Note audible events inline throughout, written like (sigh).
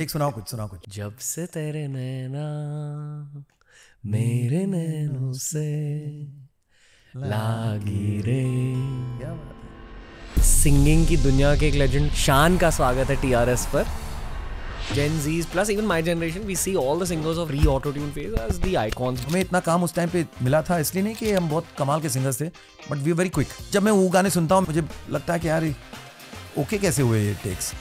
एक सुनाओ कुछ सुनाओ कुछ जब से तेरे नैना मेरे नैनों से लागी रे सिंगिंग की दुनिया के एक लेजेंड शान का स्वागत है टीआरएस पर Gen Z's plus even my generation we see all the singers of re-auto-tune phase as the icons. हमें इतना काम उस टाइम पे मिला था इसलिए नहीं कि हम बहुत कमाल के सिंगर्स थे but we were very quick. जब मैं वो गाने सुनता हूँ मुझे लगता है कि यार ओके okay कैसे हुए ये टेक्स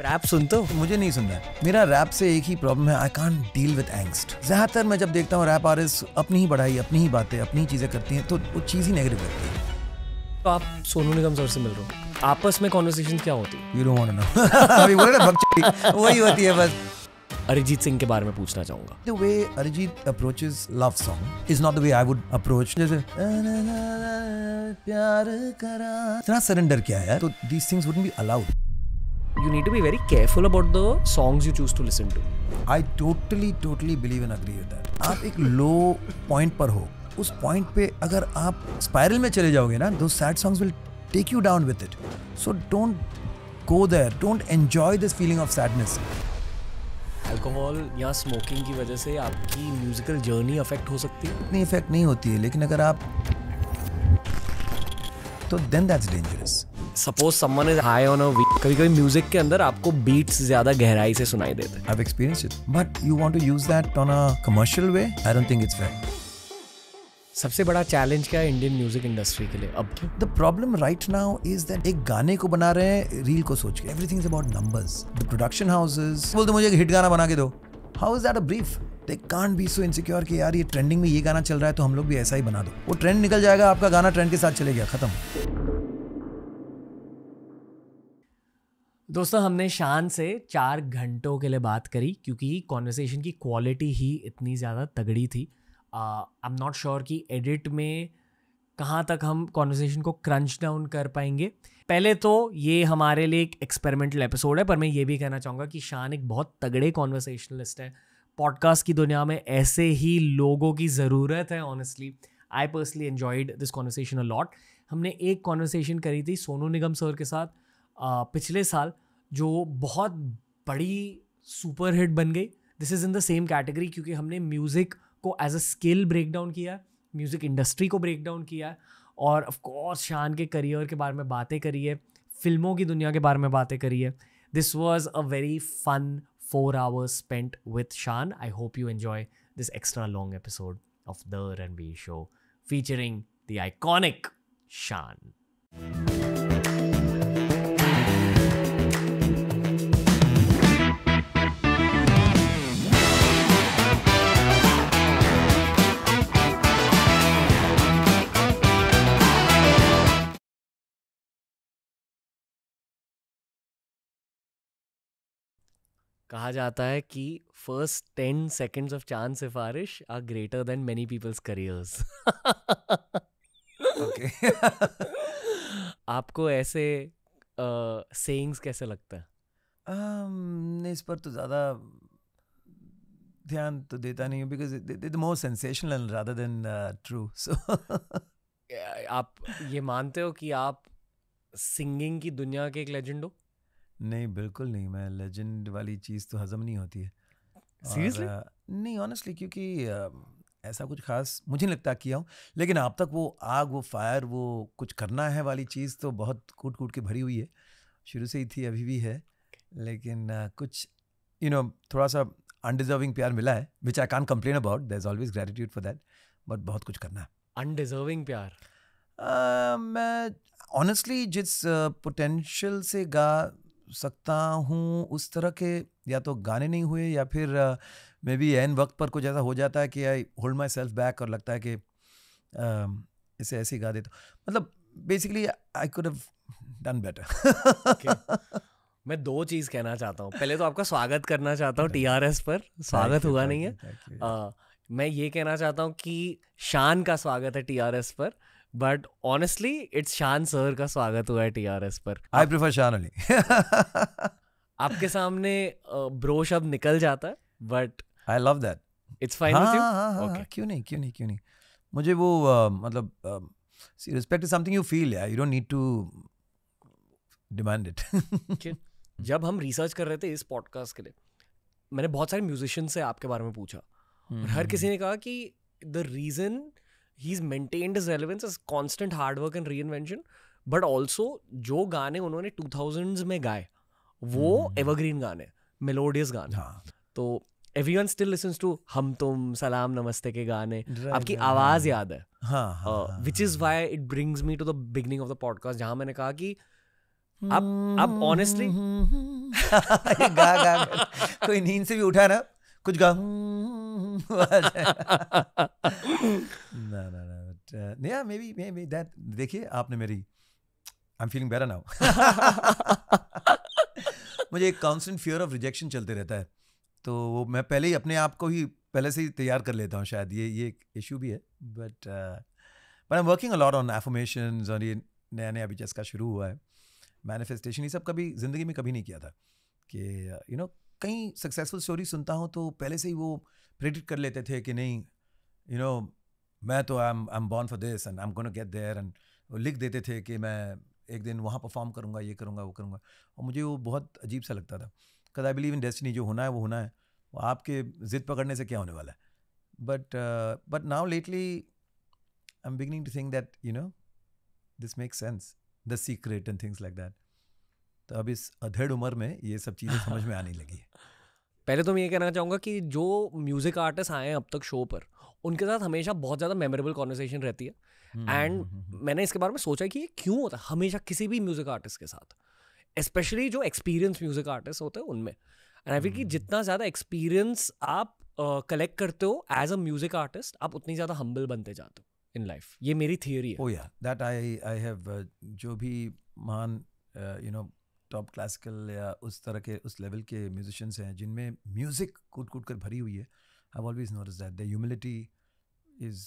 रैप सुन तो मुझे नहीं सुनना है मेरा रैप से एक ही प्रॉब्लम है I can't deal with angst ज्यादातर मैं जब देखता हूँ रैप आर्टिस्ट अपनी ही बढ़ाई अपनी ही बातें अपनी ही चीज़ें करती हैं तो वो चीज़ ही नेगेटिव करती है तो आप सोनू निगम सर से मिल रहे हो आपस में कॉन्वर्सेशन क्या होती है यू डोंट नो वही होती है बस अरिजीत सिंह के बारे में पूछना चाहूंगा the way Arijit approaches love song is not the way I would approach जैसे प्यार करा इतना सरेंडर किया है तो these things wouldn't be allowed you need to be very careful about the songs you choose to listen to. I totally, totally believe and agree with that. आप एक लो point पर हो उस पॉइंट पे अगर आप स्पायरल में चले जाओगे ना दो sad songs will take you down with it so don't go there don't enjoy this feeling of sadness alcohol या स्मोकिंग की वजह से आपकी म्यूजिकल जर्नी अफेक्ट हो सकती है इतनी इफेक्ट नहीं होती है लेकिन अगर आप तो then that's dangerous suppose someone is high on a कभी कभी म्यूजिक के अंदर आपको बीट्स ज्यादा गहराई से सुनाई देते हैं I have experience it but you want to use that on a commercial way I don't think it's fair सबसे बड़ा चैलेंज क्या है इंडियन म्यूजिक इंडस्ट्री के लिए अब the problem right now is that एक गाने को बना रहे हैं रील को सोच के everything is about numbers the production houses बोलते मुझे एक हिट गाना बना के दो how is that a brief they can't be so insecure कि यार ये ट्रेंडिंग में ये गाना चल रहा है तो हम लोग भी ऐसा ही बना दो वो ट्रेंड निकल जाएगा आपका गाना ट्रेंड के साथ चले गया खत्म दोस्तों हमने शान से चार घंटों के लिए बात करी क्योंकि कॉन्वर्सेशन की क्वालिटी ही इतनी ज़्यादा तगड़ी थी आई एम नॉट श्योर कि एडिट में कहाँ तक हम कॉन्वर्सेशन को क्रंच डाउन कर पाएंगे पहले तो ये हमारे लिए एक एक्सपेरिमेंटल एपिसोड है पर मैं ये भी कहना चाहूँगा कि शान एक बहुत तगड़े कॉन्वर्सेशनलिस्ट है पॉडकास्ट की दुनिया में ऐसे ही लोगों की ज़रूरत है honestly I personally enjoyed this conversation a lot हमने एक कॉन्वर्सेशन करी थी सोनू निगम सर के साथ आ, पिछले साल जो बहुत बड़ी सुपर हिट बन गई this is in the same category क्योंकि हमने म्यूज़िक को as a skill break down किया म्यूज़िक इंडस्ट्री को ब्रेक डाउन किया है और ऑफ कोर्स शान के करियर के बारे में बातें करी है फिल्मों की दुनिया के बारे में बातें करी है this was a very fun four hours spent with Shaan I hope you enjoy this extra long episode of the Ranveer show featuring the iconic Shaan कहा जाता है कि first ten seconds of Chand Sifarish are greater than many people's careers okay आपको ऐसे sayings uh, कैसे लगता है um, इस पर तो ज़्यादा ध्यान तो देता नहीं हूँ because more sensational rather than true so आप ये मानते हो कि आप सिंगिंग की दुनिया के एक लेजेंड हो नहीं बिल्कुल नहीं मैं लेजेंड वाली चीज़ तो हजम नहीं होती है सीरियसली नहीं ऑनेस्टली क्योंकि ऐसा कुछ खास मुझे नहीं लगता किया हूँ लेकिन अब तक वो आग वो फायर वो कुछ करना है वाली चीज़ तो बहुत कूट कूट के भरी हुई है शुरू से ही थी अभी भी है लेकिन कुछ यू you नो know, थोड़ा सा अनडिजर्विंग प्यार मिला है which I can complain about there is always gratitude for that but बहुत कुछ करना है अनडिजर्विंग प्यार uh, मैं ऑनेस्टली जिस पोटेंशियल uh, से गा सकता हूँ उस तरह के या तो गाने नहीं हुए या फिर मे बी एन वक्त पर कुछ ऐसा हो जाता है कि I hold myself back और लगता है कि इसे ऐसे गा गा देता मतलब basically I could have done better मैं दो चीज़ कहना चाहता हूँ पहले तो आपका स्वागत करना चाहता हूँ टी आर एस पर स्वागत हुआ नहीं है मैं ये कहना चाहता हूँ कि शान का स्वागत है टी आर एस पर but honestly it's Shaan sir का स्वागत हुआ है टीआरएस पर आई प्रिफर शान अली आपके सामने ब्रो शब्द निकल जाता है but I love that it's fine with you क्यों नहीं क्यों नहीं क्यों नहीं मुझे वो uh, मतलब see respect is something you feel you don't need to demand it जब हम रिसर्च कर रहे थे इस पॉडकास्ट के लिए मैंने बहुत सारे म्यूजिशियन से आपके बारे में पूछा और हर हम्म, किसी हम्म। ने कहा कि the reason he's maintained his relevance as constant hard work and reinvention but also जो गाने उन्होंने टू थाउजेंड में गाए वो एवरग्रीन हम्म। गाने मेलोडियस गाने हाँ. तो everyone still listens to हम तुम सलाम नमस्ते के गाने right, आपकी right, आवाज right. याद है which is why it brings me to the beginning of the podcast जहां मैंने कहा कि अब अब ऑनेस्टली (laughs) कोई नींद से भी उठा ना कुछ गा नया maybe maybe that देखिए आपने मेरी I am feeling better now मुझे एक कॉन्स्टेंट फियर ऑफ रिजेक्शन चलते रहता है तो वो मैं पहले ही अपने आप को ही पहले से ही तैयार कर लेता हूँ शायद ये ये एक इशू भी है but but I am working a lot on affirmation और ये नया नया अभी जिसका शुरू हुआ है मैनिफेस्टेशन ये सब कभी ज़िंदगी में कभी नहीं किया था कि यू uh, नो कई सक्सेसफुल स्टोरी सुनता हूँ तो पहले से ही वो प्रेडिक्ट कर लेते थे कि नहीं यू you नो know, मैं तो I am I am born for this and I am gonna get there and लिख देते थे कि मैं एक दिन वहाँ परफॉर्म करूँगा ये करूँगा वो करूँगा और मुझे वो बहुत अजीब सा लगता था कद आई बिलीव इन डेस्टिनी जो होना है वो होना है वो आपके ज़िद पकड़ने से क्या होने वाला है but but now lately I am beginning to think that you know this make sense the secret and things like that तो अब इस अधेड़ उम्र में ये सब चीज़ें (laughs) समझ में आने लगी है पहले तो मैं ये कहना चाहूँगा कि जो म्यूज़िक आर्टिस्ट आए हैं अब तक शो पर उनके साथ हमेशा बहुत ज़्यादा मेमोरेबल कॉन्वर्सेशन रहती है एंड हम्म, हम्म, हम्म, मैंने इसके बारे में सोचा कि ये क्यों होता है हमेशा किसी भी म्यूज़िक आर्टिस्ट के साथ स्पेशली जो एक्सपीरियंस म्यूज़िक आर्टिस्ट होते हैं उनमें एंड आई थिंक कि जितना ज़्यादा एक्सपीरियंस आप कलेक्ट uh, करते हो एज अ म्यूज़िक आर्टिस्ट आप उतनी ज़्यादा हम्बल बनते जाते हो इन लाइफ ये मेरी थियोरी है ओ या दैट आई आई हैव जो भी महान यू नो टॉप क्लासिकल या उस तरह के उस लेवल के म्यूजिशंस हैं जिनमें म्यूज़िक कूट कूट कर भरी हुई है I always notice that the humility is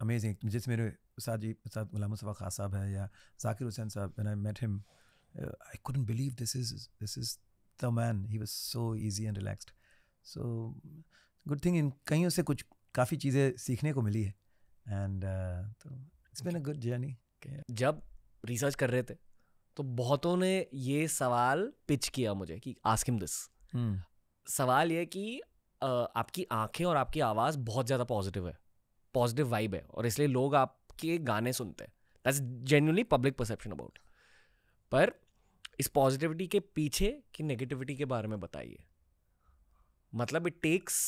amazing जैसे मेरे उस्ताद जी उस्ताद गुलाम सफ़ा खास साहब हैं या Zakir Hussain sahab and I met him I couldn't believe this is this is the man he was so easy and relaxed so good thing in कईयों से कुछ काफ़ी चीज़ें सीखने को मिली है and it's been a good journey जब रिसर्च कर रहे थे तो बहुतों ने ये सवाल पिच किया मुझे कि आस्क हिम दिस सवाल ये कि आपकी आंखें और आपकी आवाज़ बहुत ज़्यादा पॉजिटिव है पॉजिटिव वाइब है और इसलिए लोग आपके गाने सुनते हैं that's genuinely public perception about पर इस पॉजिटिविटी के पीछे की नेगेटिविटी के बारे में बताइए मतलब it takes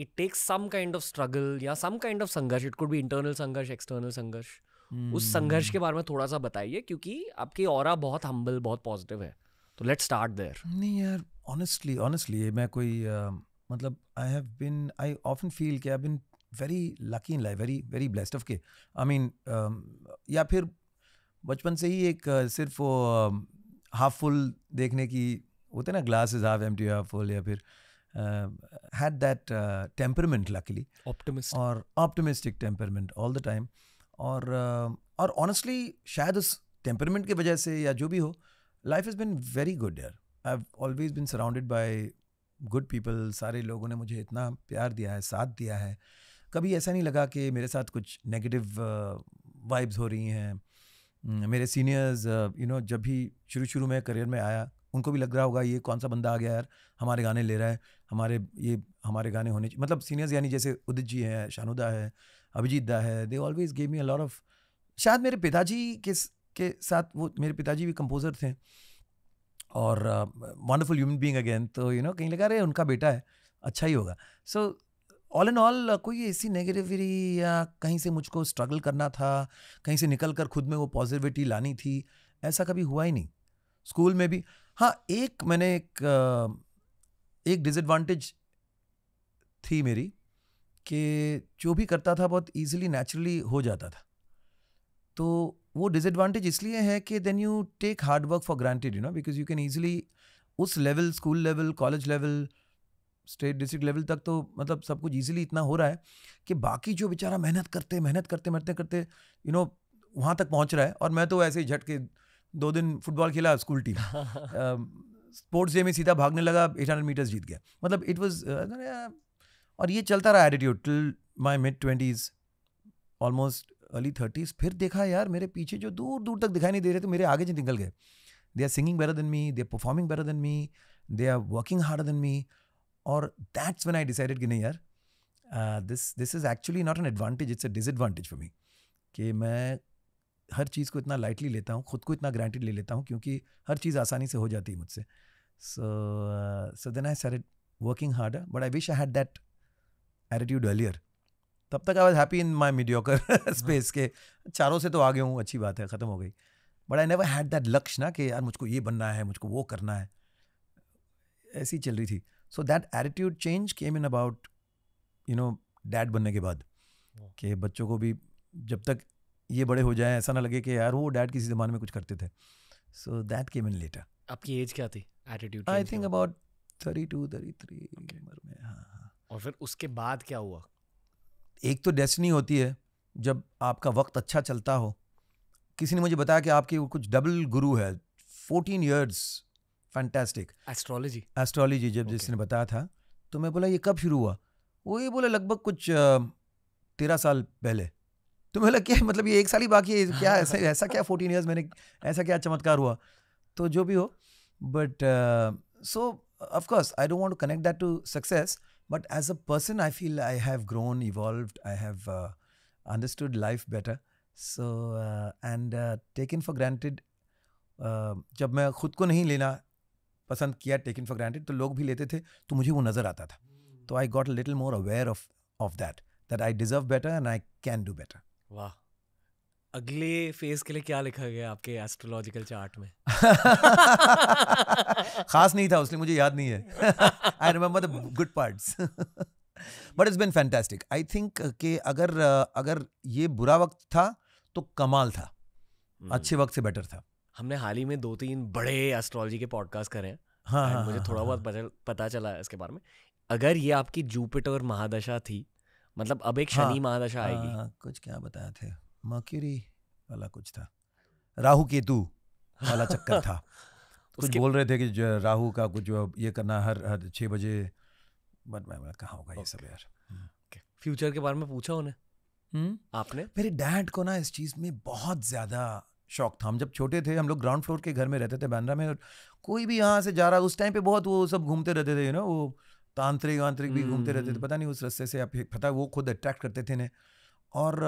it takes some kind of struggle या सम काइंड ऑफ संघर्ष इट कुड बी इंटरनल संघर्ष एक्सटर्नल संघर्ष उस संघर्ष के बारे में थोड़ा सा बताइए क्योंकि आपकी और बहुत हम्बल बहुत पॉजिटिव है तो लेट स्टार्ट देर नहीं यार ऑनेस्टली ऑनेस्टली मैं कोई uh, मतलब I have been I often feel के I been very lucky in life very very blessed of के आई मीन या फिर बचपन से ही एक uh, सिर्फ वो हाफ फुल देखने की होते ना glass is half empty half full या फिर had that temperament luckily optimist और optimistic temperament all the time और और ऑनेस्टली शायद उस टेम्परमेंट की वजह से या जो भी हो life is been very good यार I have always been surrounded by good people सारे लोगों ने मुझे इतना प्यार दिया है साथ दिया है कभी ऐसा नहीं लगा कि मेरे साथ कुछ नेगेटिव वाइब्स हो रही हैं मेरे सीनियर्स यू नो जब भी शुरू शुरू में करियर में आया उनको भी लग रहा होगा ये कौन सा बंदा आ गया यार हमारे गाने ले रहा है हमारे ये हमारे गाने होने मतलब सीनियर्स यानी जैसे उदित जी हैं शानुदा है अभिजीत दा है they always gave me a lot of शायद मेरे पिताजी के के साथ वो मेरे पिताजी भी कंपोज़र थे और वंडरफुल ह्यूमन बींग अगेन तो यू नो कहीं लगा रहे उनका बेटा है अच्छा ही होगा सो ऑल एंड ऑल कोई ऐसी नेगेटिविटी या कहीं से मुझको स्ट्रगल करना था कहीं से निकल कर खुद में वो पॉजिटिविटी लानी थी ऐसा कभी हुआ ही नहीं स्कूल में भी हाँ एक मैंने एक एक डिसएडवांटेज थी मेरी कि जो भी करता था बहुत ईजिली नेचुरली हो जाता था तो वो डिसएडवांटेज इसलिए है कि then you take hard work for granted you know because you can easily उस level school level college level state district level तक तो मतलब सब कुछ ईजिली इतना हो रहा है कि बाकी जो बेचारा मेहनत करते मेहनत करते मेहनत करते यू नो वहाँ तक पहुँच रहा है और मैं तो ऐसे ही झट के दो दिन फुटबॉल खेला स्कूल टीम स्पोर्ट्स डे में सीधा भागने लगा एट हंड्रेड मीटर्स जीत गया मतलब इट वॉज और ये चलता रहा attitude till my mid twenties almost early thirties फिर देखा यार मेरे पीछे जो दूर दूर तक दिखाई नहीं दे रहे थे तो मेरे आगे जो निकल गए they are singing better than me they are performing better than me they are working harder than me और दैट्स वेन आई डिसाइडेड कि नहीं यार this this is actually not an advantage it's a disadvantage for me कि मैं हर चीज़ को इतना lightly लेता हूँ खुद को इतना ग्रांटेड ले लेता हूँ क्योंकि हर चीज़ आसानी से हो जाती है मुझसे so so then I sir working harder but I wish I had that attitude earlier तब तक I was happy in my mediocre space के चारों से तो आ गए हूँ अच्छी बात है ख़त्म हो गई but I never had that लक्ष्य ना कि यार मुझको ये बनना है मुझको वो करना है ऐसी चल रही थी so that attitude change came in about you know dad बनने के बाद कि बच्चों को भी जब तक ये बड़े हो जाएं ऐसा ना लगे कि यार वो डैड किसी ज़माने में कुछ करते थे so that came in later आपकी एज क्या थी attitude I think about thirty two thirty three हाँ और फिर उसके बाद क्या हुआ एक तो डेस्टनी होती है जब आपका वक्त अच्छा चलता हो किसी ने मुझे बताया कि आपके कुछ डबल गुरु है fourteen years fantastic astrology astrology जब okay. जिसने बताया था तो मैं बोला ये कब शुरू हुआ वो ये बोला लगभग कुछ तेरह साल पहले तो मैं क्या मतलब ये एक साल ही बाकी है क्या (laughs) ऐसा ऐसा क्या फोर्टीन ईयर्स मैंने ऐसा क्या चमत्कार हुआ तो जो भी हो but so of course I don't want to connect that to success But as a person, I feel I have grown, evolved, I have uh, understood life better. So, uh, and uh, taken for granted, uh, जब मैं खुद को नहीं लेना पसंद किया taken for granted तो लोग भी लेते थे तो मुझे वो नज़र आता था hmm. तो I got little more aware of of that that I deserve better and I can do better वाह अगले फेज के लिए क्या लिखा गया आपके एस्ट्रोलॉजिकल चार्ट में (laughs) खास नहीं था उसने मुझे याद नहीं है I remember the good parts but it's been fantastic I think कि अगर अगर ये बुरा वक्त था तो कमाल था hmm. अच्छे वक्त से बेटर था हमने हाल ही में दो तीन बड़े एस्ट्रोलॉजी के पॉडकास्ट करे हैं हाँ, हाँ, मुझे हाँ, थोड़ा हाँ, बहुत हाँ। पता चला है इसके बारे में अगर ये आपकी जुपिटर महादशा थी मतलब अब एक शनि हाँ, महादशा आएगी हाँ, कुछ क्या बताया थे मर्क्यूरी वाला कुछ था राहु केतु वाला चक्कर था (laughs) कुछ बोल रहे थे कि राहु का कुछ जो ये करना हर हर छः बजे बट मैं कहाँ होगा ये सब यार फ्यूचर हम्म। के बारे में पूछा उन्हें हम्म? आपने मेरे डैड को ना इस चीज़ में बहुत ज़्यादा शौक था हम जब छोटे थे हम लोग ग्राउंड फ्लोर के घर में रहते थे बांद्रा में और कोई भी यहाँ से जा रहा उस टाइम पे बहुत वो सब घूमते रहते थे यू नो वो तांत्रिक वांत्रिक भी हम्म, घूमते रहते थे पता नहीं उस रस्ते से आप पता वो खुद अट्रैक्ट करते थे ना और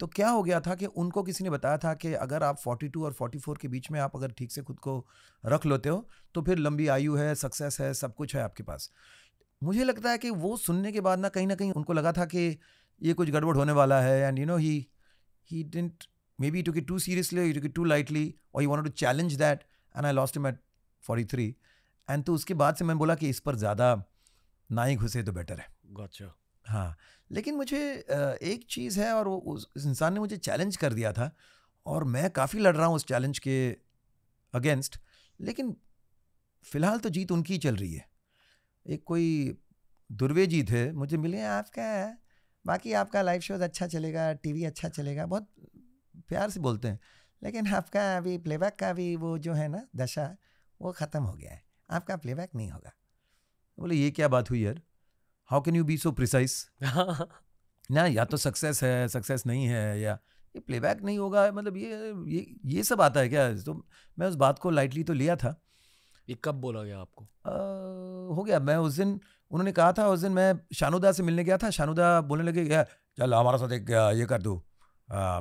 तो क्या हो गया था कि उनको किसी ने बताया था कि अगर आप 42 और 44 के बीच में आप अगर ठीक से खुद को रख लेते हो तो फिर लंबी आयु है सक्सेस है सब कुछ है आपके पास मुझे लगता है कि वो सुनने के बाद ना कहीं ना कहीं उनको लगा था कि ये कुछ गड़बड़ होने वाला है and you know he he didn't maybe to take too seriously to take too lightly और you want to challenge that and I lost him at forty three and तो उसके बाद से मैंने बोला कि इस पर ज़्यादा ना ही घुसे तो बेटर है गॉट हाँ लेकिन मुझे एक चीज़ है और वो उस इंसान ने मुझे चैलेंज कर दिया था और मैं काफ़ी लड़ रहा हूँ उस चैलेंज के अगेंस्ट लेकिन फ़िलहाल तो जीत उनकी ही चल रही है एक कोई दुर्वे जी थे मुझे मिले आपका बाकी आपका लाइव शोज अच्छा चलेगा टीवी अच्छा चलेगा बहुत प्यार से बोलते हैं लेकिन आपका अभी प्लेबैक का भी वो जो है ना दशा वो ख़त्म हो गया है आपका प्लेबैक नहीं होगा बोले ये क्या बात हुई यार how can you be so precise ना या तो सक्सेस है सक्सेस नहीं है या ये प्लेबैक नहीं होगा मतलब ये ये ये सब आता है क्या तो मैं उस बात को लाइटली तो लिया था ये कब बोला गया आपको आ, हो गया मैं उस दिन उन्होंने कहा था उस दिन मैं शानुदा से मिलने गया था शानुदा बोलने लगे गया चल हमारा साथ एक ये कर दो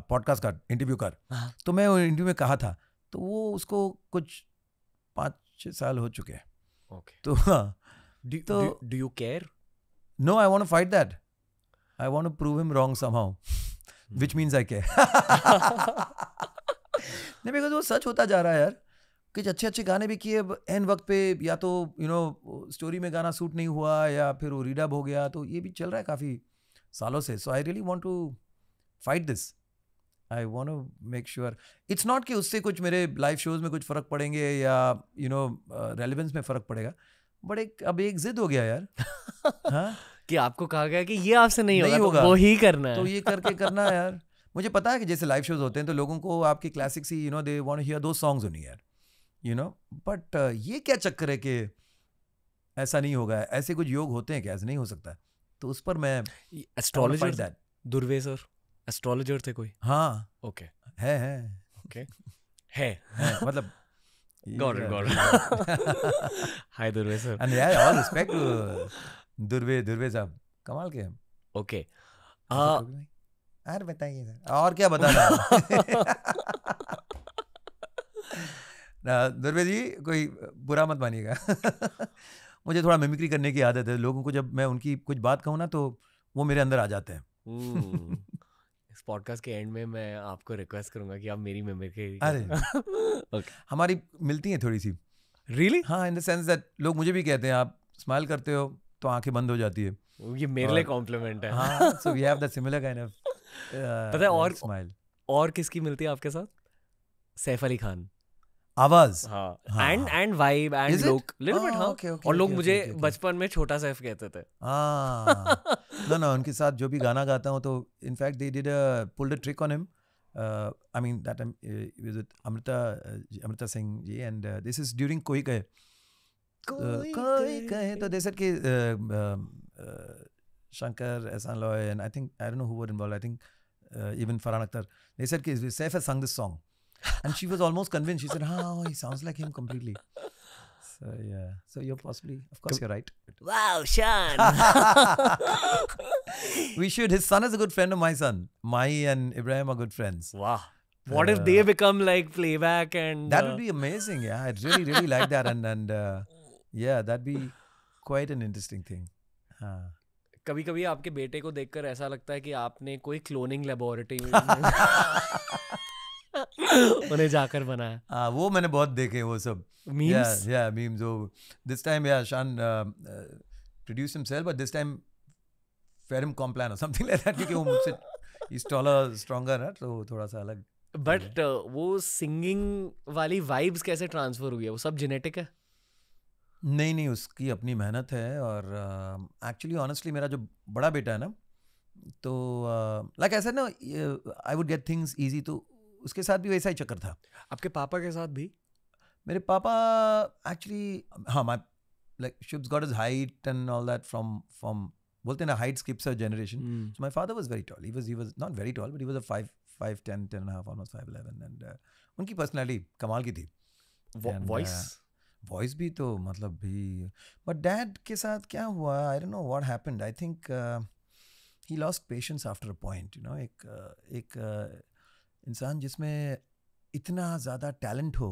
पॉडकास्ट कर इंटरव्यू कर हाँ। तो मैं इंटरव्यू में कहा था तो वो उसको कुछ पाँच छः साल हो चुके हैं ओके तो हाँ तो do you care no I want fight that I want prove him wrong somehow which means I care नहीं बिकॉज वो सच होता जा रहा है यार कुछ अच्छे अच्छे गाने भी किए एन वक्त पे या तो यू नो स्टोरी में गाना सूट नहीं हुआ या फिर वो रीडअप हो गया तो ये भी चल रहा है काफ़ी सालों से so I really want to fight this I want to make sure it's not कि उससे कुछ मेरे लाइव शोज़ में कुछ फ़र्क पड़ेंगे या यू नो रेलिवेंस में फ़र्क पड़ेगा बट एक अब एक जिद हो गया यार (laughs) हाँ कि आपको कहा गया कि ये आपसे नहीं, नहीं तो होगा, होगा। तो वो ही करना है तो ये करके करना है यार मुझे पता है कि जैसे लाइव शोज होते हैं तो लोगों को आपके classic see you know they want hear those songs only यार यू नो बट ये क्या चक्कर है कि ऐसा नहीं होगा ऐसे कुछ योग होते हैं क्या ऐसा नहीं हो सकता तो उस पर मैं astrologer that Durve sir astrologer थे कोई हाँ ओके है है ओके है, है मतलब got it got hi Durve sir and या ऑल रिस्पेक्ट दुर्वे दुर्वे साहब कमाल के हम ओके यार बताइए सर और क्या बताना (laughs) दुर्वे जी कोई बुरा मत मानिएगा (laughs) मुझे थोड़ा मिमिक्री करने की आदत है लोगों को जब मैं उनकी कुछ बात कहूँ ना तो वो मेरे अंदर आ जाते हैं हम्म। (laughs) इस पॉडकास्ट के एंड में मैं आपको रिक्वेस्ट करूंगा कि आप मेरी मिमिक्री अरे okay. हमारी मिलती है थोड़ी सी रियली really? हाँ इन द सेंस दैट लोग मुझे भी कहते हैं आप स्माइल करते हो तो आंखें बंद हो जाती है ये मेरे लिए कॉम्प्लीमेंट है हाँ so we have the similar kind of पता है और स्माइल और किसकी मिलती है आपके साथ सैफ अली खान आवाज and and vibe and look little bit हां और लोग मुझे बचपन में छोटा सैफ कहते थे हां ना (laughs) उनके साथ जो भी गाना गाता हूं तो in fact they did a pulled a trick on him uh, I mean that time uh, was with Amrita uh, Amrita Singh ji, and uh, this is during Koi Kahe. कोई, कोई कहे they said कि uh, um, uh, Shankar, Ehsan and I think I don't know who were involved. I think uh, even Faranakhtar They said ki Saif has sung this song, and she was almost convinced. She said, "Oh, he sounds like him completely." So yeah, so you're possibly, of course, you're right. Wow, Sean. (laughs) we should. His son is a good friend of my son. Mai and Ibrahim are good friends. Wow. What if they become like playback and that would be amazing? Yeah, I really, really like that. And and yeah that'd be quite an interesting thing हाँ कभी कभी आपके बेटे को देखकर ऐसा लगता है कि आपने कोई क्लोनिंग लेबोरेटरी (laughs) उन्हें जाकर बनाया हाँ वो मैंने बहुत देखे वो सब मीम्स दिस टाइम या Shaan produce himself but this time फेरम कॉम्प्लान समथिंग लाइक दैट क्योंकि वो मुझसे इज टॉलर स्ट्रॉन्गर है तो थोड़ा सा अलग बट uh, वो सिंगिंग वाली वाइब्स कैसे ट्रांसफर हुई है वो सब जेनेटिक है नहीं नहीं उसकी अपनी मेहनत है और एक्चुअली uh, ऑनेस्टली मेरा जो बड़ा बेटा है ना तो लाइक ऐसा ना I would get things easy तो उसके साथ भी वैसा ही चक्कर था आपके पापा के साथ भी मेरे पापा एक्चुअली हाँ my like ships got is height and all that from from बोलते हैं ना height skips a generation so father was very tall he he not very tall but he was a five five ten ten half almost five eleven and उनकी personality कमाल की थी voice voice भी तो मतलब भी बट डैड के साथ क्या हुआ I don't know what happened I think he lost patience after a point you know एक uh, एक uh, इंसान जिसमें इतना ज़्यादा टैलेंट हो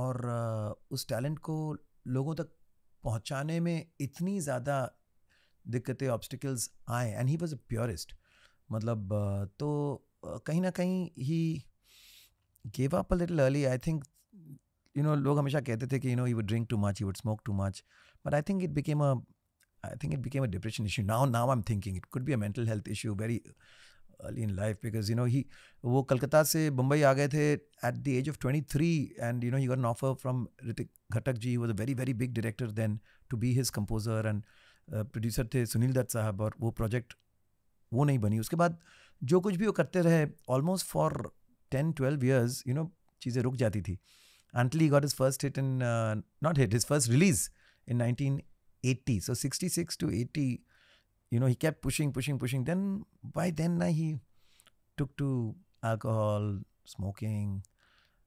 और uh, उस टैलेंट को लोगों तक पहुंचाने में इतनी ज़्यादा दिक्कतें ऑब्स्टिकल्स आए and he was a purist मतलब तो कहीं ना कहीं he gave up a little early I think you know लोग हमेशा कहते थे कि you know you would drink too much you would smoke too much but I think it became a I think it became a depression issue now now I am thinking it could be a mental health issue very early in life because you know he वो कलकत्ता से मुंबई आ गए थे at the age of twenty three and you know he got an offer from Ritwik Ghatak ji was a very very big director then to be his composer and producer थे सुनील दत्त साहब और वो project वो नहीं बनी उसके बाद जो कुछ भी वो करते रहे almost for ten twelve years you know चीज़ें रुक जाती थी until he got his first hit in, uh, not hit, his first release in 1980. So 66 to 80, you know, he kept pushing, pushing, pushing. Then by then uh, he took to alcohol, smoking,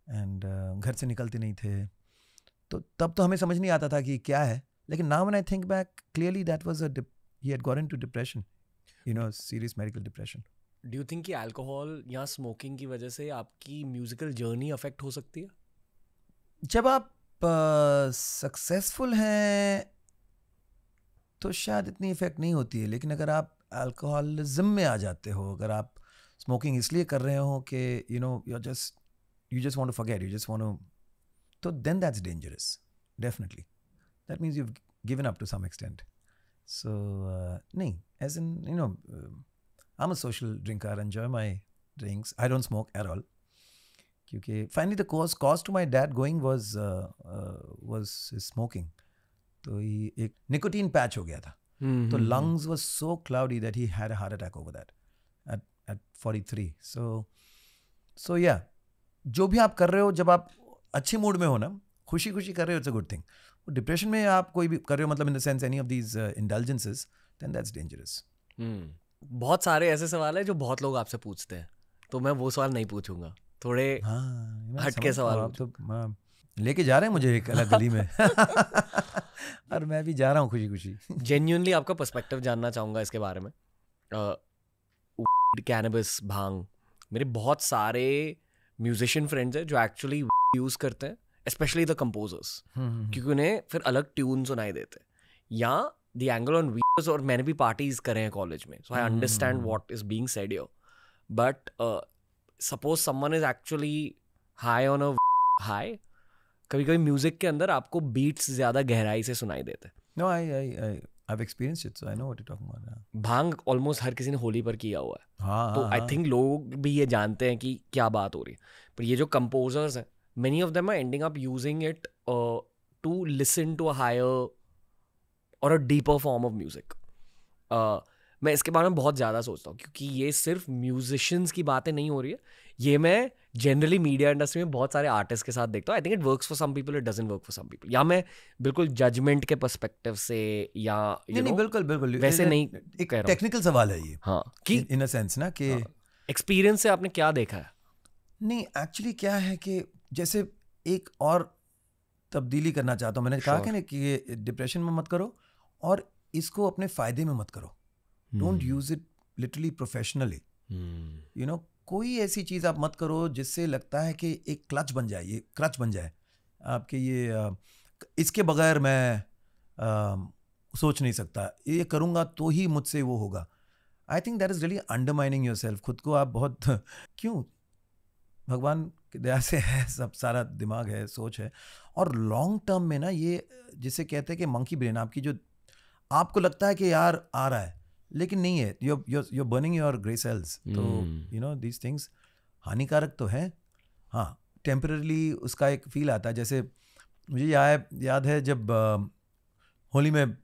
and uh, घर से निकलते नहीं थे तो तब तो हमें समझ नहीं आता था कि क्या है लेकिन now when I think back clearly that was a he had got into depression you know serious medical depression do you think कि अल्कोहल या स्मोकिंग की वजह से आपकी म्यूजिकल जर्नी अफेक्ट हो सकती है जब आप सक्सेसफुल हैं तो शायद इतनी इफ़ेक्ट नहीं होती है लेकिन अगर आप अल्कोहलिज्म में आ जाते हो अगर आप स्मोकिंग इसलिए कर रहे हो कि you know you just you just want to forget you just want to तो then that's dangerous definitely that means you given up to some extent so नहीं as in you know I am a social drinker enjoy my drinks I don't smoke at all क्योंकि finally the cost cost to my dad going was was smoking तो ये एक nicotine patch हो गया था हम्म, तो lungs was so cloudy that he had heart attack over that at at forty three so so या जो भी आप कर रहे हो जब आप अच्छे मूड में हो ना खुशी खुशी कर रहे हो it's a good thing depression में आप कोई भी कर रहे हो मतलब in the sense any of these intelligences then that's dangerous बहुत सारे ऐसे सवाल है जो बहुत लोग आपसे पूछते हैं तो मैं वो सवाल नहीं पूछूंगा थोड़े हाँ, हटके सवाल तो हाँ, लेके जा रहे हैं मुझे एक अलग गली में (laughs) और मैं भी जा रहा हूँ खुशी खुशी जेन्यूनली आपका पर्सपेक्टिव जानना चाहूँगा इसके बारे में कैनबिस भांग मेरे बहुत सारे म्यूजिशियन फ्रेंड्स हैं जो एक्चुअली यूज़ करते हैं स्पेशली द कम्पोजर्स क्योंकि उन्हें फिर अलग ट्यून सुनाई देते हैं या द एंगल ऑन वीडियोज और मैंने भी पार्टीज करे हैं कॉलेज में so I understand what is being said your but suppose someone is actually high on a high कभी कभी म्यूजिक के अंदर आपको बीट्स ज्यादा गहराई से सुनाई देते no I I I I've experienced it, so I know what you're talking about. Yeah. Bhang almost हर किसी ने होली पर किया हुआ है हाँ, हाँ तो आई थिंक हाँ। लोग भी ये जानते हैं कि क्या बात हो रही है पर ये जो कंपोजर्स हैं many of them are ending up using it to listen to a higher और a deeper form of music मैं इसके बारे में बहुत ज़्यादा सोचता हूँ क्योंकि ये सिर्फ म्यूजिशंस की बातें नहीं हो रही है ये मैं जनरली मीडिया इंडस्ट्री में बहुत सारे आर्टिस्ट के साथ देखता हूँ I think it works for some people it doesn't work for some people या मैं बिल्कुल जजमेंट के परस्पेक्टिव से या नहीं, know, नहीं बिल्कुल बिल्कुल वैसे नहीं एक टेक्निकल सवाल है ये हाँ कि इन अ सेंस ना कि एक्सपीरियंस हाँ। से आपने क्या देखा है नहीं एक्चुअली क्या है कि जैसे एक और तब्दीली करना चाहता हूँ मैंने sure. कहा कि ना कि डिप्रेशन में मत करो और इसको अपने फ़ायदे में मत करो don't use it literally professionally you know कोई ऐसी चीज़ आप मत करो जिससे लगता है कि एक क्लच बन जाए ये क्लच बन जाए आपके ये इसके बगैर मैं आ, सोच नहीं सकता ये करूँगा तो ही मुझसे वो होगा I think that is really undermining yourself खुद को आप बहुत (laughs) क्यों भगवान की दया से है सब सारा दिमाग है सोच है और लॉन्ग टर्म में ना ये जिसे कहते हैं कि मंकी ब्रेन आपकी जो आपको लगता है कि यार आ रहा है लेकिन नहीं है you you you burning your grey cells तो यू नो दीज थिंग्स हानिकारक तो है हाँ टेम्परली उसका एक फील आता है जैसे मुझे या, याद है जब होली में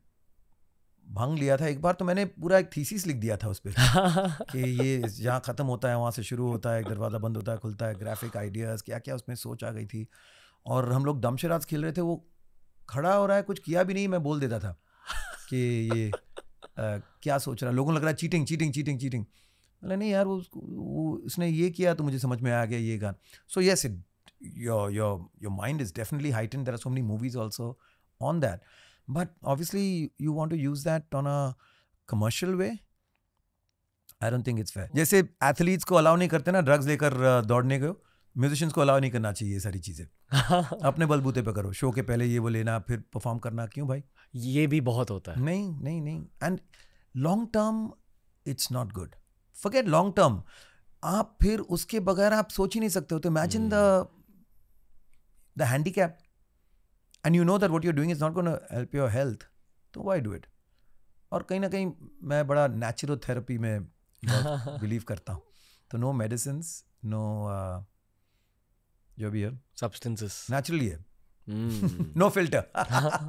भांग लिया था एक बार तो मैंने पूरा एक थीसिस लिख दिया था उस पर (laughs) कि ये जहाँ ख़त्म होता है वहाँ से शुरू होता है दरवाज़ा बंद होता है खुलता है ग्राफिक आइडियाज़ क्या क्या उसमें सोच आ गई थी और हम लोग दमशराज खेल रहे थे वो खड़ा हो रहा है कुछ किया भी नहीं मैं बोल देता था कि ये क्या सोच रहा है लोगों लग रहा है चीटिंग चीटिंग चीटिंग चीटिंग मतलब नहीं यार वो वो उसने ये किया तो मुझे समझ में आ गया ये गान so yes it your your your mind is definitely heightened there are so many movies also on that but obviously you want to use that on a commercial way I don't think it's fair जैसे athletes को allow नहीं करते ना drugs लेकर दौड़ने को musicians को allow नहीं करना चाहिए ये सारी चीज़ें (laughs) अपने बलबूते पे करो शो के पहले ये वो लेना फिर परफॉर्म करना क्यों भाई ये भी बहुत होता है नहीं नहीं नहीं and long term it's not good forget long term आप फिर उसके बगैर आप सोच ही नहीं सकते हो तो imagine the the handicap and you know that what you're doing is not gonna help your health तो वाई डू इट और कहीं ना कहीं मैं बड़ा नेचुरल थेरेपी में बिलीव (laughs) करता हूँ तो नो मेडिसिन नो जो भी है सब्सटेंसेस नेचुरली है नो फिल्टर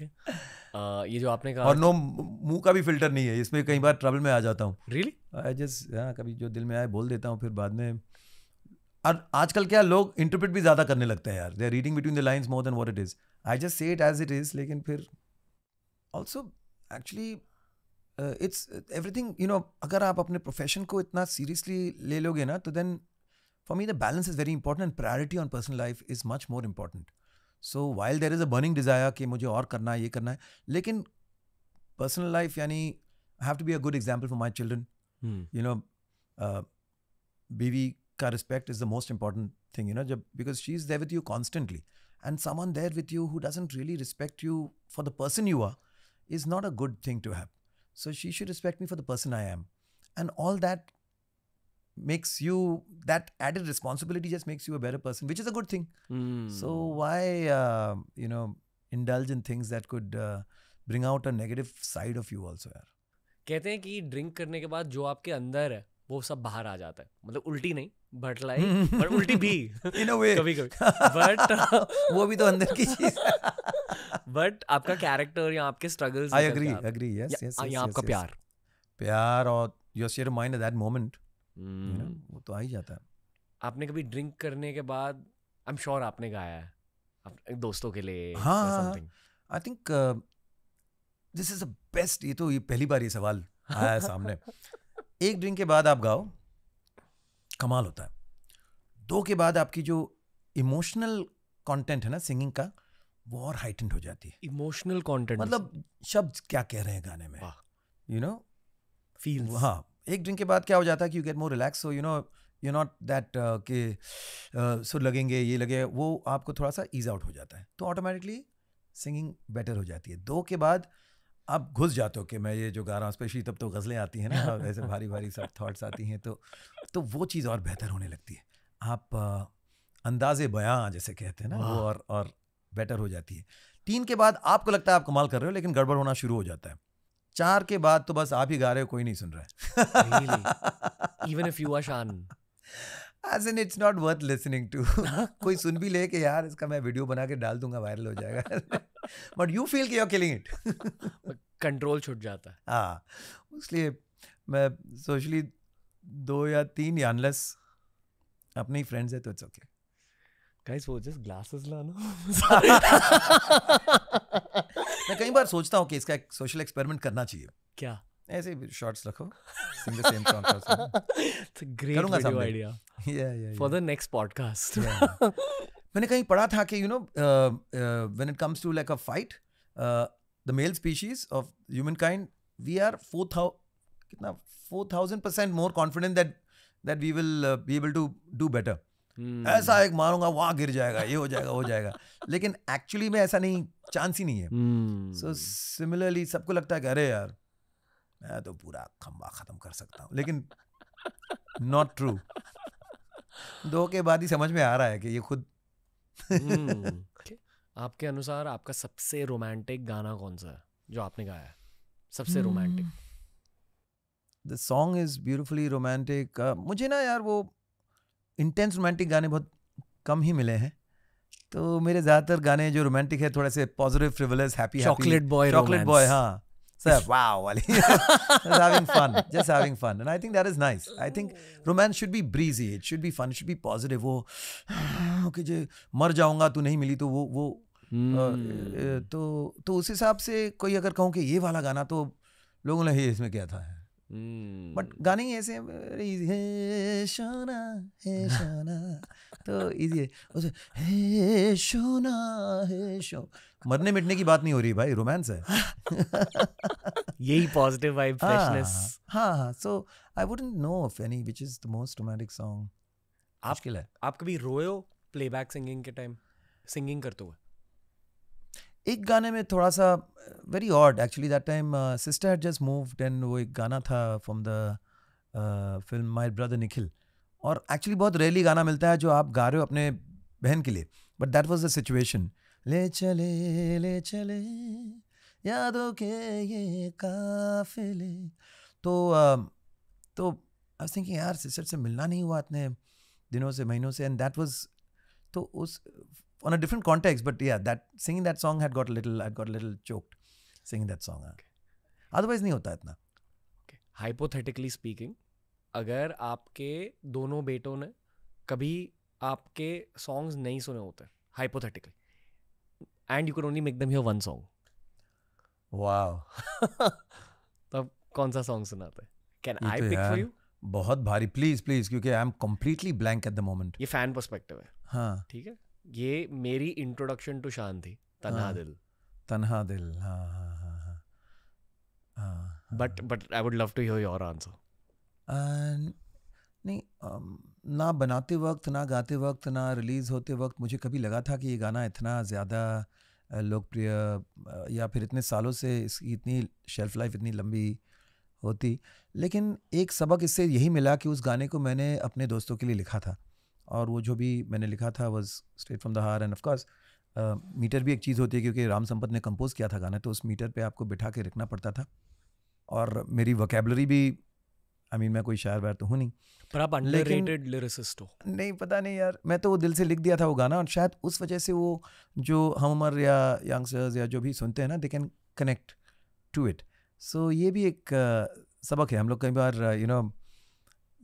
ये जो आपने कहा और नो मुंह का भी फिल्टर नहीं है इसमें कई बार ट्रबल में आ जाता हूँ रियली आई जस्ट हाँ कभी जो दिल में आए बोल देता हूँ फिर बाद में और आजकल क्या लोग इंटरप्रेट भी ज़्यादा करने लगते हैं यार they are reading between the lines more than what it is I just say it as it is लेकिन फिर also actually it's everything you know अगर आप अपने प्रोफेशन को इतना सीरियसली ले लोगे ना तो then for me, the balance is very important and priority on personal life is much more important. So while there is a burning desire कि मुझे और करना है ये करना है personal life yani I have to be a good example for my children. Hmm. You know, uh, बीवी respect is the most important thing. You know, जब because she's there with you constantly and someone there with you who doesn't really respect you for the person you are is not a good thing to have. So she should respect me for the person I am. And all that makes you that added responsibility just makes you a better person which is a good thing mm. so why uh, you know indulge in things that could uh, bring out a negative side of you also यार कहते हैं कि drink करने के बाद जो आपके अंदर है वो सब बाहर आ जाता है मतलब उल्टी नहीं बट लाइक बट उल्टी भी इन अ वे कभी कभी बट वो भी तो अंदर की चीज बट आपका कैरेक्टर या आपके struggles I agree agree yes yes या आपका प्यार प्यार और your share mind at that moment Hmm. वो तो आ ही जाता है आपने कभी ड्रिंक करने के बाद आई एम श्योर आपने गाया है दोस्तों के लिए हाँ I think this is the best ये तो ये पहली बार ये सवाल आया है सामने (laughs) एक ड्रिंक के बाद आप गाओ कमाल होता है दो के बाद आपकी जो इमोशनल कंटेंट है ना सिंगिंग का वो और हाइटेंड हो जाती है इमोशनल कंटेंट मतलब शब्द क्या कह रहे हैं गाने में यू नो फील हाँ एक ड्रिंक के बाद क्या हो जाता है कि you get more relax so you know you not that के सुर लगेंगे ये लगे वो आपको थोड़ा सा ईज आउट हो जाता है तो ऑटोमेटिकली सिंगिंग बेटर हो जाती है दो के बाद आप घुस जाते हो कि मैं ये जो गा रहा हूँ स्पेशली तब तो गज़लें आती हैं ना वैसे (laughs) भारी भारी सब थाट्स आती हैं तो तो वो चीज़ और बेहतर होने लगती है आप uh, अंदाजे बयां जैसे कहते हैं ना वो और और बेटर हो जाती है तीन के बाद आपको लगता है आप कमाल कर रहे हो लेकिन गड़बड़ होना शुरू हो जाता है चार के बाद तो बस आप ही गा रहे हो कोई नहीं सुन रहा है even if you are Shaan as an it's not worth listening to कोई सुन भी ले कि यार इसका मैं वीडियो बना के डाल दूंगा वायरल हो जाएगा बट यू फील कि यू किलिंग इट कंट्रोल छूट जाता है हाँ इसलिए मैं सोशली दो या तीन यानलेस अपने ही फ्रेंड्स है तो इट्स ओके गाइस वो जस्ट ग्लासेस लाना (laughs) (laughs) मैं कई बार सोचता हूँ कि इसका एक सोशल एक्सपेरिमेंट करना चाहिए क्या ऐसे शॉर्ट्स रखो single same song it's great video idea या या फॉर द नेक्स्ट पॉडकास्ट मैंने कहीं पढ़ा था कि you know when it comes to like a fight the male species of humankind we are four कितना four thousand percent more confident that that we will be able to do better hmm. ऐसा एक मारूंगा वहां गिर जाएगा ये हो जाएगा हो जाएगा (laughs) लेकिन एक्चुअली में ऐसा नहीं चांस ही नहीं है सो हम्म। सिमिलरली सबको लगता है अरे यार मैं तो पूरा खंबा खत्म कर सकता हूँ लेकिन नॉट ट्रू (laughs) दो के बाद ही समझ में आ रहा है कि ये खुद हम्म। (laughs) आपके अनुसार आपका सबसे रोमांटिक गाना कौन सा है जो आपने गाया है सबसे romantic the song is beautifully romantic मुझे ना यार वो इंटेंस रोमांटिक गाने बहुत कम ही मिले हैं तो मेरे ज़्यादातर गाने जो रोमांटिक है थोड़े से positive frivolous happy chocolate boy chocolate boy हाँ सर वाओ (laughs) वाली (laughs) just having fun just having fun and i think that is nice i think oh। romance should be breezy it should be fun it should be वो (sighs) कि जे मर जाऊंगा तू नहीं मिली तो वो वो hmm। तो तो उस हिसाब से कोई अगर कहूँ कि ये वाला गाना तो लोगों ने ही इसमें क्या था बट hmm. गाने ही ऐसे शोना हे शोना तो इजी है उसे हे शोना हे शो मरने मिटने की बात नहीं हो रही भाई रोमांस है (laughs) यही पॉजिटिव वाइब फ्रेशनेस हाँ हाँ so I wouldn't know of any which is the most romantic song आप आप कभी रोए हो प्लेबैक सिंगिंग के टाइम सिंगिंग करते हुए एक गाने में थोड़ा सा very odd actually that time sister had just moved and वो एक गाना था from the film my brother Nikhil और एक्चुअली बहुत रेयली गाना मिलता है जो आप गा रहे हो अपने बहन के लिए but that was the situation ले चले ले चले यादों के ये काफिले तो um, तो आई थिंकिंग यार सिस्टर से मिलना नहीं हुआ इतने दिनों से महीनों से एंड दैट वाज तो उस on a different context. But yeah, that singing that song had got a little, I got a little choked singing that song. Okay. Otherwise nahi hota itna Okay. Hypothetically speaking, agar aapke dono beto ne kabhi aapke songs nahi sune hote hypothetically, and you could only make them hear one song. Wow. तब kaun sa song सुनाते? Can I pick for you? बहुत भारी please please क्योंकि I am completely blank at the moment ये fan perspective है हाँ ठीक है ये मेरी इंट्रोडक्शन टू शान थी हाँ। दिल तनहा दिल हाँ हाँ हाँ but but I would love to hear your answer नहीं ना बनाते वक्त ना गाते वक्त ना रिलीज़ होते वक्त मुझे कभी लगा था कि ये गाना इतना ज़्यादा लोकप्रिय या फिर इतने सालों से इसकी इतनी शेल्फ लाइफ इतनी लंबी होती लेकिन एक सबक इससे यही मिला कि उस गाने को मैंने अपने दोस्तों के लिए लिखा था और वो जो भी मैंने लिखा था was straight from the heart and of course meter भी एक चीज़ होती है क्योंकि राम संपत ने कंपोज किया था गाना तो उस मीटर पर आपको बिठा के रखना पड़ता था और मेरी वोकेबलरी भी आई I मीन mean, मैं कोई शायर वायर तो हूँ नहीं पर आप अंडररेटेड लिरिसिस्ट हो नहीं पता नहीं यार मैं तो वो दिल से लिख दिया था वो गाना और शायद उस वजह से वो जो हम उमर या यंगस्टर्स या जो भी सुनते हैं ना they can connect to it so ये भी एक uh, सबक है हम लोग कई बार you uh, know you know,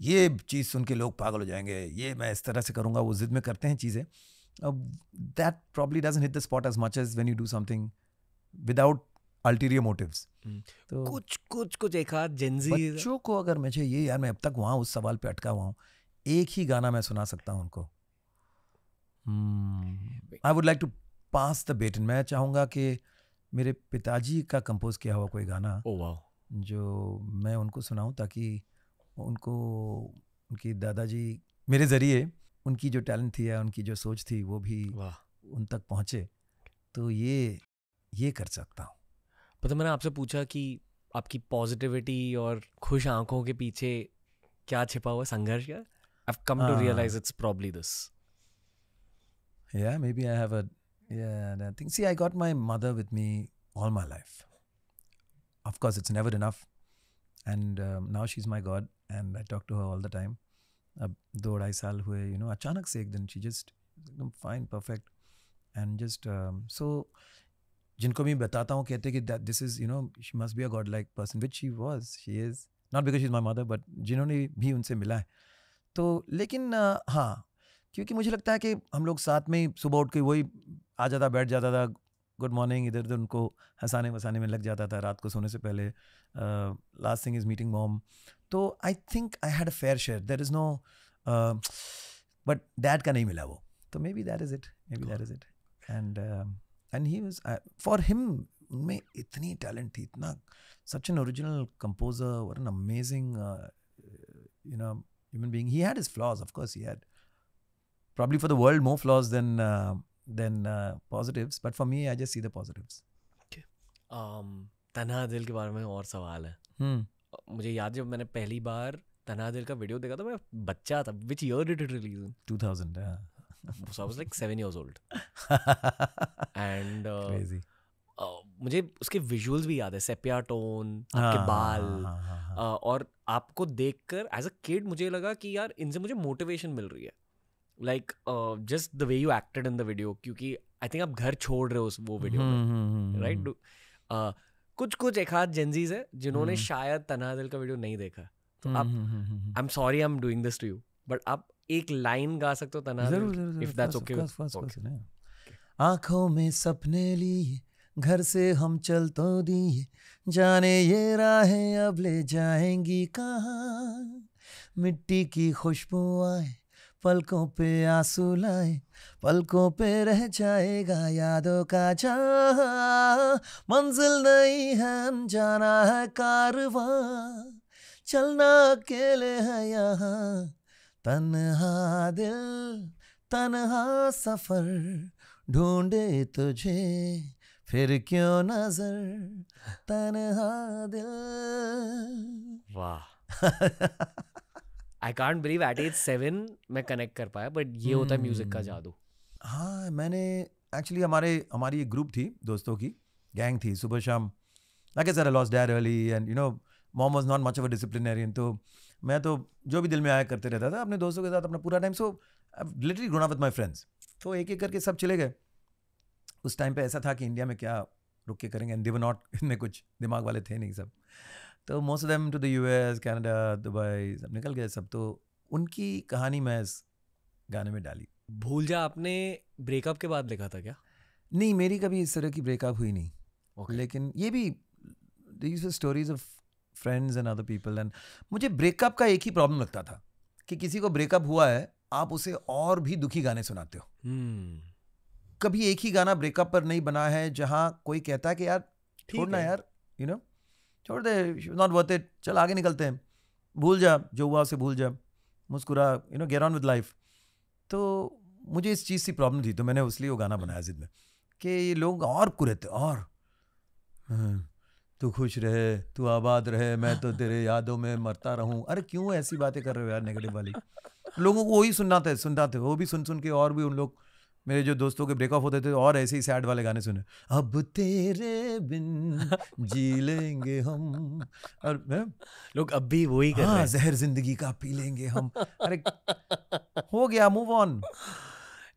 ये चीज़ सुन के लोग पागल हो जाएंगे ये मैं इस तरह से करूँगा वो जिद में करते हैं चीज़ें that probably doesn't hit the spot as much as when you do something without ulterior motive तो कुछ कुछ कुछ एक हाथ जेंजी बच्चों को अगर मुझे ये यार मैं अब तक वहाँ उस सवाल पे अटका हुआ हूँ एक ही गाना मैं सुना सकता हूँ उनको I would like to pass the baton मैं चाहूँगा कि मेरे पिताजी का कंपोज किया हुआ कोई गाना oh, wow. जो मैं उनको सुनाऊँ ताकि उनको उनकी दादाजी मेरे ज़रिए उनकी जो टैलेंट थी या उनकी जो सोच थी वो भी वाह उन तक पहुँचे तो ये ये कर सकता हूँ पता तो मैंने आपसे पूछा कि आपकी पॉजिटिविटी और खुश आंखों के पीछे क्या छिपा हुआ संघर्ष का I come to realize it's probably this maybe I have see I got my mother with me all my life of course it's never enough and now she is my god and I talk to her all the time अब दो ढाई साल हुए you know अचानक से एक दिन she just एकदम fine perfect and just so जिनको मैं बताता हूँ कहते कि that this is you know she must be a god like person which she was she is not because is my mother but जिन्होंने भी उनसे मिला है तो लेकिन uh, हाँ क्योंकि मुझे लगता है कि हम लोग साथ में ही सुबह उठ के वही आ जाता बैठ जाता था गुड मॉर्निंग इधर उधर उनको हंसाने वसाने में लग जाता था रात को सोने से पहले last thing is meeting mom तो I think I had a fair share there is no but dad का नहीं मिला वो तो maybe that is it maybe that is it and and he was for him उनमें इतनी talent थी इतना सच एन ओरिजिनल कंपोजर और an amazing you know human being he had his flaws of course he had probably for the world more flaws than uh, than uh, positives but for me i just see the positives okay um tanha dil ke bare mein aur sawal hai hmm मुझे याद जब मैंने पहली बार तनादिल का video देखा था मैं बच्चा था which year did it release two thousand so I was like seven years old and मुझे उसके विजुअल्स भी याद है सेपिया हाँ, टोन आपके हाँ, बाल हाँ, uh, और आपको देखकर एज अ किड मुझे लगा कि यार इनसे मुझे मोटिवेशन मिल रही है like just the way you acted in the video क्योंकि आई थिंक आप घर छोड़ रहे हो उस वो वीडियो में राइट हम्म, हम्म, हम्म, कुछ कुछ एक हाथ जेंजीज है जिन्होंने हम्म। शायद तना दिल का वीडियो नहीं देखा तो आप I am sorry I am doing this to you but आप एक लाइन गा सकते हो तना जरूर इफ दैट्स ओके आंखों में सपने लिए घर से हम चल तो दिए जाने ये राहें अब ले जाएंगी कहाँ मिट्टी की खुशबू आए पलकों पे आंसू लाए पलकों पे रह जाएगा यादों का जा मंजिल नहीं है जाना है कारवा चलना अकेले है यहाँ तनहा दिल तनहा सफर ढूंढे तुझे फिर क्यों नजर तनहा दिल वाह (laughs) I can't believe at age seven मैं कनेक्ट कर पाया बट ये होता है म्यूजिक का जादू हाँ मैंने एक्चुअली हमारे हमारी एक ग्रुप थी दोस्तों की गैंग थी सुबह शाम like sir I lost dad early and you know mom was not much of a disciplinarian तो मैं तो जो भी दिल में आया करते रहता था अपने दोस्तों के साथ अपना पूरा time so literally growing with my friends तो एक एक करके सब चले गए उस टाइम पे ऐसा था कि इंडिया में क्या रुक के करेंगे एंड देवर नॉट इनमें कुछ दिमाग वाले थे नहीं सब तो most of them to the U S Canada Dubai सब निकल गए सब तो उनकी कहानी मैं इस गाने में डाली भूल जा आपने ब्रेकअप के बाद लिखा था क्या नहीं मेरी कभी इस तरह की ब्रेकअप हुई नहीं okay. लेकिन ये भी stories of friends and other people and मुझे ब्रेकअप का एक ही प्रॉब्लम लगता था कि किसी को ब्रेकअप हुआ है आप उसे और भी दुखी गाने सुनाते हो hmm. कभी एक ही गाना ब्रेकअप पर नहीं बना है जहाँ कोई कहता है कि यार छोड़ना यार यू you नो know, छोड़ दे नॉट वर्थ इट चल आगे निकलते हैं भूल जा जो हुआ उसे भूल जा मुस्कुरा you know get on with life तो मुझे इस चीज़ की प्रॉब्लम थी तो मैंने इसलिए वो गाना बनाया जिद में कि ये लोग और कुरेते और हाँ, तू खुश रहे तू आबाद रहे मैं तो तेरे यादों में मरता रहूं अरे क्यों ऐसी बातें कर रहे हो यार नेगेटिव वाली लोगों को वही सुनना था सुनता थे वो भी सुन सुन के और भी उन लोग मेरे जो दोस्तों के ब्रेकअप होते थे तो और ऐसे ही सैड वाले गाने सुने अब तेरे बिन (laughs) जी लेंगे हम और मैं लोग अब भी वही हाँ, जहर जिंदगी का पी लेंगे हम अरे हो गया मूव ऑन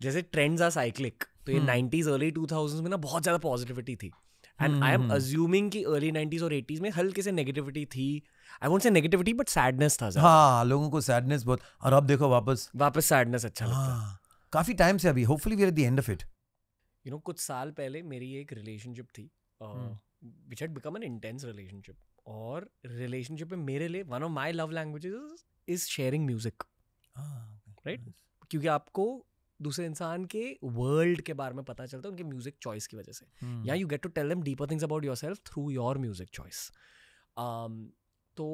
जैसे ट्रेंड्स आर साइक्लिक तो ये नाइनटीज अर्ली टू थाउजेंड में ना बहुत ज़्यादा पॉजिटिविटी थी एंड आई एम अज्यूमिंग की अर्ली नाइनटीज और एटीज में हल्के से नेगेटिविटी थी I won't say negativity but sadness था हाँ लोगों को सैडनेस बहुत और अब देखो वापस वापस सैडनेस अच्छा हाँ. लगता है हाँ। काफ़ी टाइम से अभी hopefully we are at the end of it you know कुछ साल पहले मेरी एक रिलेशनशिप थी which had become an intense relationship और रिलेशनशिप में मेरे लिए one of my love languages is sharing music right क्योंकि आपको दूसरे इंसान के वर्ल्ड के बारे में पता चलता है उनके म्यूजिक चॉइस की वजह से या you get to tell them deeper things about yourself through your music choice तो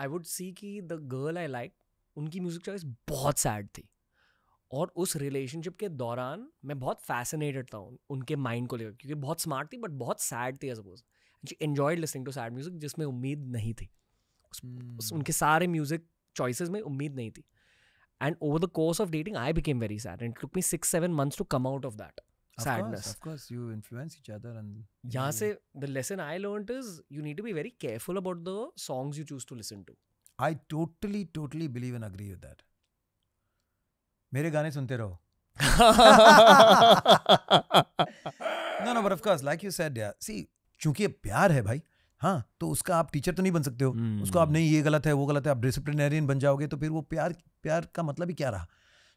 आई वुड सी कि द गर्ल आई लाइक उनकी म्यूजिक चॉइस बहुत सैड थी और उस रिलेशनशिप के दौरान मैं बहुत फैसिनेटेड था उन, उनके माइंड को लेकर क्योंकि बहुत स्मार्ट थी बट बहुत सैड थी supposedly enjoyed listening to sad music जिसमें उम्मीद नहीं थी उस, hmm. उस उनके सारे म्यूजिक चॉइसेस में उम्मीद नहीं थी and over the course of dating I became very sad and took me six seven months to come out of that sadness you influence each other यहाँ से the lesson I learned is you need to be very careful about the songs you choose to listen to I totally totally believe and agree with that मेरे गाने सुनते रहो no no but of course like you said see चूंकि प्यार है भाई हाँ तो उसका आप टीचर तो नहीं बन सकते हो hmm. उसको आप नहीं ये गलत है वो गलत है आप डिसिप्लिनरियन बन जाओगे तो फिर वो प्यार प्यार का मतलब ही क्या रहा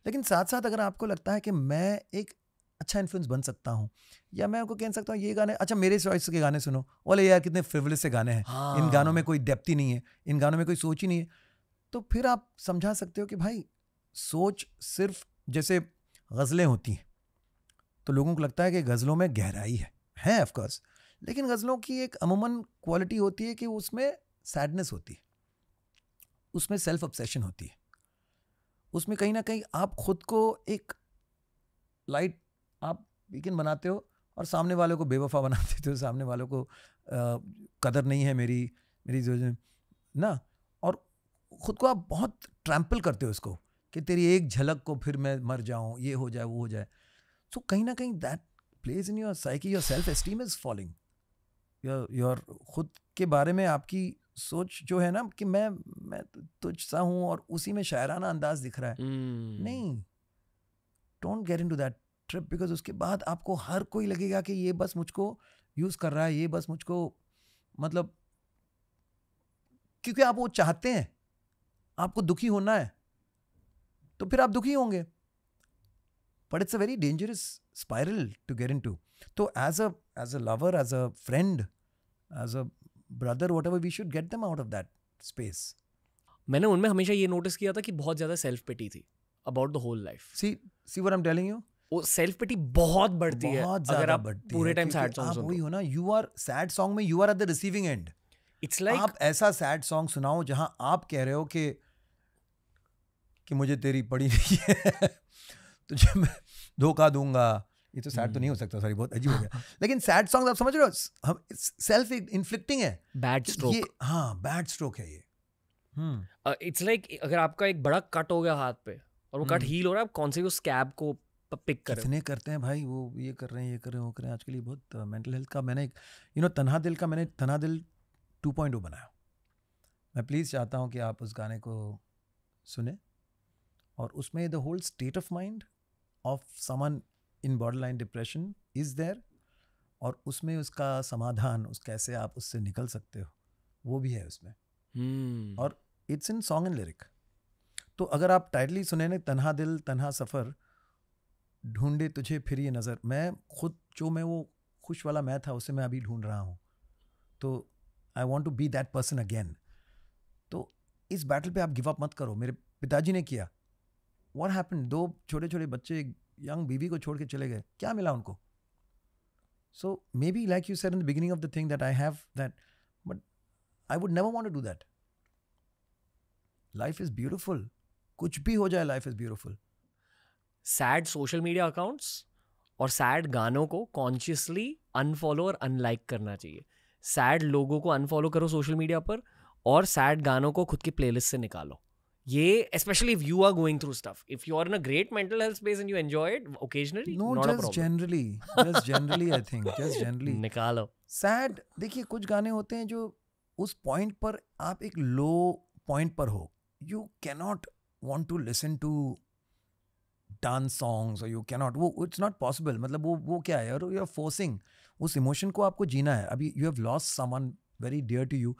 लेकिन साथ साथ अगर आपको लगता है कि मैं एक अच्छा इन्फ्लुएंस बन सकता हूँ या मैं उनको कह सकता हूँ ये गाने अच्छा मेरे चॉइस के गाने सुनो बोले यार कितने फेवरेट से गाने हैं हाँ। इन गानों में कोई डेप्थ ही नहीं है इन गानों में कोई सोच ही नहीं है तो फिर आप समझा सकते हो कि भाई सोच सिर्फ जैसे गज़लें होती हैं तो लोगों को लगता है कि गज़लों में गहराई है है ऑफकोर्स लेकिन गज़लों की एक अमूमन क्वालिटी होती है कि उसमें सैडनेस होती है उसमें सेल्फ ऑब्सेशन होती है उसमें कहीं ना कहीं आप खुद को एक लाइट आप वीकेंड बनाते हो और सामने वालों को बेवफा बना देते हो सामने वालों को आ, कदर नहीं है मेरी मेरी जो ना और ख़ुद को आप बहुत ट्रैम्पल करते हो उसको कि तेरी एक झलक को फिर मैं मर जाऊँ ये हो जाए वो हो जाए सो कहीं ना कहीं that plays in your psyche your self esteem is falling your your खुद के बारे में आपकी सोच जो है ना कि मैं मैं तुझ सा हूँ और उसी में शायराना अंदाज दिख रहा है mm. नहीं don't get into that trip because उसके बाद आपको हर कोई लगेगा कि ये बस मुझको यूज़ कर रहा है ये बस मुझको मतलब क्योंकि आप वो चाहते हैं आपको दुखी होना है तो फिर आप दुखी होंगे but it's a very dangerous spiral to get into तो as a as a lover as a friend as a brother whatever we should get them out of that space मैंने उनमें हमेशा ये notice किया था कि बहुत ज़्यादा सेल्फ पिटी थी about the whole life see see what am telling you वो सेल्फ पिटी बहुत बढ़ती बहुत है बहुत अगर आप पूरे टाइम सैड सॉन्ग सुनो वही हो ना यू आर सैड सॉन्ग में you are at the receiving end it's like आप ऐसा सैड सॉन्ग सुनाओ जहां आप कह रहे हो कि कि मुझे तेरी पड़ी नहीं है (laughs) तुझे तो मैं धोखा दूंगा ये तो सैड तो नहीं हो हम्म। सकता सॉरी बहुत अजीब हो गया (laughs) लेकिन सैड सॉन्ग आप समझ रहे हो हम सेल्फ इन्फ्लिक्टिंग है बैड स्ट्रोक ये हाँ बैड स्ट्रोक है ये इट्स हम्म। लाइक अगर आपका एक बड़ा कट हो गया हाथ पे और वो कट हील हम्म। हो रहा है आप कौन से उस स्कैब को पिक कर इतने करते हैं भाई वो ये कर रहे हैं ये कर रहे हैं वो कर रहे हैं आजकल ये बहुत मेंटल हेल्थ का मैंने एक यू नो तनहा दिल का मैंने तनहा दिल टू पॉइंट oh बनाया मैं प्लीज़ चाहता हूँ कि आप उस गाने को सुने और उसमें the whole state of mind of someone in borderline depression is there और उसमें उसका समाधान उस कैसे आप उससे निकल सकते हो वो भी है उसमें hmm. और it's in song and lyric तो अगर आप टाइटली सुने ना तनहा दिल तनहा सफ़र ढूंढे तुझे फिर ये नज़र मैं खुद जो मैं वो खुश वाला मैं था उसे मैं अभी ढूंढ रहा हूँ तो I want to be that person again तो इस बैटल पे आप गिव अप मत करो मेरे पिताजी ने किया वॉट हैपन दो छोटे छोटे बच्चे यंग बीवी को छोड़ के चले गए क्या मिला उनको so maybe like you sir in the beginning of the thing that I have that but I would never want do that life is beautiful कुछ भी हो जाए life is beautiful sad social media accounts और sad गानों को consciously unfollow और unlike करना चाहिए सैड लोगों को अनफॉलो करो सोशल मीडिया पर और सैड गानों को खुद की प्लेलिस्ट से निकालो ये especially if you are going through stuff if you are in a great mental health space and you enjoy it occasionally no not just a problem. generally just generally i think just generally nikalo sad dekhiye kuch gaane hote hain jo us point par aap ek low point par ho you cannot want to listen to dance songs or you cannot wo it's not possible matlab wo wo kya hai यार you are forcing उस emotion को आपको जीना है अभी you have lost someone very dear to you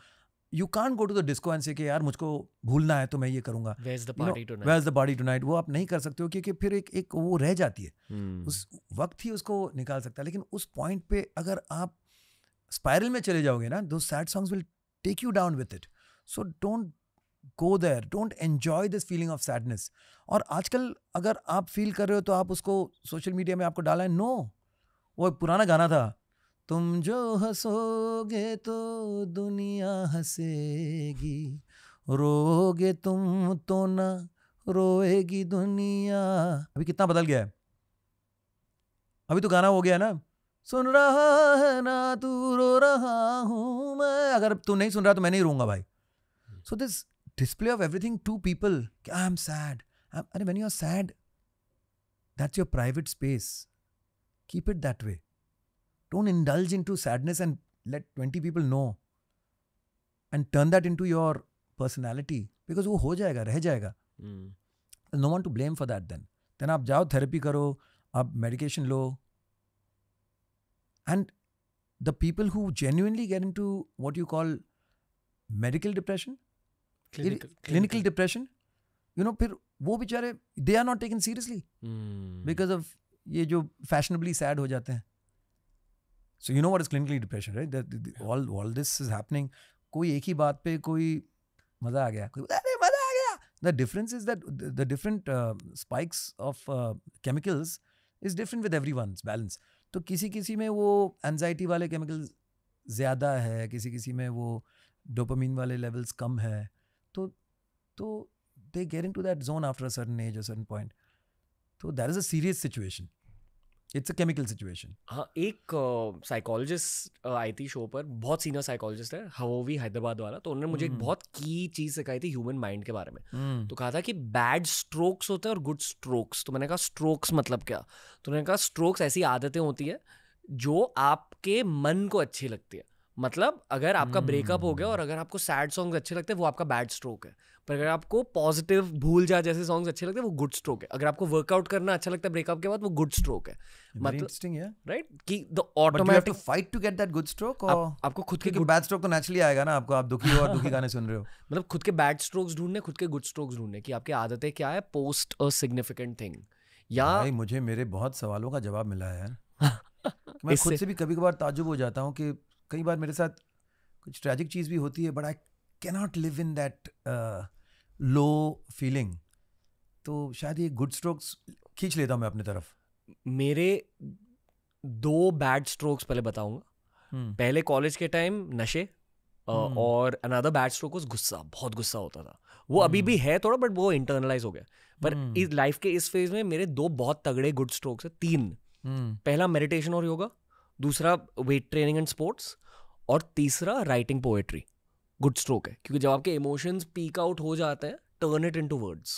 you can't go to the disco and say कि यार मुझको भूलना है तो मैं ये करूंगा wage the body tonight वो आप नहीं कर सकते हो क्योंकि फिर एक एक वो रह जाती है hmm. उस वक्त ही उसको निकाल सकता है लेकिन उस पॉइंट पे अगर आप स्पायरल में चले जाओगे ना दो sad songs will take you down with it so don't go there don't enjoy this feeling of sadness और आजकल अगर आप फील कर रहे हो तो आप उसको सोशल मीडिया में आपको डाला है नो no. वो एक पुराना गाना था तुम जो हंसोगे तो दुनिया हंसेगी रोगे तुम तो ना रोएगी दुनिया अभी कितना बदल गया है अभी तो गाना हो गया ना सुन रहा है ना तू रो रहा हूँ मैं अगर तू नहीं सुन रहा तो मैं नहीं रोऊंगा भाई so this display of everything to people I am sad अरे when you are sad that's your private space keep it that way into sadness and let twenty people know and turn that into your personality because वो हो जाएगा रह जाएगा no want to blame for that then then आप जाओ therapy करो आप medication लो and the people who genuinely get in to what you call medical depression clinical depression you know फिर वो बेचारे they are not taken seriously because of ये जो फैशनेबली सैड हो जाते हैं so you know what is clinically depression right all all this is happening कोई एक ही बात पे कोई मज़ा आ गया कोई अरे मज़ा आ गया the difference is that the different spikes of chemicals is different with everyone balance तो किसी किसी में वो एनजाइटी वाले केमिकल्स ज़्यादा है किसी किसी में वो डोपामीन वाले लेवल्स कम है तो तो they get into that zone after a certain age a certain point तो that is a serious situation it's a chemical situation हाँ एक साइकोलॉजिस्ट आई थी शो पर बहुत सीनियर साइकोलॉजिस्ट है हवोवी हैदराबाद वाला तो उन्होंने मुझे एक हम्म। बहुत की चीज़ सिखाई थी ह्यूमन माइंड के बारे में हम्म। तो कहा था कि बैड स्ट्रोक्स होते हैं और गुड स्ट्रोक्स तो मैंने कहा स्ट्रोक्स मतलब क्या तो उन्होंने कहा स्ट्रोक्स ऐसी आदतें होती है जो आपके मन को अच्छी लगती है मतलब अगर आपका ब्रेकअप hmm. हो गया और हम्म। अगर आपको सैड सॉन्ग्स अच्छे लगते हैं वो आपका बैड स्ट्रोक है पर अगर आपको पॉजिटिव भूल जा जैसे सॉन्ग्स अच्छे लगते हैं वो गुड स्ट्रोक है अगर आपको वर्कआउट करना अच्छा लगता है ब्रेकअप के बाद वो गुड स्ट्रोक है मतलब राइट कि खुद के बैड तो स्ट्रोक (laughs) मतलब खुद के बैड स्ट्रोक्स ढूंढने खुद के गुड स्ट्रोक्स ढूंढने की आपकी आदतें क्या है पोस्ट अ सिग्निफिकेंट थिंग या मुझे मेरे बहुत सवालों का जवाब मिला है (laughs) मैं खुद से भी कभी कभार ताजुब हो जाता हूँ कि कई बार मेरे साथ कुछ ट्रैजिक चीज़ भी होती है but I cannot live in that low feeling तो शायद ये गुड स्ट्रोक्स खींच लेता हूँ मैं अपनी तरफ मेरे दो बैड स्ट्रोक्स पहले बताऊंगा hmm. पहले कॉलेज के टाइम नशे hmm. और अनादर बैड स्ट्रोक उस गुस्सा बहुत गुस्सा होता था वो hmm. अभी भी है थोड़ा बट वो इंटरनलाइज हो गया पर hmm. इस लाइफ के इस फेज में मेरे दो बहुत तगड़े गुड स्ट्रोक्स है तीन पहला मेडिटेशन और योगा दूसरा वेट ट्रेनिंग एंड स्पोर्ट्स और तीसरा राइटिंग पोएट्री गुड स्ट्रोक है क्योंकि जब आपके इमोशंस पीक आउट हो जाते हैं turn it into words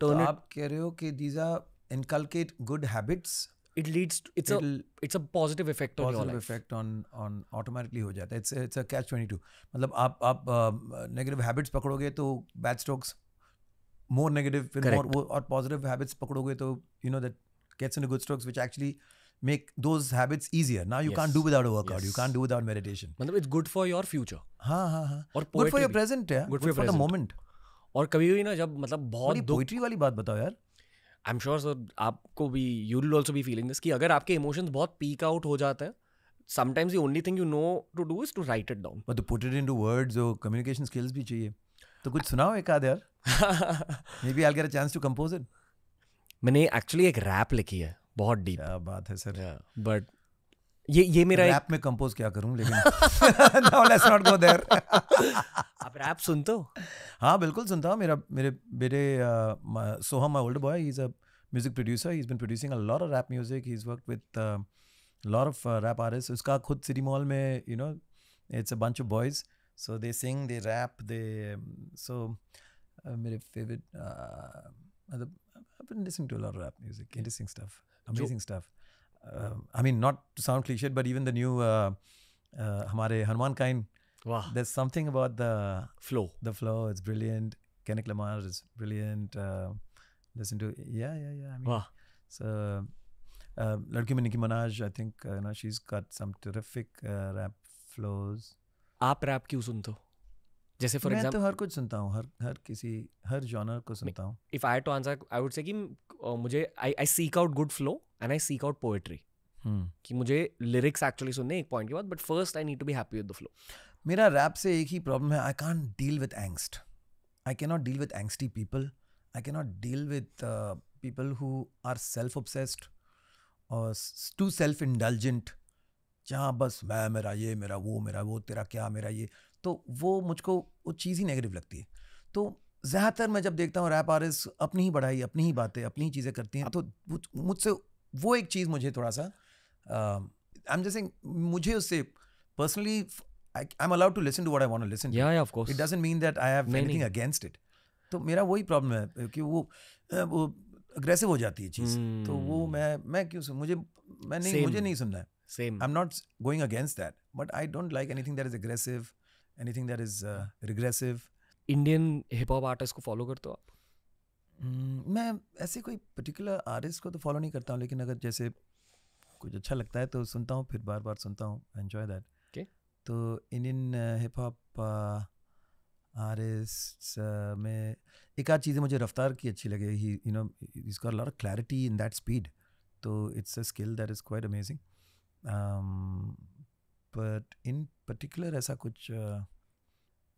turn तो आप कह रहे हो कि these are inculcate good habits it leads to, it's It'll, a it's a positive effect positive on your life. effect on on हो जाता है इट्स a, it's a 22 मतलब आप आप नेगेटिव uh, हैबिट्स पकड़ोगे तो बैड स्ट्रोक्स मोर नेगेटिव फिर मोर और पॉजिटिव हैबिट्स पकड़ोगे तो you know that gets in good strokes which actually make those habits easier. Now you yes. can't do without a workout. Yes. You can't do without meditation. मतलब it's good for your future. हाँ हाँ हाँ. और good for your present yeah. Good, good for, for the moment. और कभी भी ना जब मतलब बहुत पोइट्री वाली बात बताओ यार आई एम श्योर सर आपको भी यू विल ऑल्सो भी फीलिंग दिस कि अगर आपके इमोशंस बहुत पीक आउट हो जाते हैं sometimes the only thing you know to do is to write it down but put it into words और कम्युनिकेशन स्किल्स भी चाहिए तो कुछ सुनाओ एक आध यार maybe I get a chance to compose it मैंने एक्चुअली एक रैप लिखी है बहुत डीप क्या बात है सर बट ये ये मेरा रैप में कंपोज क्या करूं लेकिन now let's not go there आप रैप सुनते हो हां बिल्कुल सुनता हूं मेरा मेरे बेटे Soham my old boy he is a music producer he is been producing a lot of rap music he is work with a lot of rap artist उसका खुद सिटी मॉल में you know it's a bunch of boys so they sing they rap they so मेरे favourite uh, मतलब आई been listening to a lot of rap music interesting stuff amazing jo- stuff. Uh, I mean, not to sound cliche, but even the new uh, uh, Hamare Hanuman kind wow. there's something about the flow. The flow, it's brilliant. Kendrick Lamar is brilliant. Uh, listen to yeah, yeah, yeah. I mean, wow. so. Uh, लड़की में Nicki Minaj I think no she is got some terrific rap flows आप rap क्यों सुनते हो जैसे for example तो हर कुछ सुनता हूँ हर हर किसी हर जॉनर को सुनता हूँ if I to answer I would say कि मुझे I I seek out good flow and I seek out poetry कि मुझे लिरिक्स एक्चुअली सुनने एक पॉइंट के बाद but first I need to be happy with the flow मेरा rap से एक ही प्रॉब्लम है I can't deal with angst I can not deal with angsty people I can not deal with people who are self obsessed और too self indulgent जहाँ बस मैं मेरा ये मेरा वो मेरा वो तेरा क्या मेरा ये तो वो मुझको वो चीज़ ही नेगेटिव लगती है तो ज़्यादातर मैं जब देखता हूँ रैप आर्टिस्ट अपनी ही बढ़ाई अपनी ही बातें अपनी ही चीज़ें करती हैं तो मुझसे वो एक चीज़ मुझे थोड़ा सा आई एम जैसे मुझे उससे personally I am allowed to listen to what I want listen of course it doesn't mean that I have anything against it तो मेरा वही प्रॉब्लम है कि वो वो अग्रेसिव हो जाती है चीज़ hmm. तो वो hmm. मैं मैं क्यों सुन मुझे मैं नहीं Same. मुझे नहीं सुनना है same I am not going against that but I don't like anything that is aggressive anything that is regressive Indian hip hop artist को फॉलो करते हो आप hmm, मैं ऐसे कोई पर्टिकुलर आर्टिस्ट को तो फॉलो नहीं करता हूँ लेकिन अगर जैसे कुछ अच्छा लगता है तो सुनता हूँ फिर बार बार सुनता हूँ एन्जॉय दैट तो इंडियन हिप हॉप आर्टिस्ट में एक आध चीज़ें मुझे रफ्तार की अच्छी लगे he you know is got lot clarity in that speed तो it's a skill that is quite amazing but in particular ऐसा कुछ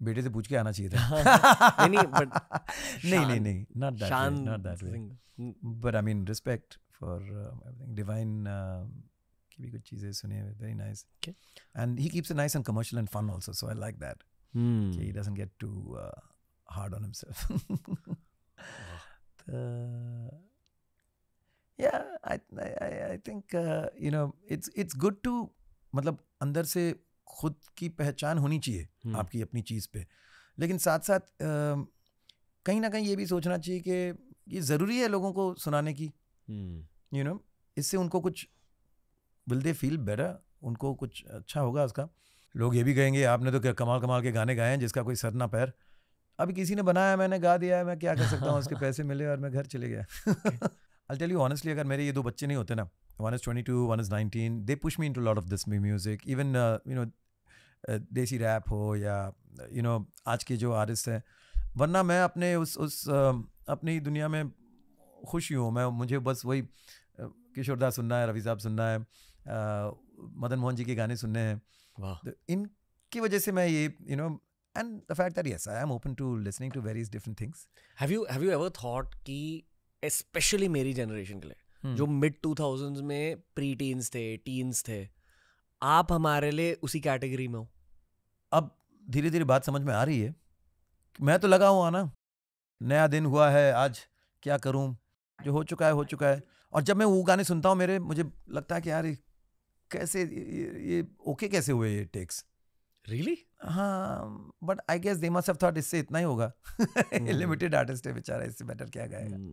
बेटे से पूछ के आना चाहिए था (laughs) नहीं बट (laughs) नहीं नहीं नहीं not that not that way but I mean respect for divine की भी कुछ चीज़ें सुनी है very nice and he keeps nice and commercial and fun also so I like that he doesn't get too hard on himself yeah I, I I think uh, you know it's it's good to मतलब अंदर से खुद की पहचान होनी चाहिए हम्म। आपकी अपनी चीज़ पे लेकिन साथ साथ कहीं ना कहीं ये भी सोचना चाहिए कि ये ज़रूरी है लोगों को सुनाने की यू हम्म। नो इससे उनको कुछ विल दे फील बेटर उनको कुछ अच्छा होगा उसका लोग ये भी कहेंगे आपने तो कमाल कमाल के गाने गाए हैं जिसका कोई सर ना पैर अभी किसी ने बनाया मैंने गा दिया है मैं क्या कर सकता हूँ उसके (laughs) पैसे मिले और मैं घर चले गया आई टेल यू ऑनेस्टली अगर मेरे ये दो बच्चे नहीं होते ना one is 22 one is 19 they push me into a lot of this music even uh, you know desi rap हो या यू नो आज के जो आर्टिस्ट हैं वरना मैं अपने उस उस अपनी दुनिया में खुश ही हूँ मैं मुझे बस वही किशोरदास सुनना है रवि साहब सुनना है मदन मोहन जी के गाने सुनने हैं wow. इनकी वजह से मैं ये you know and the fact that yes I am open to listening to various different things have you have you ever thought कि स्पेशली मेरी जनरेशन के लिए हम्म। जो मिड टू थाउजेंड में प्री टीन्स थे टीन्स थे आप हमारे लिए उसी कैटेगरी में हो अब धीरे धीरे बात समझ में आ रही है मैं तो लगा हुआ ना नया दिन हुआ है आज क्या करूं जो हो चुका है हो चुका है और जब मैं वो गाने सुनता हूँ मेरे मुझे लगता है कि यार कैसे ये, ये ओके कैसे हुए ये टेक्स रियली हाँ but I guess they must have thought इससे इतना ही होगा लिमिटेड hmm. आर्टिस्ट है बेचारा इससे बेटर क्या गाएगा लाइक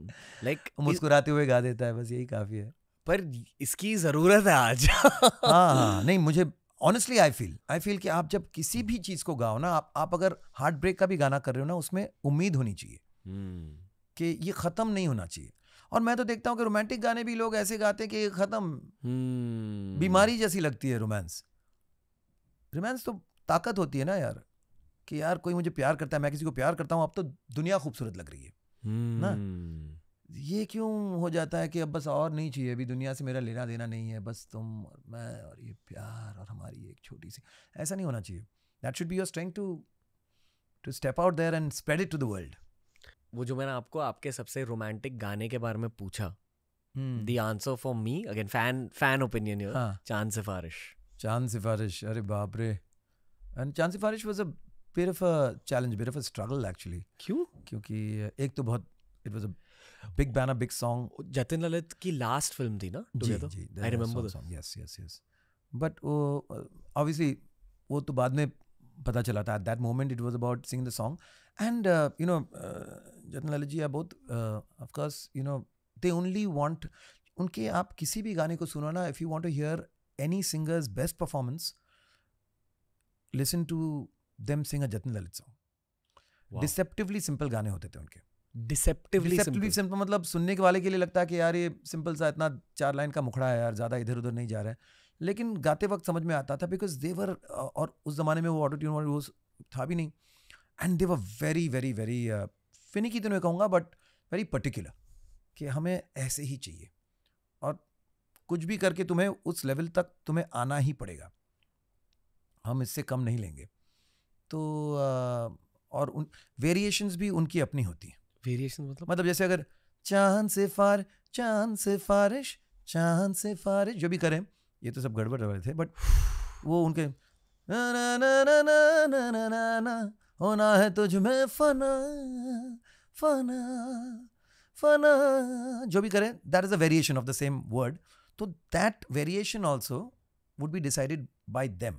hmm. like, मुस्कुराते हुए गा देता है बस यही काफी है पर इसकी जरूरत है आज हाँ, हाँ नहीं मुझे honestly I feel I feel कि आप जब किसी भी चीज को गाओ ना आप आप अगर हार्ट ब्रेक का भी गाना कर रहे हो ना उसमें उम्मीद होनी चाहिए hmm. कि ये खत्म नहीं होना चाहिए और मैं तो देखता हूँ कि रोमांटिक गाने भी लोग ऐसे गाते हैं कि खत्म hmm. बीमारी जैसी लगती है रोमांस रोमांस तो ताकत होती है ना यार कि यार कोई मुझे प्यार करता है मैं किसी को प्यार करता हूँ अब तो दुनिया खूबसूरत लग रही है hmm. ना हम्म। ये क्यों हो जाता है कि अब बस और नहीं चाहिए अभी दुनिया से मेरा लेना देना नहीं है बस तुम और मैं और ये प्यार और हमारी एक छोटी सी ऐसा नहीं होना चाहिए that should be your strength to to step out there and spread it to the world वो जो मैंने आपको आपके सबसे रोमांटिक गाने के बारे में पूछा the answer for me again fan fan opinion Chand Sifarish Chand Sifarish अरे बाप रे एंड चांसी फारिश was a bit of a challenge bit of a struggle actually क्यों क्योंकि एक तो बहुत it was a big a big song Jatin Lalit की लास्ट फिल्म थी ना जी जी I yes yes yes but वो ऑब्वियसली वो तो बाद में पता चला था at that moment it was about sing the song and you know Jatin Lalit ji are both of course you know they only want उनके आप किसी भी गाने को सुनो ना if you want to hear any singers best performance listen to them sing a Jatin Lalit song deceptively simple गाने होते थे उनके डिसेप्टिवली सिंपल मतलब सुनने के वाले के लिए लगता है कि यार ये सिंपल सा इतना चार लाइन का मुखड़ा है यार ज़्यादा इधर उधर नहीं जा रहा है लेकिन गाते वक्त समझ में आता था बिकॉज देवर और उस ज़माने में वो ऑटो ट्यून वो था भी नहीं and they were very very very finicky तो मैं कहूँगा बट वेरी पर्टिकुलर कि हमें ऐसे ही चाहिए और कुछ भी करके तुम्हें उस लेवल तक तुम्हें आना ही पड़ेगा हम इससे कम नहीं लेंगे तो और उन वेरिएशंस भी उनकी अपनी होती हैं वेरिएशन मतलब मतलब जैसे अगर चांद से फार चांद से फारिश चांद से फारिश जो भी करें ये तो सब गड़बड़ रहे थे बट वो उनके होना है तुझ में फना फना फना जो भी करें that is a variation of the same word तो that variation also would be decided by them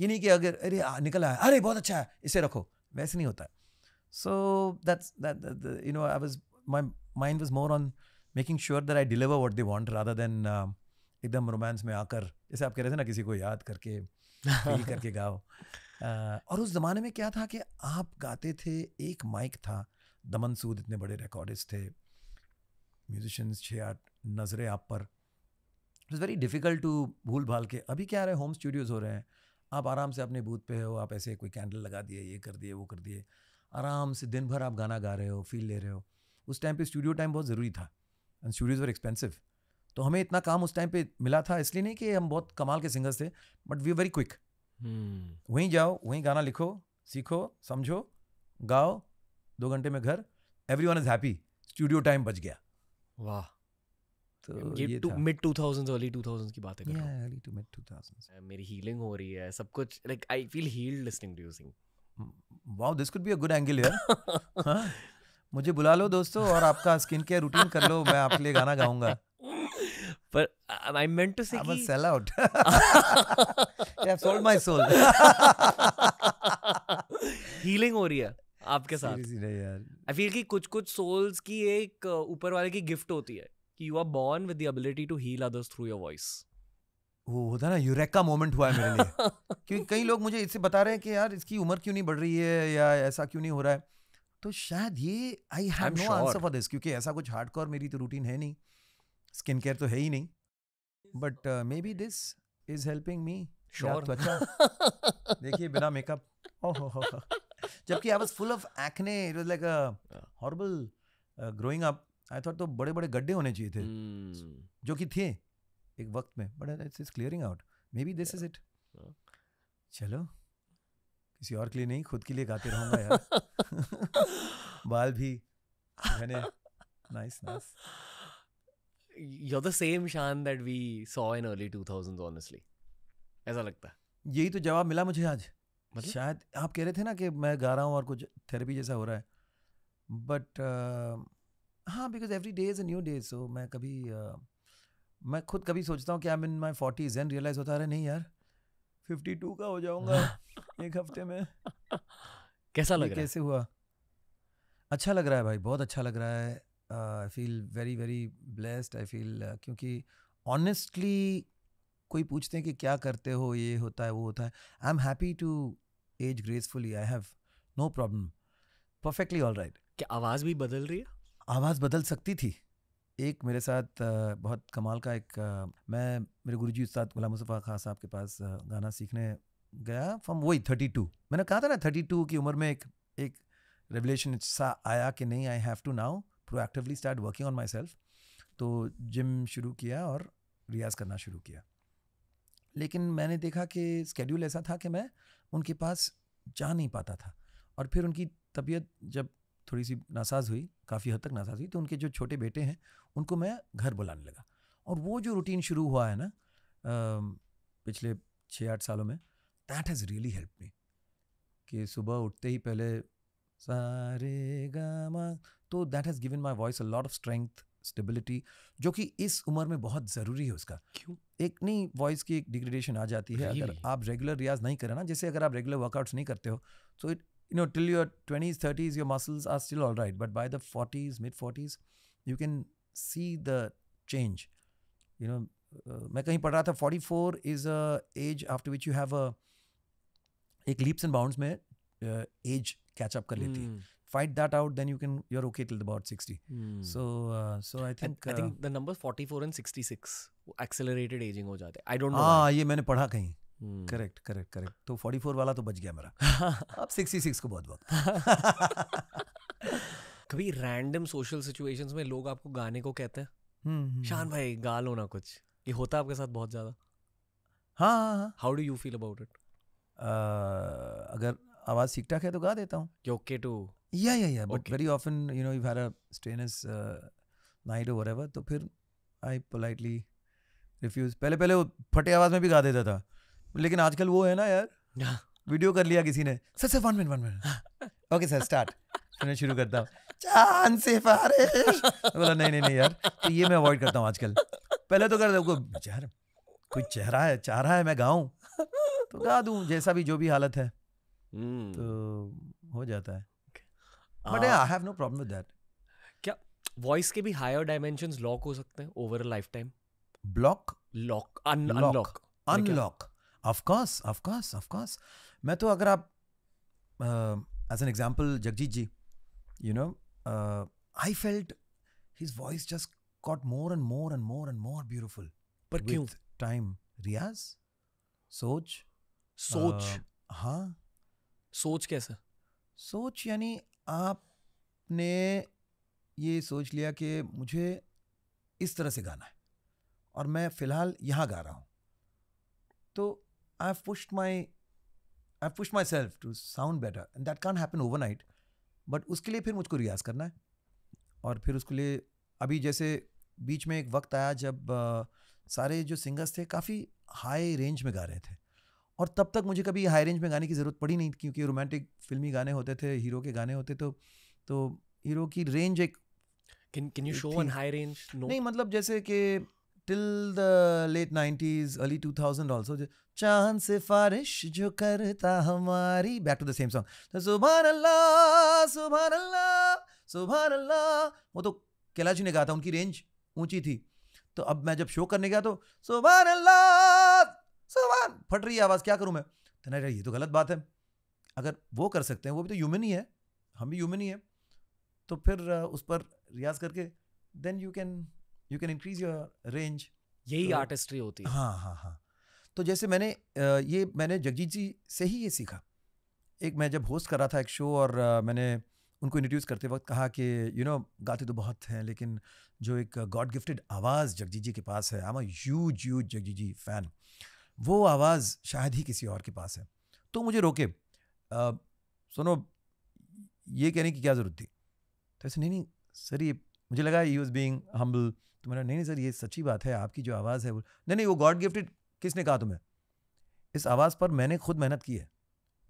ये नहीं कि अगर अरे निकल आया अरे बहुत अच्छा है इसे रखो वैसे नहीं होता so that's that you know I was my mind was more on making sure that I deliver what they want rather than एकदम रोमांस में आकर जैसे आप कह रहे थे ना किसी को याद करके फील (laughs) करके गाओ uh, और उस ज़माने में क्या था कि आप गाते थे एक माइक था दमन सूद इतने बड़े रिकॉर्डिस्ट थे म्यूजिशंस छः आठ नज़रें आप पर इट वेरी डिफ़िकल्ट टू भूल भाल के अभी क्या रहे होम स्टूडियोज़ हो रहे हैं आप आराम से अपने बूथ पे हो आप ऐसे कोई कैंडल लगा दिए ये कर दिए वो कर दिए आराम से दिन भर आप गाना गा रहे हो फील ले रहे हो उस टाइम पे स्टूडियो टाइम बहुत ज़रूरी था एंड स्टूडियोज़ वर एक्सपेंसिव तो हमें इतना काम उस टाइम पे मिला था इसलिए नहीं कि हम बहुत कमाल के सिंगर्स थे बट वी वेरी क्विक वहीं जाओ वहीं गाना लिखो सीखो समझो गाओ दो घंटे में घर everyone is happy studio time बच गया वाह तो ये मिड अर्ली की बातें कर रहा अर्ली टू मिड मेरी हीलिंग हो रही है सब कुछ like I feel healed listening to you sing wow this could be a good angle here मुझे बुला लो दोस्तों और आपका स्किन केयर रूटीन कर लो मैं आपके लिए गाना गाऊंगा पर आई मेंट टू से कि sell out I have sold my soul healing हो रही है आपके साथ नहीं यार आई फील कि कुछ कुछ सोल्स की एक ऊपर वाले की गिफ्ट होती है कि you are born with the ability to heal others through your voice वो होता ना यूरेका मोमेंट हुआ है मेरे लिए क्योंकि कई लोग मुझे इससे बता रहे हैं कि यार इसकी उम्र क्यों नहीं बढ़ रही है या ऐसा क्यों नहीं हो रहा है तो शायद ये I have no answer for this क्योंकि ऐसा कुछ हार्ड कॉर मेरी तो रूटीन है नहीं स्किन केयर तो है ही नहीं but maybe this is helping me sure त्वचा देखिए बिना मेकअप (laughs) जबकि I was full of acne it was like a horrible growing up I thought तो बड़े बड़े गड्ढे होने चाहिए थे हम्म। जो कि थे एक वक्त में but it's is clearing out maybe this is it चलो किसी और के लिए नहीं खुद के लिए गाते रहूंगा यार (laughs) बाल भी मैंने nice nice you're the same Shaan that we saw in early 2000s honestly ऐसा लगता है यही तो जवाब मिला मुझे आज मतलब? शायद आप कह रहे थे ना कि मैं गा रहा हूँ और कुछ थेरेपी जैसा हो रहा है बट uh, हाँ because every day is a new day so मैं कभी uh, मैं खुद कभी सोचता हूँ कि I mean my forties and realize होता है नहीं यार फिफ्टी टू का हो जाऊँगा (laughs) एक हफ्ते में कैसा लग रहा है कैसे हुआ अच्छा लग रहा है भाई बहुत अच्छा लग रहा है I feel very very blessed I feel क्योंकि ऑनेस्टली कोई पूछते हैं कि क्या करते हो ये होता है वो होता है I am happy to age gracefully I have no problem perfectly all right क्या आवाज़ भी बदल रही है आवाज़ बदल सकती थी एक मेरे साथ बहुत कमाल का एक मैं मेरे गुरु जी उस्ताद गुलाम मुस्तफ़ा खां साहब के पास गाना सीखने गया फ्रॉम वही थर्टी टू मैंने कहा था ना थर्टी टू की उम्र में एक एक रेवलेशन सा आया कि नहीं I have to now proactively start working on myself तो जिम शुरू किया और रियाज करना शुरू किया लेकिन मैंने देखा कि स्केड्यूल ऐसा था कि मैं उनके पास जा नहीं पाता था और फिर उनकी तबीयत जब थोड़ी सी नासाज हुई काफ़ी हद तक नासाज हुई तो उनके जो छोटे बेटे हैं उनको मैं घर बुलाने लगा और वो जो रूटीन शुरू हुआ है ना पिछले छः आठ सालों में that has really help me कि सुबह उठते ही पहले सारे गामा तो that has given my voice a lot of strength stability जो कि इस उम्र में बहुत ज़रूरी है उसका क्यों एक नहीं वॉइस की एक डिग्रेडेशन आ जाती है really? अगर आप रेगुलर रियाज नहीं करें ना जैसे अगर आप रेगुलर वर्कआउट्स नहीं करते हो तो it you know, till your 20s, 30s, your muscles are still all right. But by the 40s, mid 40s, you can see the change. You know, uh, मैं कहीं पढ़ रहा 44 is a age after which you have a, एक leaps and bounds में as catch up fight that out then you can you're okay till about 60 hmm. so uh, so i think I, I think uh, the numbers 44 and 66 accelerated aging ho i don't know ah ye maine padha kahin हम्म। Correct correct correct तो forty four वाला तो बच गया मेरा (laughs) अब sixty six को बहुत वक्त (laughs) कभी रैंडम सोशल सिचुएशंस में लोग आपको गाने को कहते हैं हम्म, हम्म, शान भाई गा लो ना कुछ ये होता है आपके साथ बहुत ज़्यादा हाँ how do you feel about it अगर आवाज़ ठीक ठाक है तो गा देता हूँ okay to yeah yeah yeah but very often you know you had a strenuous night और तो फिर आई पोलाइटली रिफ्यूज पहले पहले वो फटे आवाज़ में भी गा देता था लेकिन आजकल वो है ना यार वीडियो हाँ। कर लिया किसी ने sir sir one minute one minute okay sir start मैं शुरू करता हूँ चांद सिफारिश बोला नहीं नहीं नहीं यार तो ये मैं अवॉइड करता हूँ आजकल पहले तो कर देखो यार कोई चेहरा है चाह रहा है मैं गाऊँ तो गा दूँ जैसा भी जो भी हालत है हम्म। तो हो जाता है but I have no problem with that क्या वॉइस के भी हायर डायमेंशंस लॉक हो सकते हैं over a lifetime block lock unlock unlock of course of course of course मैं तो अगर आप as an example Jagjit ji you know I felt his voice just got more and more and more and more beautiful पर क्यों time रियाज सोच सोच uh, हाँ सोच कैसा सोच यानी आपने ये सोच लिया कि मुझे इस तरह से गाना है और मैं फ़िलहाल यहाँ गा रहा हूँ तो I pushed my I my myself to sound better and that can't happen overnight बट उसके लिए फिर मुझको रियाज़ करना है और फिर उसके लिए अभी जैसे बीच में एक वक्त आया जब आ, सारे जो सिंगर्स थे काफ़ी हाई रेंज में गा रहे थे और तब तक मुझे कभी हाई रेंज में गाने की ज़रूरत पड़ी नहीं क्योंकि रोमांटिक फिल्मी गाने होते थे हीरो के गाने होते तो तो हीरो की रेंज एक can you show on high range? No. नहीं मतलब जैसे कि till the late two thousand 2000 also. Chand Sifarish जो करता हमारी back to the same song तो सुबह अल्लाह सुबह अल्लाह सुबह अल्लाह वो तो कैलाश जी ने कहा था उनकी रेंज ऊंची थी तो अब मैं जब शो करने गया तो सुबह अल्लाह सुबह फट रही है आवाज़ क्या करूँ मैं तो ना ये तो गलत बात है अगर वो कर सकते हैं वो भी तो ह्यूमन ही है हम भी ह्यूमन ही है तो फिर उस पर रियाज करके then you can you can increase your range यही आर्टिस्ट्री तो होती है हाँ हाँ हाँ तो जैसे मैंने ये मैंने जगजीत जी से ही ये सीखा एक मैं जब होस्ट कर रहा था एक शो और मैंने उनको इंट्रोड्यूस करते वक्त कहा कि यू नो गाते तो बहुत हैं लेकिन जो एक गॉड गिफ्टेड आवाज़ जगजीत जी के पास है I am use Jagjit ji fan वो आवाज़ शायद ही किसी और के पास है तो मुझे रोके आ, सुनो ये कहने की क्या ज़रूरत थी तो ऐसे नहीं नहीं सर ये मुझे लगा ही वॉज बींग हम्बल तो मैंने नहीं नहीं सर ये सच्ची बात है आपकी जो आवाज़ है वो नहीं नहीं वो गॉड गिफ्टेड किसने कहा तुम्हें इस आवाज़ पर मैंने खुद मेहनत की है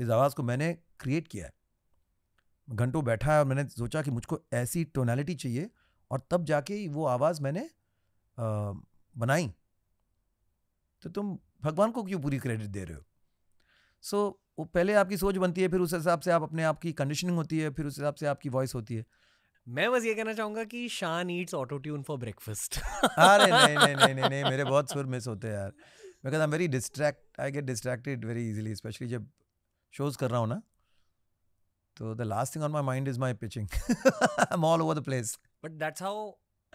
इस आवाज़ को मैंने क्रिएट किया है घंटों बैठा है और मैंने सोचा कि मुझको ऐसी टोनैलिटी चाहिए और तब जाके वो आवाज़ मैंने बनाई तो तुम भगवान को क्यों पूरी क्रेडिट दे रहे हो सो so, वो पहले आपकी सोच बनती है फिर उस हिसाब से आप अपने आप की कंडीशनिंग होती है फिर उस हिसाब से आपकी वॉइस होती है मैं बस ये कहना चाहूंगा कि Shaan eats auto tune for breakfast अरे नहीं नहीं नहीं नहीं नहीं मेरे बहुत सुर मिस होते हैं यार because I am very distract I get distracted very easily specially जब शोज कर रहा हूँ ना तो the last thing on my mind is my pitching all over the place but that's how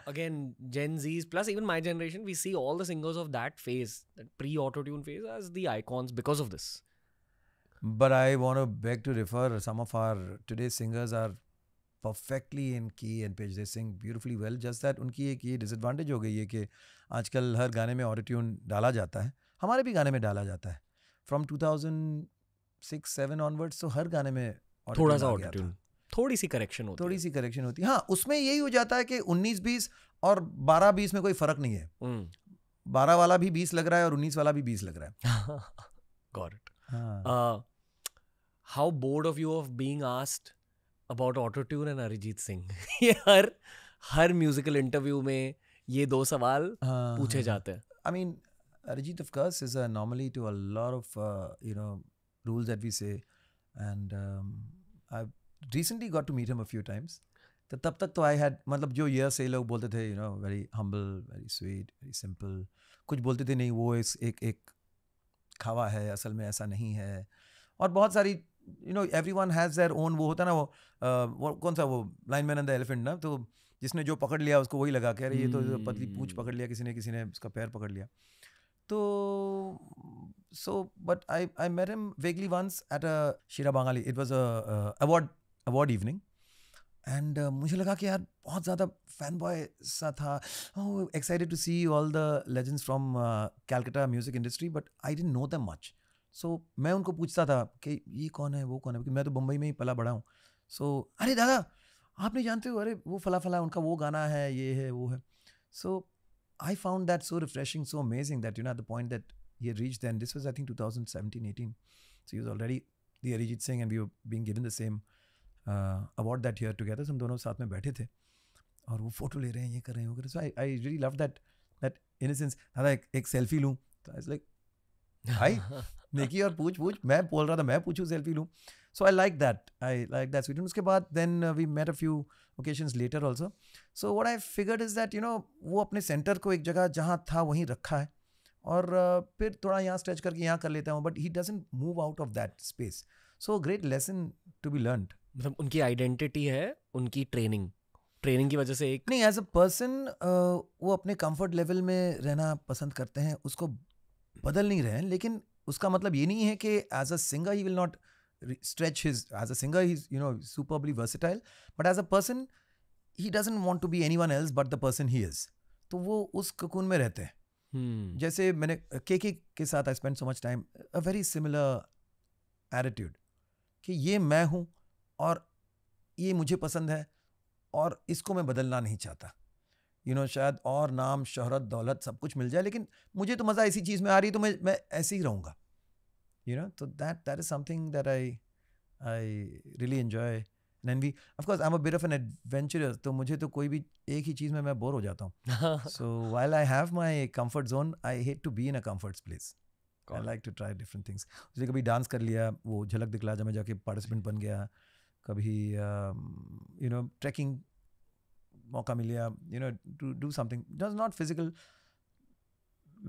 again Gen Z's plus even my generation we see all the singers of that phase pre auto tune phase as the icons because of this but I want back to refer some of our today singers are perfectly in key and pace they sing beautifully well just that उनकी एक ये disadvantage हो गई है कि आजकल हर गाने में ऑटो डाला जाता है हमारे भी गाने में डाला जाता है from two thousand six seven onwards तो हर गाने में थोड़ा सा ऑटो थोड़ी सी करेक्शन होती थोड़ी सी करेक्शन होती है हाँ उसमें यही हो जाता है कि उन्नीस बीस और बारह बीस में कोई फर्क नहीं है हम्म। बारह वाला भी बीस लग रहा है और उन्नीस वाला भी बीस लग रहा है got how bored of you of being asked about auto tune and Arijit Singh ये हर हर म्यूजिकल इंटरव्यू में ये दो सवाल uh, पूछे हाँ। जाते हैं I mean Arijit of course is a normally to a lot of you know rules that we say and I recently got to meet him a few times तो तब तक तो आई हैड मतलब जो ईयर से लोग बोलते थे you know very humble very sweet very simple कुछ बोलते थे नहीं वो एक एक, एक खावा है असल में ऐसा नहीं है और बहुत सारी you know everyone has their own वो होता ना वो, वो कौन सा वो line man and the elephant ना तो जिसने जो पकड़ लिया उसको वही लगा कह अरे ये तो पतली पूछ हम्म। पकड़ लिया किसी ने किसी ने उसका पैर पकड़ लिया तो so but I I met him vaguely once at a Sera Bangali it was award award evening and मुझे लगा कि यार बहुत ज़्यादा फैन बॉय सा था excited to see all the legends from Calcutta music industry but I didn't know them much so so, मैं उनको पूछता था कि ये कौन है वो कौन है क्योंकि मैं तो बम्बई में ही पला बड़ा हूँ सो so, अरे दादा आप नहीं जानते हो अरे वो फला फला उनका वो गाना है ये है वो है so I found that so refreshing so amazing that you know the point that ये reach then this was I think two thousand seventeen eighteen so use already the Arijit Singh and we being given the same award that here together हम दोनों साथ में बैठे थे और वो photo ले रहे हैं ये कर रहे हैं वो कर रहे हैं so I I really love that that in sense दादा एक, एक सेल्फी लूँ तो आई लाइक भाई निकी और पूछ पूछ मैं बोल रहा था मैं पूछूँ सेल्फी लूँ so I like that I like that sweet उसके बाद then we met a few occasion later also so what I figure is that you know वो अपने सेंटर को एक जगह जहाँ था वहीं रखा है और uh, फिर थोड़ा यहाँ स्ट्रेच करके यहाँ कर लेता हूँ but he doesn't move out of that space so great lesson to be learn मतलब उनकी आइडेंटिटी है उनकी ट्रेनिंग ट्रेनिंग की वजह से एक नहीं एज अ पर्सन वो अपने कंफर्ट लेवल में रहना पसंद करते हैं उसको बदल नहीं रहे हैं लेकिन उसका मतलब ये नहीं है कि as a singer he will not stretch his as a singer he you know superbly versatile but as a person he doesn't want to be anyone else but the person he is तो वो उस cocoon में रहते हैं hmm. जैसे मैंने के के के साथ I spend so much time a very similar attitude कि ये मैं हूँ और ये मुझे पसंद है और इसको मैं बदलना नहीं चाहता यू नो शायद और नाम शहरत दौलत सब कुछ मिल जाए लेकिन मुझे तो मज़ा इसी चीज़ में आ रही है तो मैं मैं ऐसे ही रहूँगा यू नो तो that that is something that I I really enjoy नैन we of course I am a bit of an adventure तो मुझे तो कोई भी एक ही चीज़ में मैं बोर हो जाता हूँ so while I have my comfort zone I hate to be in a comforts place I like to try different things जैसे कभी डांस कर लिया वो झलक दिखला जा मैं जाके पार्टिसिपेंट बन गया कभी यू नो ट्रैकिंग मौका मिले या you know to do something just not physical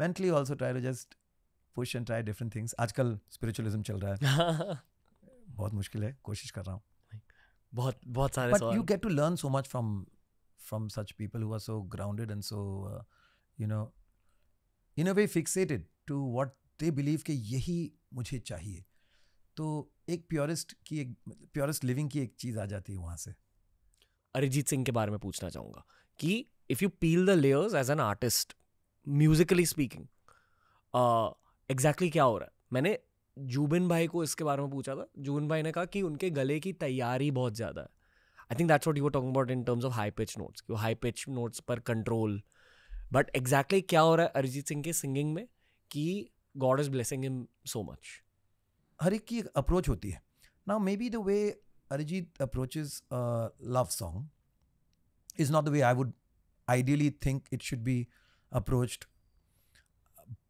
mentally also try to just push and try different things आजकल स्पिरिचुअलिज्म चल रहा है (laughs) बहुत मुश्किल है कोशिश कर रहा हूँ बहुत बहुत सारे but you get to learn so much from from such people who are so grounded and so you know in a way fixated to what they believe के यही मुझे चाहिए तो एक प्योरिस्ट की एक प्योरिस्ट लिविंग की एक चीज़ आ जाती है वहाँ से अरिजीत सिंह के बारे में पूछना चाहूंगा कि if you peel the layers as an artist musically speaking exactly क्या हो रहा है मैंने जुबिन भाई को इसके बारे में पूछा था जुबिन भाई ने कहा कि उनके गले की तैयारी बहुत ज़्यादा है I think that's what you talk about in terms of high pitch notes कि हाई पिच नोट्स पर कंट्रोल बट एग्जैक्टली क्या हो रहा है अरिजीत सिंह के सिंगिंग में कि God is blessing him so much हर एक की अप्रोच होती है ना may B the way Arijit approaches a love song is not the way I would ideally think it should be approached.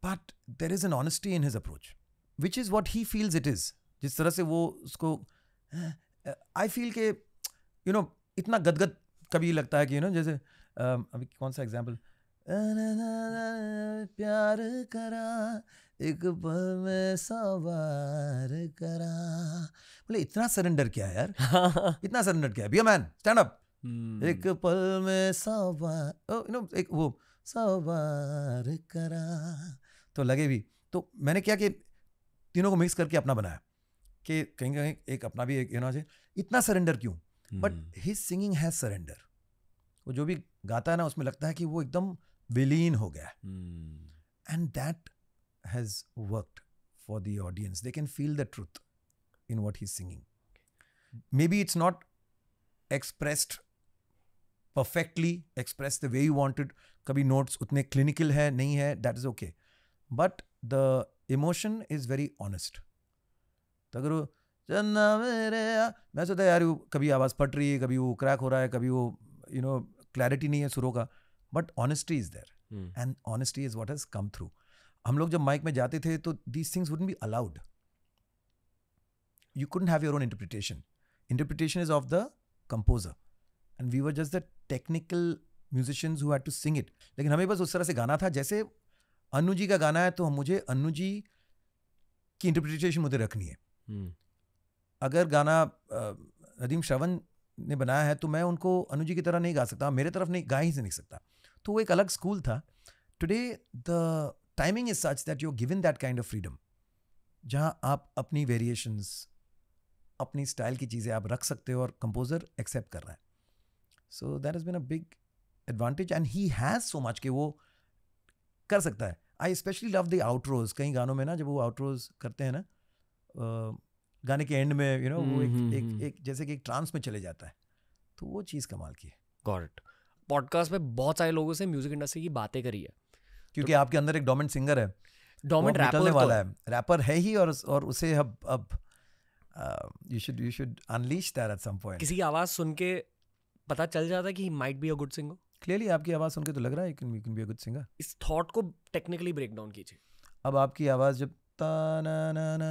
But there is an honesty in his approach, which is what he feels it is. जिस तरह से वो उसको I feel के you know इतना गदगद कभी लगता है कि यू नो जैसे अभी कौन सा एग्जाम्पल प्यार करा एक पल में सवार करा बोले इतना सरेंडर किया यार (laughs) इतना सरेंडर किया बी मैन स्टैंड अप एक पल में सवार यू नो एक वो सवार करा तो लगे भी तो मैंने क्या कि तीनों को मिक्स करके अपना बनाया कि कहीं कहीं एक अपना भी एक यू नो इतना सरेंडर क्यों but his singing has surrender वो जो भी गाता है ना उसमें लगता है कि वो एकदम विलीन हो गया and that has worked for the audience they can feel the truth in what he singing may be it's not expressed perfectly express the way you wanted कभी नोट्स उतने क्लिनिकल है नहीं है that is okay but the emotion is very honest तो अगर चन्ना मेरे मैं सोचता यार कभी आवाज़ फट रही है कभी वो क्रैक हो रहा है कभी वो यू नो क्लैरिटी नहीं है सुरों का but honesty is there and honesty is what has come through हम लोग जब माइक में जाते थे तो these things would be allowed you couldn't have your own interpretation interpretation is of the composer and we were just the technical musicians who had to sing it लेकिन हमें बस उस तरह से गाना था जैसे अनु जी का गाना है तो मुझे अनु जी की इंटरप्रिटेशन मुझे रखनी है hmm. अगर गाना नदीम श्रवण ने बनाया है तो मैं उनको अनु जी की तरह नहीं गा सकता मेरे तरफ नहीं गा ही से नहीं सकता तो वो एक अलग स्कूल था today the timing is such that you given that kind of freedom जहाँ आप अपनी वेरिएशंस अपनी स्टाइल की चीज़ें आप रख सकते हो और कंपोज़र एक्सेप्ट कर रहा है so that is been a big advantage and he has so much कि वो कर सकता है I specially love the outros कई गानों में ना जब वो आउटरोज करते हैं ना गाने के एंड में you you no know, mm-hmm. वो हम्म, एक, हम्म, एक हम्म। एक जैसे कि एक ट्रांस में चले जाता है तो वो चीज़ कमाल की है गॉड पॉडकास्ट में बहुत सारे लोगों से म्यूजिक इंडस्ट्री की बातें करी है क्योंकि तो, आपके अंदर एक डोमेंट सिंगर है डोमेंट रैपर तो, वाला है रैपर है ही और और उसे अब अब you should you should unleash that at some point किसी की आवाज सुन के पता चल जाता है कि he might be a good singer clearly आपकी आवाज सुन के तो लग रहा है you can be a good singer इस थॉट को टेक्निकली ब्रेक डाउन कीजिए अब आपकी आवाज जब ता ना ना ना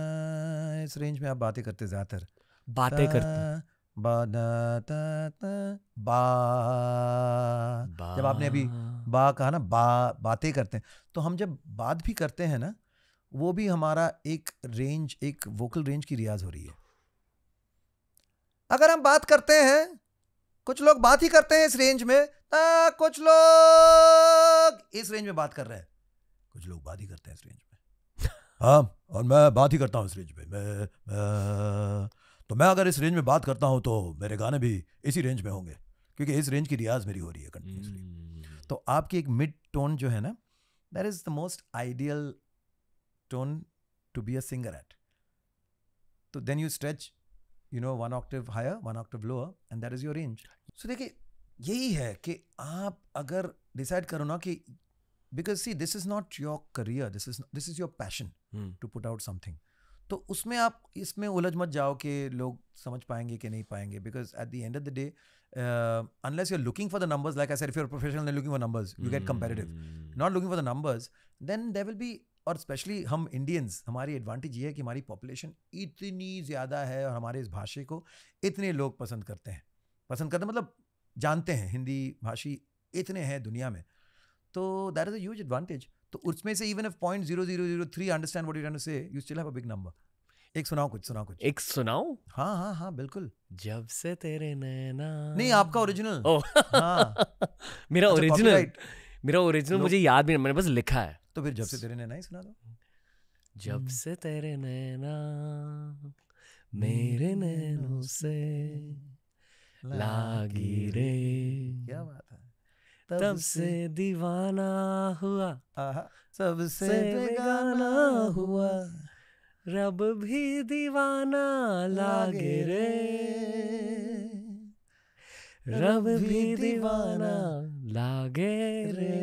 इस रेंज में आप बातें करते ज्यादातर बातें करते बा जब आपने अभी बा कहा ना बा बातें करते हैं तो हम जब बात भी करते हैं ना वो भी हमारा एक रेंज एक वोकल रेंज की रियाज हो रही है अगर हम बात करते हैं कुछ लोग बात ही करते हैं इस रेंज में आ, कुछ लोग इस रेंज में बात कर रहे हैं कुछ लोग बात ही करते हैं इस रेंज में हाँ और मैं बात ही करता हूँ इस रेंज में मैं, मैं तो मैं अगर इस रेंज में बात करता हूँ तो मेरे गाने भी इसी रेंज में होंगे क्योंकि इस रेंज की रियाज मेरी हो रही है कंटिन्यूसली हम्म। तो आपकी एक मिड टोन जो है ना that is the most ideal tone to be a singer at तो then you stretch you know one octave higher one octave lower and that is your range so देखिए यही है कि आप अगर डिसाइड करो ना कि because see this is not your career this is this is your passion to put out something तो उसमें आप इसमें उलझ मत जाओ कि लोग समझ पाएंगे कि नहीं पाएंगे because at the end of the day unless you are looking for the numbers like I sir you're professional looking for numbers you get comparative not looking for the numbers then they will be और specially हम Indians हमारी advantage ये है कि हमारी population इतनी ज़्यादा है और हमारे इस भाषे को इतने लोग पसंद करते हैं पसंद करते हैं मतलब जानते हैं हिंदी भाषी इतने हैं दुनिया में तो that is a huge advantage तो उसमें से even if point zero zero zero three understand what you say you still have a big number एक सुनाओ कुछ सुनाओ कुछ एक सुनाओ हाँ हाँ हाँ बिल्कुल जब से तेरे नैना नहीं आपका ओरिजिनल ओ हाँ (laughs) मेरा ओरिजिनल अच्छा, मेरा ओरिजिनल मुझे याद भी नहीं मैंने बस लिखा है तो फिर जब से तेरे नैना ही सुना दो जब हम्म। से तेरे नैना मेरे नैनों से लागी रे क्या बात है तब से दीवाना हुआ सबसे बेगाना हुआ रब भी दीवाना लागे रे रब भी दीवाना लागे रे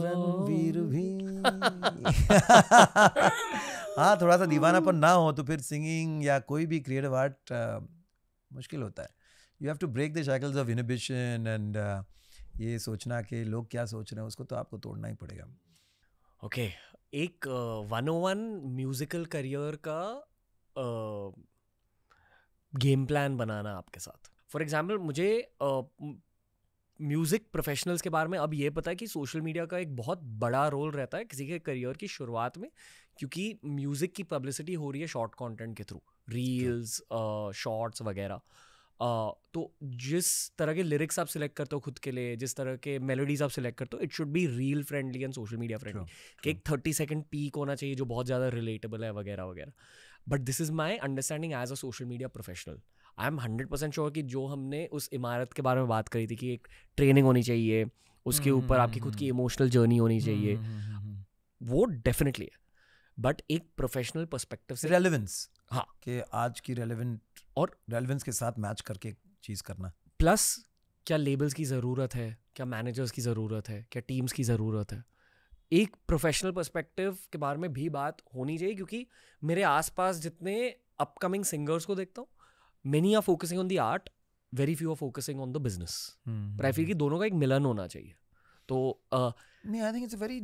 रणवीर भी (laughs) हाँ थोड़ा सा दीवाना पर ना हो तो फिर सिंगिंग या कोई भी क्रिएटिव आर्ट मुश्किल होता है you have to break the shackles of inhibition and ये सोचना कि लोग क्या सोच रहे हैं उसको तो आपको तोड़ना ही पड़ेगा ओके okay, एक one oh one musical career का गेम uh, प्लान बनाना आपके साथ फॉर एग्ज़ाम्पल मुझे म्यूज़िक uh, प्रोफेशनल्स के बारे में अब ये पता है कि सोशल मीडिया का एक बहुत बड़ा रोल रहता है किसी के करियर की शुरुआत में क्योंकि म्यूज़िक की पब्लिसिटी हो रही है शॉर्ट कंटेंट के थ्रू रील्स शॉर्ट्स वगैरह तो जिस तरह के लिरिक्स आप सिलेक्ट करते हो खुद के लिए जिस तरह के मेलोडीज आप सिलेक्ट करते हो it should be reel friendly and social media friendly कि एक थर्टी सेकेंड पीक होना चाहिए जो बहुत ज़्यादा रिलेटेबल है वगैरह वगैरह but this is my understanding as a social media professional I am hundred percent sure कि जो हमने उस इमारत के बारे में बात करी थी कि एक ट्रेनिंग होनी चाहिए उसके हम्म, ऊपर mm-hmm. आपकी खुद की इमोशनल हम्म, जर्नी होनी चाहिए mm-hmm. वो डेफिनेटली है बट एक प्रोफेशनल परस्पेक्टिव से रेलिवेंस हाँ कि आज की रेलिवेंट और रेलिवेंस के साथ मैच करके चीज़ करना प्लस क्या लेबल्स की ज़रूरत है क्या मैनेजर्स की ज़रूरत है क्या टीम्स की ज़रूरत है एक प्रोफेशनल पर्सपेक्टिव के बारे में भी बात होनी चाहिए क्योंकि मेरे आसपास जितने अपकमिंग सिंगर्स को देखता हूँ many are focusing on the art very few are focusing on the business प्राइफी की दोनों का एक मिलन होना चाहिए तो नहीं I think it's a very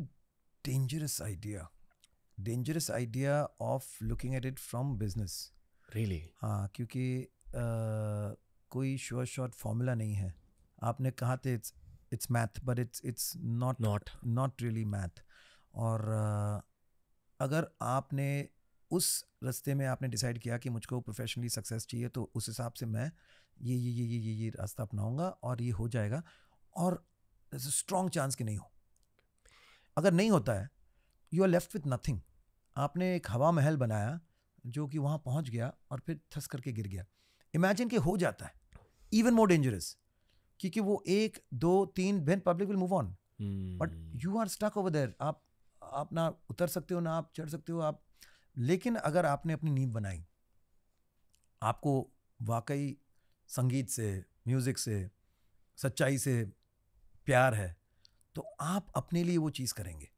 dangerous idea dangerous idea of looking at it from business really really? हाँ क्योंकि आ, कोई श्योर शॉर्ट फॉर्मूला नहीं है आपने कहा थे it's it's math but it's it's not not not really math और आ, अगर आपने उस रास्ते में आपने डिसाइड किया कि मुझको प्रोफेशनली सक्सेस चाहिए तो उस हिसाब से मैं ये ये ये ये ये ये रास्ता अपनाऊंगा और ये हो जाएगा और स्ट्रॉन्ग चांस कि नहीं हो अगर नहीं होता है you are left with nothing आपने एक हवा महल बनाया जो कि वहां पहुंच गया और फिर थस करके गिर गया इमेजिन के हो जाता है इवन मोर डेंजरस क्योंकि वो एक दो तीन then public will move on but you are stuck over there आप आप ना उतर सकते हो ना आप चढ़ सकते हो आप लेकिन अगर आपने अपनी नींव बनाई आपको वाकई संगीत से म्यूज़िक से सच्चाई से प्यार है तो आप अपने लिए वो चीज़ करेंगे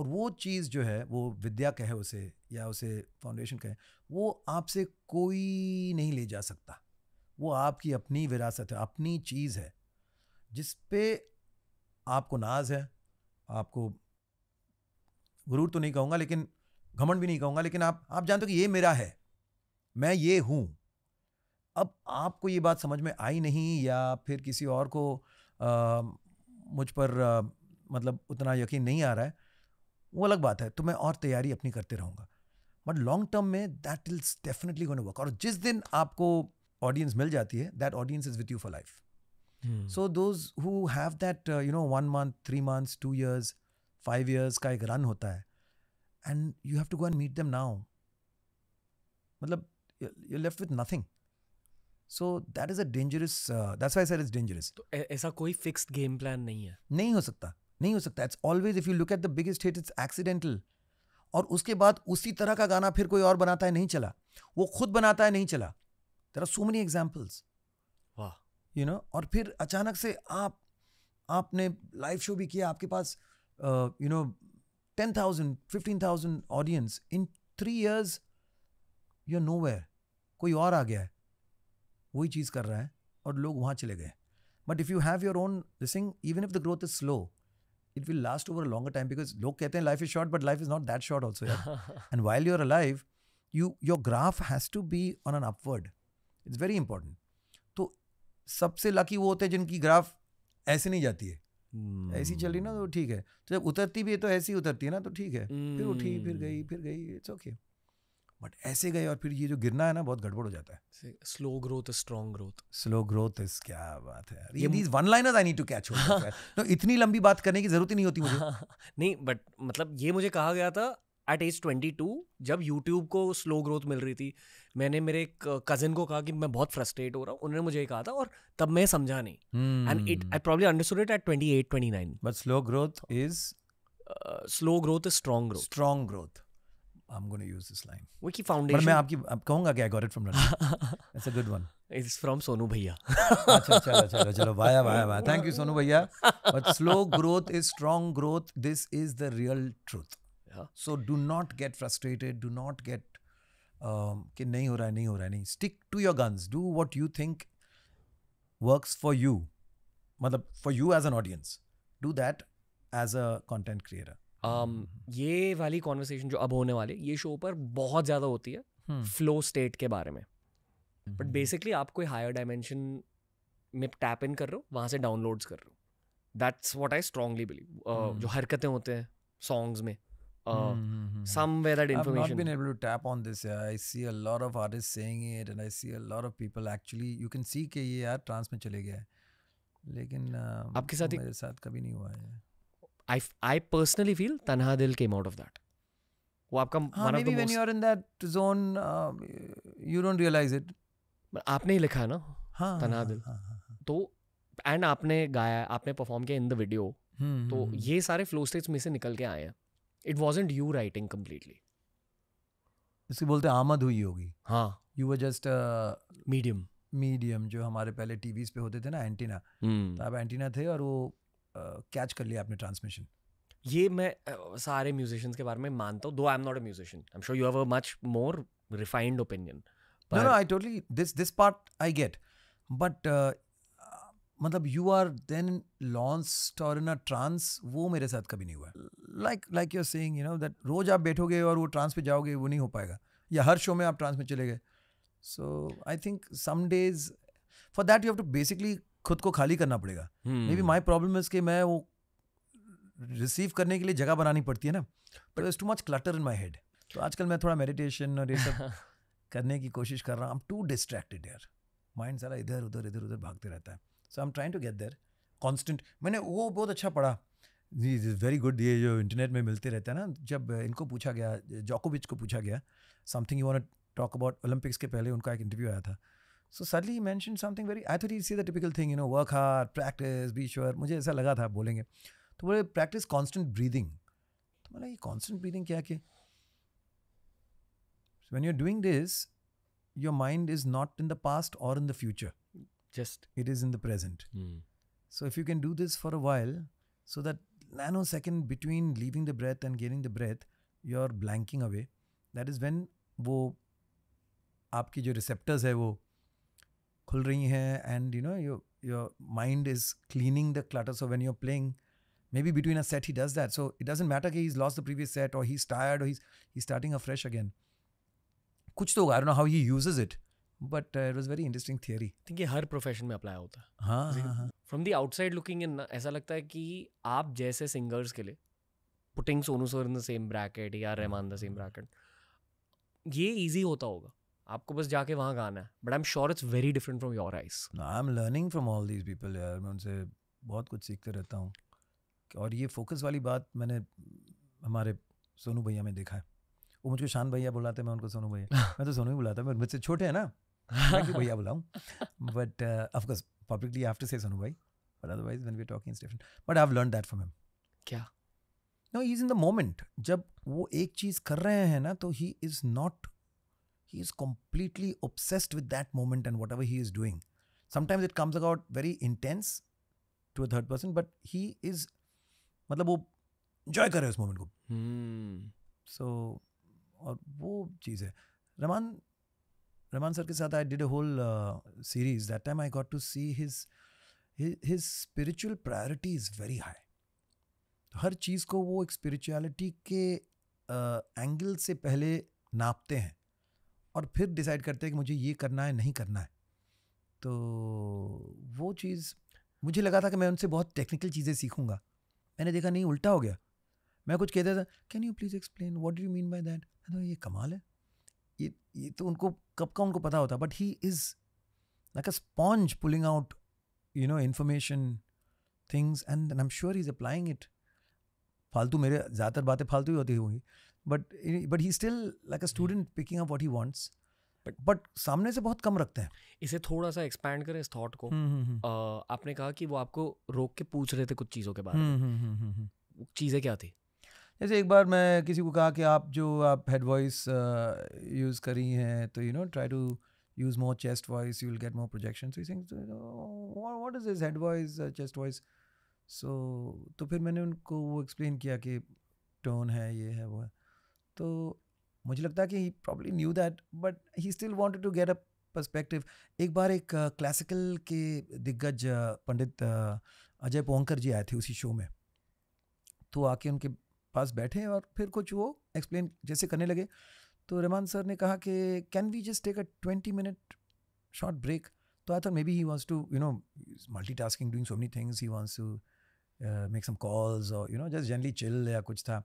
और वो चीज़ जो है वो विद्या कहे उसे या उसे फाउंडेशन कहे वो आपसे कोई नहीं ले जा सकता वो आपकी अपनी विरासत है अपनी चीज़ है जिस पे आपको नाज है आपको गुरूर तो नहीं कहूँगा लेकिन घमंड भी नहीं कहूँगा लेकिन आप आप जानते हो कि ये मेरा है मैं ये हूँ अब आपको ये बात समझ में आई नहीं या फिर किसी और को आ, मुझ पर आ, मतलब उतना यकीन नहीं आ रहा है वो अलग बात है तो मैं और तैयारी अपनी करते रहूँगा बट लॉन्ग टर्म में that is definitely gonna work और जिस दिन आपको ऑडियंस मिल जाती है that audience is with you for life so those who have that you know one month three months two years five years का एक रन होता है and you have to go and meet them now मतलब you left with nothing so that is a dangerous that's why sir is dangerous तो ऐसा कोई fix game plan नहीं है नहीं हो सकता नहीं हो सकता it's always if you look at the biggest hit it's accidental और उसके बाद उसी तरह का गाना फिर कोई और बनाता है नहीं चला वो खुद बनाता है नहीं चला there are so many examples वाह यू नो और फिर अचानक से आप आपने लाइव शो भी किया आपके पास you know ten thousand fifteen thousand audience in three years you know where कोई और आ गया है वही चीज़ कर रहा है और लोग वहाँ चले गए but if you have your own listening even if the growth is slow it will last over a time because लोग कहते हैं life is short but life is not that short also and while you are you your graph has to be on an upward it's very important तो सबसे lucky वो होते हैं जिनकी graph ऐसे नहीं जाती है Hmm. ऐसी चल रही ना तो ठीक है तो जब उतरती भी है तो ऐसी उतरती है ना तो ठीक है hmm. फिर उठी फिर गई फिर गई इट्स ओके okay. बट ऐसे गए और फिर ये जो गिरना है ना बहुत गड़बड़ हो जाता है slow growth strong growth slow growth is क्या बात है ये these one liners I need to catch तो इतनी लंबी बात करने की जरूरत ही नहीं होती मुझे (laughs) नहीं बट मतलब ये मुझे कहा गया था एट एज ट्वेंटी टू जब यूट्यूब को स्लो ग्रोथ मिल रही थी मैंने मेरे एक कजिन को कहा कि मैं बहुत फ्रस्ट्रेट हो रहा हूँ उन्होंने मुझे कहा था और तब मैं समझा नहीं and it I probably understood it at twenty eight twenty nine but slow growth is slow growth is strong growth strong growth I'm going to use this line. Wiki Foundation. But मैं आपकी आप कहूँगा I got it from Ranveer. (laughs) That's a good one. It's from Sonu Bhaiya. अच्छा चलो चलो वाया वाया वाया. (laughs) Thank you Sonu भैया. But slow growth is strong growth. This is the real truth. So do not get frustrated. Do not get that. Um, नहीं हो रहा है नहीं हो रहा है नहीं. Stick to your guns. Do what you think works for you. मतलब for you as an audience. Do that as a content creator. um, ये वाली कॉन्वर्सेशन जो अब होने वाली ये शो पर बहुत ज़्यादा होती है फ्लो hmm. स्टेट के बारे में बट hmm. बेसिकली आप कोई हायर डायमेंशन में टैप इन कर रहे हो वहाँ से डाउनलोड्स कर रहे हो that's what I strongly believe जो हरकतें होते हैं सॉन्ग्स में आपके साथ कभी नहीं हुआ है आई आई पर्सनली फील तनहा दिल केम आउट ऑफ दैट वो आपका हाँ, of when you are in that zone, uh, you don't realize it. आपने ही लिखा है ना हाँ, तनहा हाँ, दिल हाँ, हाँ, हाँ. तो एंड आपने गाया आपने परफॉर्म किया इन द वीडियो तो हम्म, हम्म। ये सारे फ्लो स्टेज में से निकल के आए हैं it wasn't you writing completely इसे बोलते आमद हुई होगी हाँ you were just medium medium जो हमारे पहले टीवीज पे होते थे ना एंटीना हम्म। तो आप एंटीना थे और वो कैच कर लिया आपने ट्रांसमिशन ये मैं सारे म्यूजिशियंस के बारे में मानता हूँ दो I am not a musician I am sure you have a much more refined opinion no no I totally this this part I get but मतलब यू आर देन लॉन्च और इन अ ट्रांस वो मेरे साथ कभी नहीं हुआ like like you are saying you know that रोज आप बैठोगे और वो ट्रांस पे जाओगे वो नहीं हो पाएगा या हर शो में आप ट्रांस में चले गए so I think some days for that you have to basically खुद को खाली करना पड़ेगा maybe my problem is कि मैं वो रिसीव करने के लिए जगह बनानी पड़ती है ना but is too much clutter in my head तो आजकल मैं थोड़ा मेडिटेशन और ये सब (laughs) करने की कोशिश कर रहा हूँ आई एम टू डिस्ट्रैक्टेड यार माइंड सारा इधर उधर इधर उधर भागते रहता है so I am trying to get there constant मैंने वो बहुत अच्छा पढ़ा वेरी गुड ये जो इंटरनेट में मिलते रहते हैं ना जब इनको पूछा गया जॉकोविच को पूछा गया something you want talk about Olympics के पहले उनका एक इंटरव्यू आया था so sadly he mention something very I thought see the typical thing you know work hard practice be sure मुझे ऐसा लगा था बोलेंगे तो बोले प्रैक्टिस कॉन्स्टेंट ब्रीदिंग तो मतलब ये कॉन्स्टेंट ब्रीदिंग क्या कि when you're doing this your mind is not in the past or in the future just it is in the present hmm. so if you can do this for a while so that nanosecond between leaving the breath and getting the breath you're blanking away that is when वो आपकी जो receptors है वो खुल रही हैं and you know your your mind is cleaning the clutter so when you are playing maybe between a set he does that so it doesn't matter कि is loss the previous set और he is tired और he starting a fresh again कुछ तो होगा I know how he use it but it was very interesting theory think ये हर profession में apply होता है हाँ from the outside looking in ऐसा लगता है कि आप जैसे सिंगर्स के लिए पुटिंग सोनू सोर इन द सेम ब्रैकेट या रहमान द सेम ब्रैकेट ये ईजी होता होगा आपको बस जाके वहाँ गाना है but I am sure it's very different from your eyes I am learning from all these people यार मैं उनसे बहुत कुछ सीखते रहता हूँ और ये फोकस वाली बात मैंने हमारे सोनू भैया में देखा है वो मुझको शान भैया बुलाते मैं उनको सोनू भैया मैं तो सोनू ही बुलाता मैं मुझसे छोटे हैं ना भैया बुलाऊँ बट ऑफकोर्स पब्लिकली आफ्टर से सोनू भाई but otherwise when we talking but I have learn that from him क्या no is in the moment जब वो एक चीज़ कर रहे हैं ना तो he is not he is completely obsessed with that moment and whatever he is doing. Sometimes it comes about very intense to a third person, but he is मतलब वो इंजॉय कर रहे हैं उस मोमेंट को सो और वो चीज़ है रमान रमान सर के साथ I did a whole series that time I got to see his his spiritual priority is very high हर चीज़ को वो एक स्पिरिचुअलिटी के एंगल से पहले नापते हैं और फिर डिसाइड करते हैं कि मुझे ये करना है नहीं करना है तो वो चीज़ मुझे लगा था कि मैं उनसे बहुत टेक्निकल चीज़ें सीखूंगा मैंने देखा नहीं उल्टा हो गया मैं कुछ कहता था can you please explain what do you mean by that ये कमाल है ये ये तो उनको कब का उनको पता होता but he is like a sponge pulling out you know information things and I am sure is applying it फालतू मेरे ज़्यादातर बातें फालतू ही होती होंगी but but he still like a student picking up what he wants but but सामने से बहुत कम रखते हैं इसे थोड़ा सा एक्सपैंड करें इस थॉट को हम्म, हम्म, हम्म। आपने कहा कि वो आपको रोक के पूछ रहे थे कुछ चीज़ों के बारे में चीज़ें क्या थी जैसे एक बार मैं किसी को कहा कि आप जो आप हेड वॉइस यूज़ करी हैं तो you know try to use more chest voice you will get more projection what is is head voice chest voice so तो फिर मैंने उनको वो एक्सप्लेन किया कि टोन है ये है वो है तो मुझे लगता है कि he probably knew that but he still wanted to get a perspective एक बार एक क्लासिकल uh, के दिग्गज uh, पंडित uh, अजय पोंकर जी आए थे उसी शो में तो आके उनके पास बैठे और फिर कुछ वो एक्सप्लेन जैसे करने लगे तो रहमान सर ने कहा कि can we just take a twenty minute short break तो I thought maybe he wants to you know multitasking doing so many things he wants to make some calls और you know just generally chill या कुछ था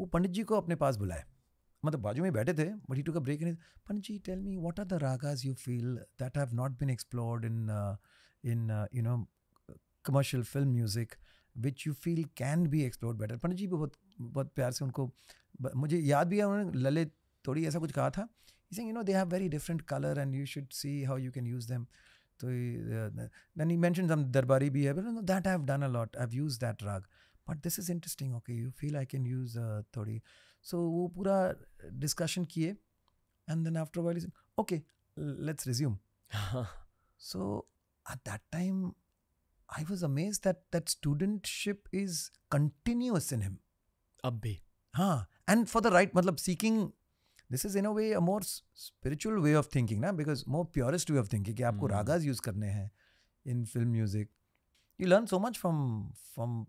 वो पंडित जी को अपने पास बुलाए मतलब बाजू में बैठे थे बट ही टू का break in Pandit ji tell me what are the ragas you feel that have not been explored in in you know commercial film music which you feel can be explored better Pandit ji भी बहुत बहुत प्यार से उनको मुझे याद भी है उन्होंने ललित थोड़ी ऐसा कुछ कहा था you know they have very different colour and you should see how you can use them तो then he mention them Darbari भी है that have done a lot use that raga but this is interesting okay you feel I can use थोड़ी so वो पूरा discussion किए and then afterward okay let's resume so at that time I was amaze that that studentship is continuous in him अब भी हाँ and for the right मतलब seeking this is in a way a more spiritual way of thinking ना because more purest way of thinking आपको hmm. Ragas use करने हैं in film music you learn so much from from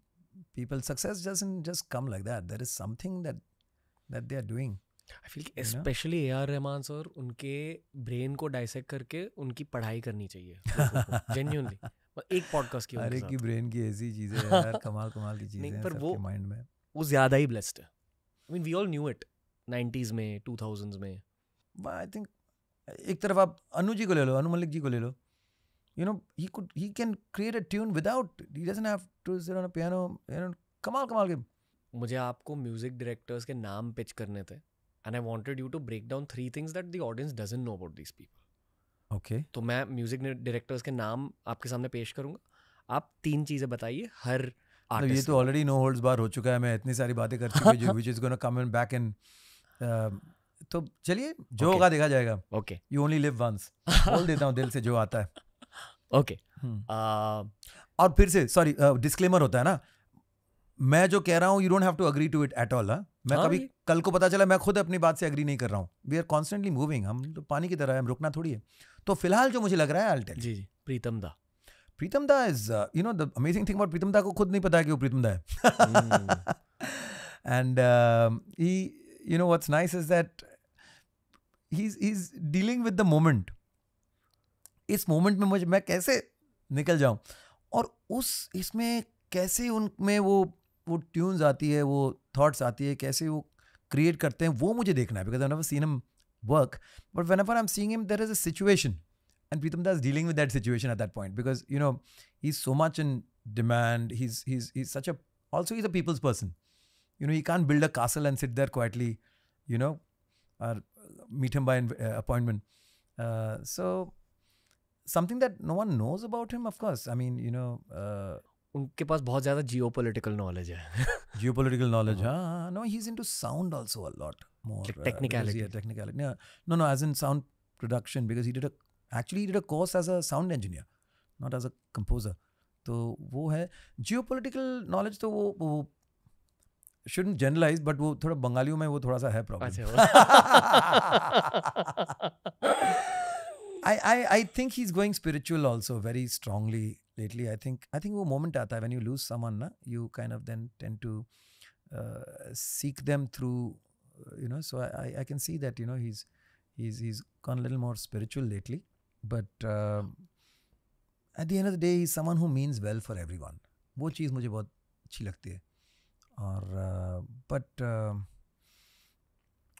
people success doesn't just come like that there is something that that they are doing I feel specially A R Rahman sir उनके brain को dissect करके उनकी पढ़ाई करनी चाहिए genuinely (laughs) एक podcast की अरे की ब्रेन की ऐसी चीजें (laughs) यार कमाल कमाल की चीजें पर वो माइंड में वो ज्यादा ही ब्लेस्ड है I mean we all knew it 90s में 2000s में आई थिंक एक तरफ आप अनु जी को ले लो अनु मलिक जी को ले लो you know, he could he can create a tune without he doesn't have to sit on a piano. You know, kamal कमाल के मुझे आपको म्यूजिक डायरेक्टर्स के नाम पिच करने थे and I wanted you to break down three things that the audience doesn't know about this people okay तो मैं म्यूजिक डायरेक्टर्स के नाम आपके सामने पेश करूंगा आप तीन चीज़ें बताइए हर आर्टिस्ट ये तो ऑलरेडी नो होल्ड्स बार हो चुका है मैं इतनी सारी बातें कर चुकी हूँ which is gonna come and back and तो चलिए जो होगा देखा जाएगा okay you only live once बोल देता हूँ दिल से जो आता है ओके हम्म। और फिर से सॉरी डिस्क्लेमर होता है ना मैं जो कह रहा हूँ you don't have to agree to it at all मैं कभी हाँ। कल को पता चला मैं खुद अपनी बात से अग्री नहीं कर रहा हूँ वी आर कॉन्स्टेंटली मूविंग हम तो पानी की तरह है हम रुकना थोड़ी है तो फिलहाल जो मुझे लग रहा है I tell G ji Pritam da Pritam da is you know the amazing thing about Pritam da को खुद नहीं पता है कि वो प्रीतम दा है and he you know what's nice is that he is dealing with the moment इस मोमेंट में मुझे मैं कैसे निकल जाऊं और उस इसमें कैसे उनमें वो वो ट्यून्स आती है वो थॉट्स आती है कैसे वो क्रिएट करते हैं वो मुझे देखना है because I never seen him work but whenever I am seeing him there is a situation and Pritam Das dealing with that situation at that point because you know he is so much in demand he such a also is a people's person you know you can build a castle and sit there quietly you know are meet him by appointment so something that no one knows about him of course I mean you know उनके पास बहुत ज़्यादा geopolitical knowledge है geopolitical knowledge हाँ no he is into sound also a lot more technicality technicality no no as in sound production because he did actually did a course as a sound engineer not as a composer तो वो है geopolitical knowledge तो वो, वो should generalise but वो थोड़ा बंगालियों में वो थोड़ा सा है problem (laughs) I, I, I think he's going spiritual also very strongly lately. I think I think वो moment आता when you lose someone na, you kind of then tend to uh, seek them through uh, you know so I, I can see that you know he's he's he's gone a little more spiritual lately but uh, at the end of the day he's someone who means well for everyone वो चीज़ मुझे बहुत अच्छी लगती है और but uh, um,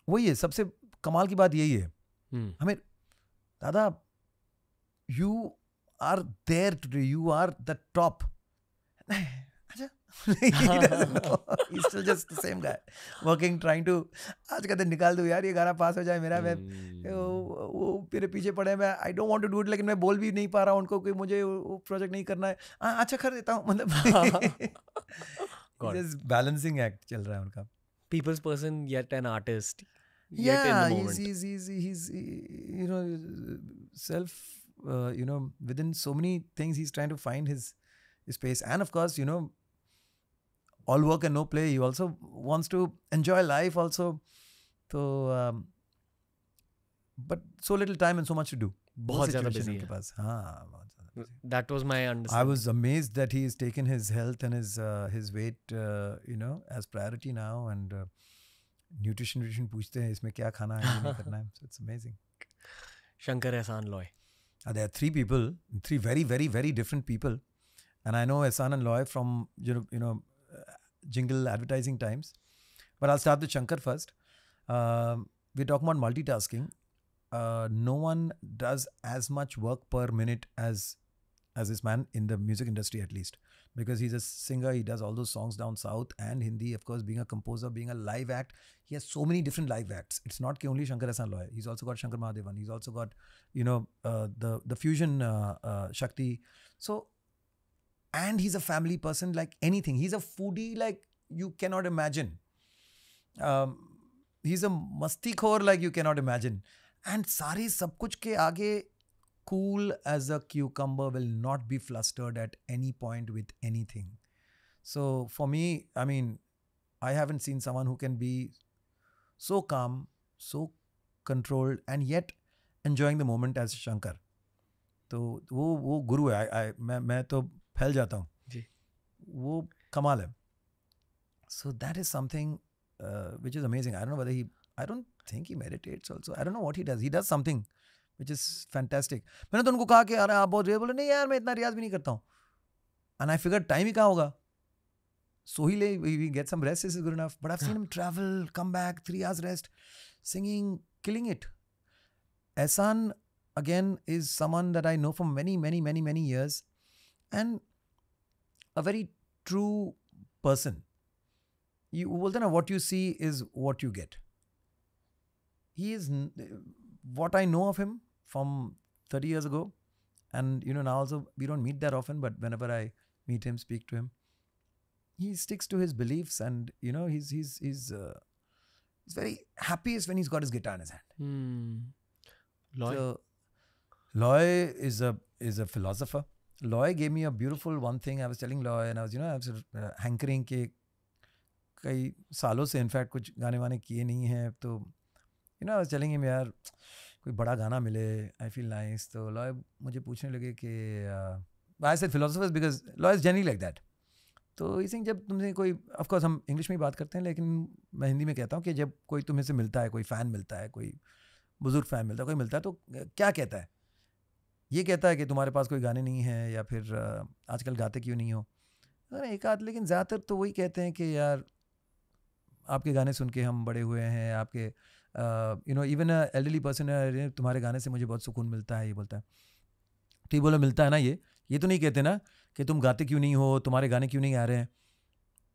वही है सबसे कमाल की बात यही है हमें दादा you are there today you are the top निकाल दूँ यार ये गाना पास हो जाए मेरा मैं hmm. वो मेरे पीछे पड़े मैं I don't want to do it लेकिन मैं बोल भी नहीं पा रहा हूँ उनको कि मुझे वो प्रोजेक्ट नहीं करना है हाँ अच्छा कर देता हूँ मतलब बैलेंसिंग (laughs) एक्ट चल रहा है उनका people's person yet ten artist yeah, he's, he's, he's, he's, you know, self, uh, you know, within so many things, he's trying to find his, his space. And of course, you know, all work and no play. He also wants to enjoy life also. So, um, but so little time and so much to do. that was my understanding I was amazed that he has taken his health and his uh, his weight uh, you know as priority now and uh, nutrition व्यूट्रिशन पूछते हैं इसमें क्या खाना है करना है it's (laughs) amazing Shankar Ehsaan Loy they are three people three very very very different people and I know Ehsaan and Loy from you know jingle advertising times but I'll start the Shankar first we talk मॉट multitasking no one does as much work per minute as as is man in the music industry at least because he's a singer. He does all those songs down south and Hindi, of course, being a composer, being a live act. He has so many different live acts. It's not only Shankar Asan Loy. He's also got Shankar Mahadevan. He's also got, you know, uh, the, the fusion uh, uh, Shakti. So, and he's a family person like anything. He's a foodie like you cannot imagine. Um, he's a masti like you cannot imagine. And sari sab kuch ke aage cool as a cucumber will not be flustered at any point with anything. So for me, I mean, I haven't seen someone who can be so calm, so controlled, and yet enjoying the moment as Shankar. So wo wo guru hai. I I main to phail jata hu. Ji. Wo So that is something uh, which is amazing. I don't know whether he. I don't think he meditates. Also, I don't know what he does. He does something. Which is fantastic मैंने तो उनको कहा कि अरे आप बहुत रियाज बोले नहीं यार मैं इतना रियाज भी नहीं करता हूँ एंड आई फिगर टाइम ही कहाँ होगा so he let we get some rest is good enough but I seen him travel come back three hours rest singing killing it Ehsaan again is someone that I know for many, many, many, many years and a very true person. You well then what you see is what you get. He is what I know of him from 30 years ago. And, you know, now also we don't meet that often, but whenever I meet him, speak to him, he sticks to his beliefs and, you know, he's, he's, he's, uh, he's very happiest when he's got his guitar in his hand. Hmm. Loy. So, Loy is a, is a philosopher. Loy gave me a beautiful one thing. I was telling Loy and I was, you know, I was uh, hankering ke कई सालों से fact कुछ गाने वाने किए नहीं हैं तो you know I was telling him यार कोई बड़ा गाना मिले आई फील नाइस तो लॉय मुझे पूछने लगे कि I said philosophers because Loy is generally like that तो इसी जब तुमसे कोई ऑफकोर्स हम इंग्लिश में ही बात करते हैं लेकिन मैं हिंदी में कहता हूँ कि जब कोई तुम्हें से मिलता है कोई फ़ैन मिलता है कोई बुज़ुर्ग फ़ैन मिलता है कोई मिलता है तो क्या कहता है ये कहता है कि तुम्हारे पास कोई गाने नहीं हैं या फिर uh, आजकल गाते क्यों नहीं हो अरे एक आध लेकिन ज़्यादातर तो वही कहते हैं कि यार आपके गाने सुन के हम बड़े हुए हैं आपके you know even elderly person तुम्हारे गाने से मुझे बहुत सुकून मिलता है ये बोलता है तो ये बोला मिलता है ना ये ये तो नहीं कहते ना कि तुम गाते क्यों नहीं हो तुम्हारे गाने क्यों नहीं आ रहे हैं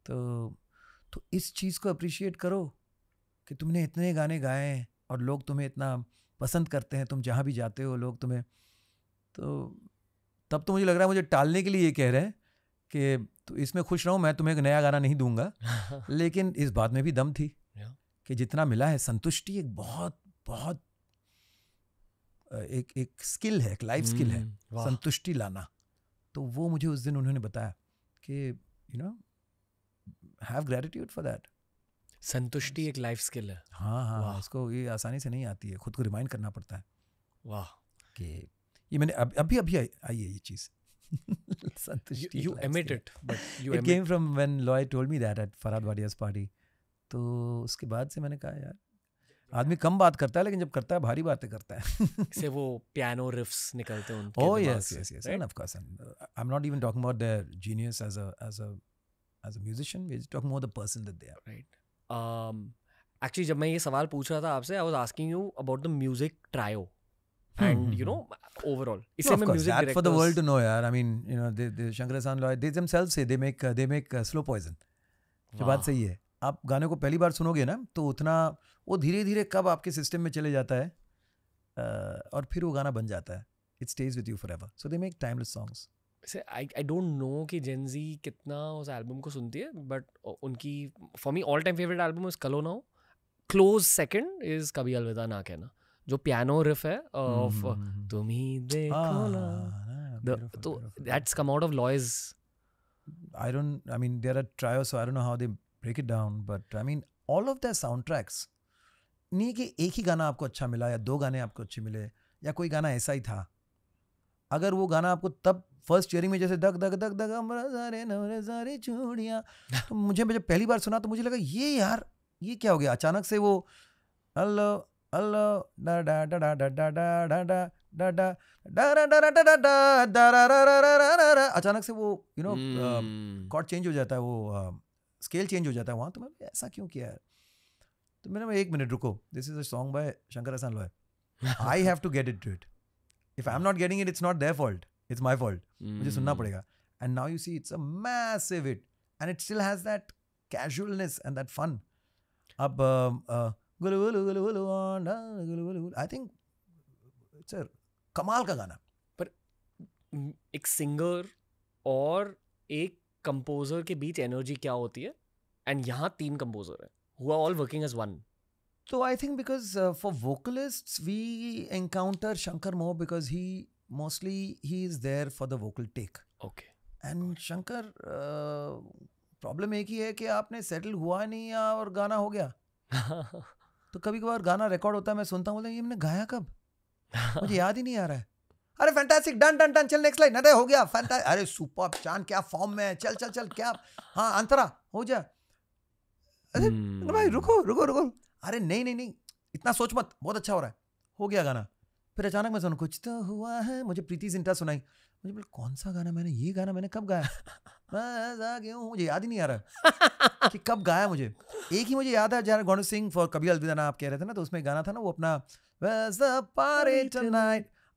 तो तो इस चीज़ को अप्रिशिएट करो कि तुमने इतने गाने गाए हैं और लोग तुम्हें इतना पसंद करते हैं तुम जहाँ भी जाते हो लोग तुम्हें तो तब तो मुझे लग रहा है मुझे टालने के लिए ये कह रहे हैं कि तो इसमें खुश रहो मैं तुम्हें एक नया गाना नहीं दूंगा (laughs) लेकिन इस बात में भी दम थी कि जितना मिला है संतुष्टि एक बहुत बहुत एक एक स्किल है एक लाइफ स्किल है हम्म, संतुष्टि लाना तो वो मुझे उस दिन उन्होंने बताया कि you know have gratitude for that संतुष्टि एक लाइफ स्किल है हाँ हाँ उसको ये आसानी से नहीं आती है खुद को रिमाइंड करना पड़ता है वाह कि ये मैंने अब अभी अभी आई है ये चीज़ (laughs) संतुष्टि you admit it but you came from when Loy told me that at Farhad Wadia's party तो उसके बाद से मैंने कहा यार आदमी कम बात करता है लेकिन जब करता है भारी बातें करता है (laughs) से वो पियानो रिफ्स निकलते हैं oh yes yes yes and of course I am not even talking about their genius as a as a as a musician we are talking about the person that they are right um actually जब मैं ये सवाल पूछ रहा था आपसे I was asking you about the music trio and you know overall it's no, music director for the world to know यार I mean you know they know they, they shankarasan loy they themselves say they make uh, they make जो बात सही है आप गाने को पहली बार सुनोगे ना तो उतना वो धीरे धीरे कब आपके सिस्टम में चले जाता है uh, और फिर वो गाना बन जाता है it stays with you forever so they make timeless songs I I don't know कि जेंजी कितना उस एल्बम को सुनती है बट उनकी for me all time favourite album is कलो नाउ close second is Kabhi Alvida ना कहना जो पियानो रिफ है ऑफ तुम ही देखो ना तो that's come out of Loy's I don't I mean there are trio so I don't know how they break it down but I mean all of the soundtracks नहीं कि एक ही गाना आपको अच्छा मिला या दो गाने आपको अच्छे मिले या कोई गाना ऐसा ही था अगर वो गाना आपको तब फर्स्ट ईयरिंग में जैसे दग दग दग दग सारे चूड़िया मुझे मुझे पहली बार सुना तो मुझे लगा ये यार ये क्या हो गया अचानक से वो अल्लो अल्लो अचानक से वो यू नो कॉर्ड चेंज हो जाता है वो स्केल चेंज हो जाता है वहाँ तो मैंने ऐसा क्यों किया है तो मैंने एक मिनट रुको this is a song by Shankar Ehsaan Loy I have to get it to it if I am not getting it it's not their fault it's my fault मुझे hmm. सुनना पड़ेगा and now you see it's a massive it and it still has that casualness and that fun अब I think it's कमाल का गाना पर एक singer और एक कंपोजर के बीच एनर्जी क्या होती है एंड यहाँ तीन कंपोजर है who are all working as one तो I think because for vocalist we encounter Shankar मोह because he mostly he is there for the vocal take okay and Shankar problem एक ही है कि आपने सेटल हुआ नहीं या और गाना हो गया (laughs) तो कभी कभार गाना रिकॉर्ड होता है मैं सुनता हूँ बोलता ये मैंने गाया कब मुझे (laughs) याद ही नहीं आ रहा है अरे फैंटास्टिक डन डन डन चल नेक्स्ट लाइन अरे हो गया फैंटा अरे सुपर चांद क्या फॉर्म में है चल चल चल क्या हाँ अंतरा हो जा अरे hmm. भाई रुको रुको रुको अरे नहीं नहीं नहीं इतना सोच मत बहुत अच्छा हो रहा है हो गया गाना फिर अचानक मैं सुन कुछ तो हुआ है मुझे प्रीति जिंटा सुनाई मुझे बोले कौन सा गाना मैंने ये गाना मैंने कब गाया मैं (laughs) गया हूँ मुझे याद ही नहीं आ रहा कि कब गाया मुझे एक ही मुझे याद है जहाँ गोनू सिंह फॉर कभी अलविदा ना आप कह रहे थे ना तो उसमें गाना था ना वो अपना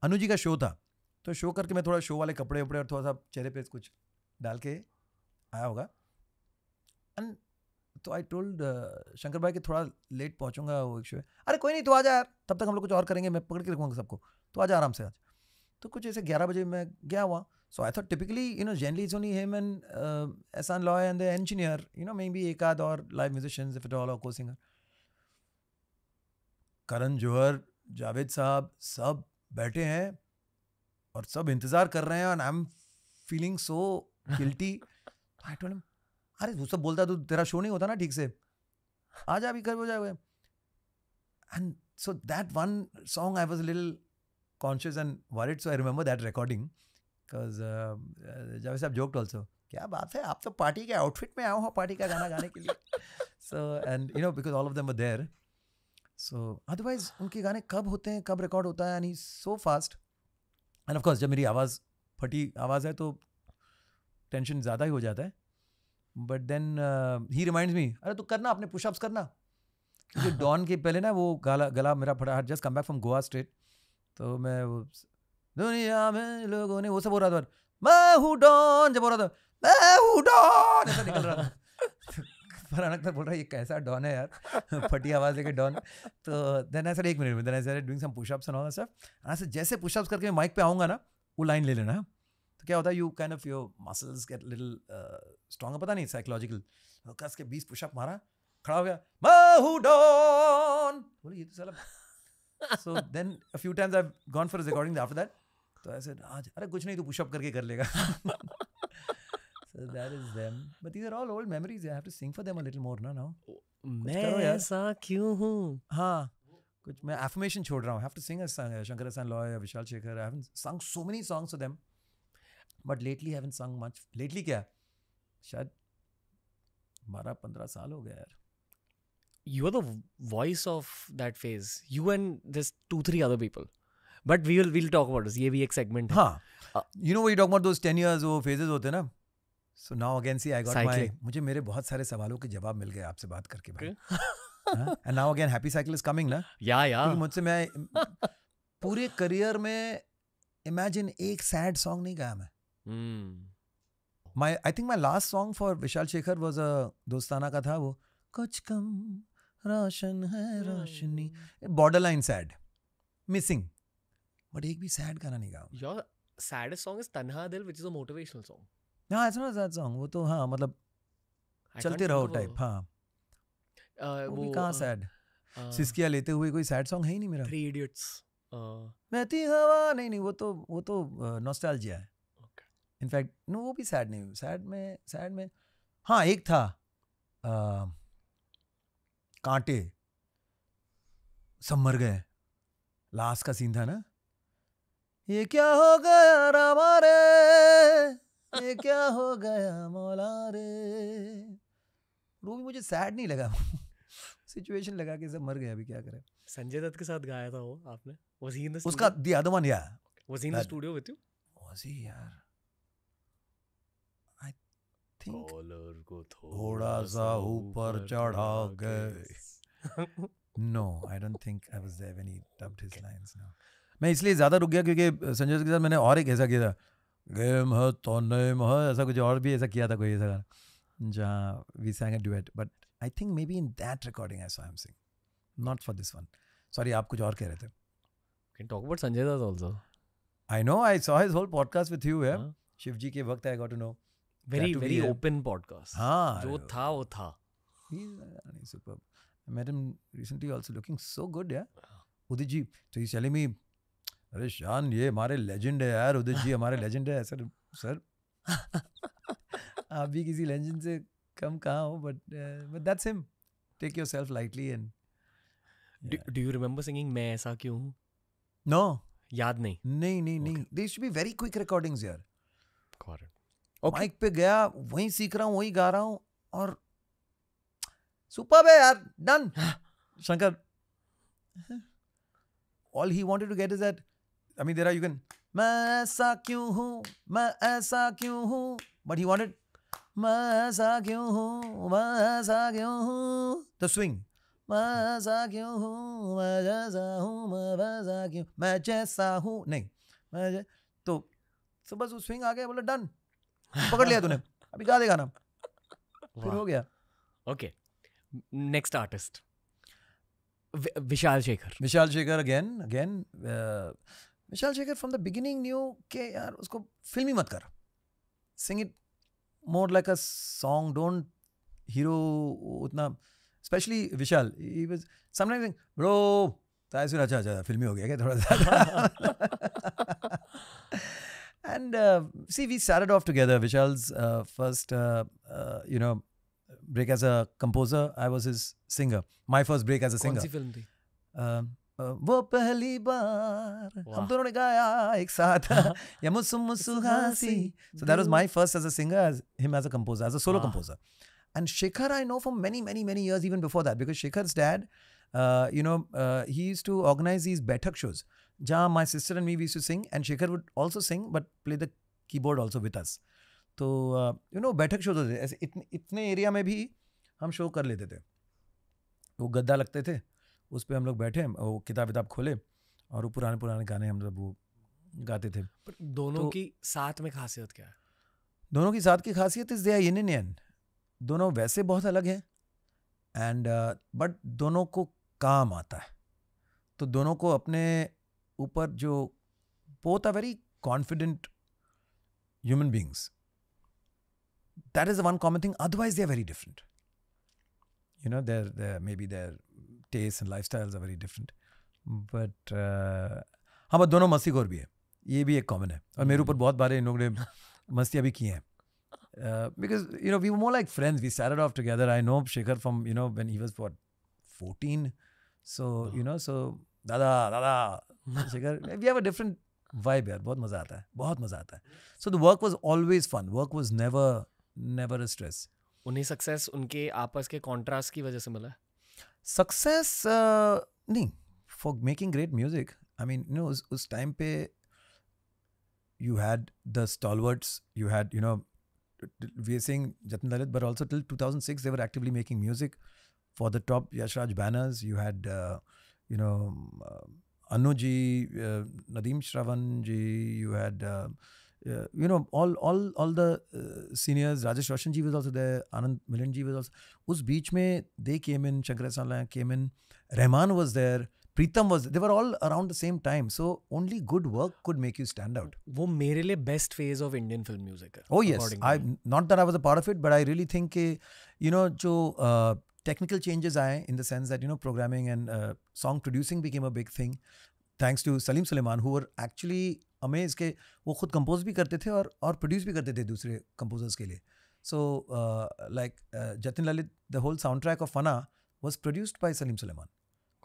अनु जी का शो था तो शो करके मैं थोड़ा शो वाले कपड़े वपड़े और थोड़ा सा चेहरे पे कुछ डाल के आया होगा एंड तो आई टोल्ड uh, शंकर भाई कि थोड़ा लेट पहुँचूंगा वो एक शो है अरे कोई नहीं तो आ जा यार तब तक हम लोग कुछ और करेंगे मैं पकड़ के रखूँगा सबको तो आ जा आराम से आज तो कुछ ऐसे ग्यारह बजे मैं गया हुआ so I thought typically you know generally सोनी him and Ehsaan Loy and the engineer you know maybe एक आध और live musician if it all और को सिंगर करण जोहर जावेद साहब सब बैठे हैं और सब इंतजार कर रहे हैं और I am feeling so guilty I told अरे वो सब बोलता तू तेरा शो नहीं होता ना ठीक से आ जा अभी घर हो जाए and so that one song I was लिल conscious and worried so I remember that recording because Javed Sahab joked also क्या बात है आप तो पार्टी के आउटफिट में आओ हो पार्टी का गाना गाने के लिए so and you know because all of them there so otherwise उनके गाने कब होते हैं कब रिकॉर्ड होता है यानी सो फास्ट एंड ऑफकोर्स जब मेरी आवाज़ फटी आवाज़ है तो टेंशन ज़्यादा ही हो जाता है but then he remind me अरे तो करना अपने पुशअप्स करना क्योंकि डॉन (laughs) के पहले ना वो गला गला मेरा फटा हट just come back from Goa state तो मैं वो दुनिया में लोगों ने वो सब हो रहा था मैं हूँ डॉन जब हो रहा था मैं हूँ डॉन ऐसा निकल रहा था (laughs) फरहान अख्तर बोल रहा है ये कैसा डॉन है यार (laughs) फटी आवाज़ लेके डॉन तो देन सर एक मिनट में then sir doing some pushups and all sir sir जैसे पुशअप्स करके मैं माइक पे आऊँगा ना वो लाइन ले लेना तो क्या होता है you kind of your muscles get little strong पता नहीं साइकोलॉजिकल तो कस के बीस पुशअप मारा खड़ा हो गया महू डॉन बोले ये तो साला so then a few times I gone for recording after that तो ऐसे आज अरे कुछ नहीं तो पुशअप करके कर लेगा (laughs) so that is them. But these are all old memories. I have to sing for them a little more, na now. मैं ऐसा क्यों हूँ? हाँ, कुछ मैं affirmation छोड़ रहा हूँ. Have to sing a song. Shankar Hasan Loy, Vishal Shekhar. I haven't sung so many songs for them. But lately I haven't sung much. Lately क्या? शायद बारह पंद्रह साल हो गया यार. You are the voice of that phase. You and there's two three other people. But we will will talk about ये भी एक सेगमेंट हाँ you know we talk about those 10 years वो फेजेस होते हैं ना so now again see I got my मुझे मेरे बहुत सारे सवालों के जवाब मिल गए आपसे बात करके भाई and now again happy cycle is coming ना या या मुझसे मैं (laughs) पूरे करियर में इमेजिन एक सैड सॉन्ग नहीं गाया मैं my I think my last song for Vishal Shekhar was a Dostana का था वो कुछ कम रोशन है रोशनी borderline sad missing but एक भी सैड गाना नहीं गाया your sad song is Tanha Dil which is a motivational song हाँ इट्स नॉट दैट सॉन्ग वो तो हाँ मतलब चलते रहो टाइप हाँ वो कहाँ सैड सिस्किया लेते हुए कोई सैड सॉन्ग है ही नहीं मेरा थ्री इडियट्स मैं थी हवा हाँ, नहीं नहीं वो तो वो तो नॉस्टैल्जिया है इनफैक्ट नो वो भी सैड नहीं सैड में सैड में हाँ एक था कांटे सब मर गए लास्ट का सीन था ना ये क्या हो गया रामा रे ये क्या हो गया मौला रे वो भी मुझे सैड नहीं लगा सिचुएशन लगा कि सब मर गए अभी क्या करें संजय दत्त के साथ गाया था वो आपने वजीन द उसका the other one yeah was in the studio with you वजी यार आई थिंक कॉलर को थोड़ा सा ऊपर चढ़ा गए no I don't think I was there when he dubbed his lines now मैं इसलिए ज़्यादा रुक गया क्योंकि संजय के साथ मैंने और एक ऐसा किया था गेम है तो नेम है ऐसा कुछ और भी ऐसा किया था कोई ऐसा गाना जहाँ we sang a duet but I think maybe in that recording I so am sing not for this one sorry आप कुछ और कह रहे थे can talk about Sanjay Dutt also I know I saw his whole podcast with you है शिव जी के वक्त I got to know very very open podcast हाँ जो था वो था super madam recently also looking so good है उदित जी तो ही टेलिंग मी अरे शान ये हमारे लेजेंड है यार उदित जी हमारे लेजेंड है सर सर आप भी किसी लेजेंड से कम कहाँ हो but but that's him take yourself lightly and do you remember singing मैं ऐसा क्यों हूँ नो याद नहीं नहीं नहीं नहीं they should be very quick recordings यार ओके माइक पे गया वहीं सीख रहा हूँ वहीं गा रहा हूँ और सुपर है यार done (gasps) Shankar all he wanted to get is that I mean, there are you can. मैं ऐसा क्यों हूँ मैं ऐसा क्यों हूँ मैं ऐसा क्यों हूँ मैं ऐसा क्यों हूँ मैं ऐसा क्यों हूँ मैं जैसा हूँ मैं वैसा क्यों मैं जैसा हूँ नहीं मैं तो सो तो बस वो स्विंग आ गया बोला डन पकड़ लिया तूने अभी गा दे गाना फिर हो गया okay next artist Vishal Shekhar Vishal Shekhar again again Vishal Shekhar from the beginning न्यू के यार उसको फिल्मी मत कर sing it more like a song don't hero उतना स्पेशली विशाल ही ब्रो ताय अच्छा अच्छा फिल्मी हो गया क्या थोड़ा सा and (laughs) uh, uh, uh, see we started off together Vishal's first you know break as a composer I was is singer my first break as a singer film थी um, वो पहली बार हम दोनों ने गाया एक साथ my first as a singer as him as a composer as a solo composer and Shekhar I know for many many many years even before that because Shekhar's dad you know he use to organise these baithak shows जहाँ my sister and me we to sing and Shekhar would also sing but play the keyboard also with us तो you no बैठक shows होते थे ऐसे इतने area में भी हम शो कर लेते थे वो गद्दा लगते थे उस पर हम लोग बैठे वो किताब विताब खोले और वो पुराने पुराने गाने हम लोग वो गाते थे पर दोनों तो, की साथ में खासियत क्या है दोनों की साथ की खासियत इज़ दे इन एन दोनों वैसे बहुत अलग हैं एंड बट uh, दोनों को काम आता है तो दोनों को अपने ऊपर जो both are very confident human beings that is one common thing otherwise they are very different you know their maybe their taste and lifestyle very different but हाँ बट दोनों मस्ती और भी है ये भी एक कॉमन है और मेरे ऊपर hmm. बहुत बार इन लोगों ने मस्तियाँ भी की हैं because you know we more like friends we started off together I know Shekhar from you know when he was for fourteen so you know so Dada Dada Shekhar we have a different vibe यार बहुत मज़ा आता है बहुत मज़ा आता है so the work was always fun work was never never a stress उन्हें सक्सेस उनके आपस के कॉन्ट्रास्ट की वजह से मिला सक्सेस uh, नहीं for making great music I mean no उस टाइम पे you had the stalwarts you had you know we सिंह Jatin Lalit but also till two thousand six they were actively making music for the top Yash Raj banners you had you know Anu ji Nadeem Shravan ji you had uh, you know, all all all the uh, seniors, Rajesh Roshan ji was also there, Anand Milan ji was also. Us beach mein, they came in, Shankar Shankaracharya came in, Rahman was there, Pritam was. They were all around the same time. So only good work could make you stand out. वो मेरे लिए best phase of Indian film music Oh yes, I not that I was a part of it, but I really think के, you know, so uh, technical changes आए in the sense that you know programming and uh, song producing became a big thing thanks to Salim Sulaiman who actually amaze के वो खुद compose भी करते थे और और प्रोड्यूस भी करते थे दूसरे कंपोजर्स के लिए so like Jatin Lalit the whole soundtrack of Fanaa was produced by Salim Sulaiman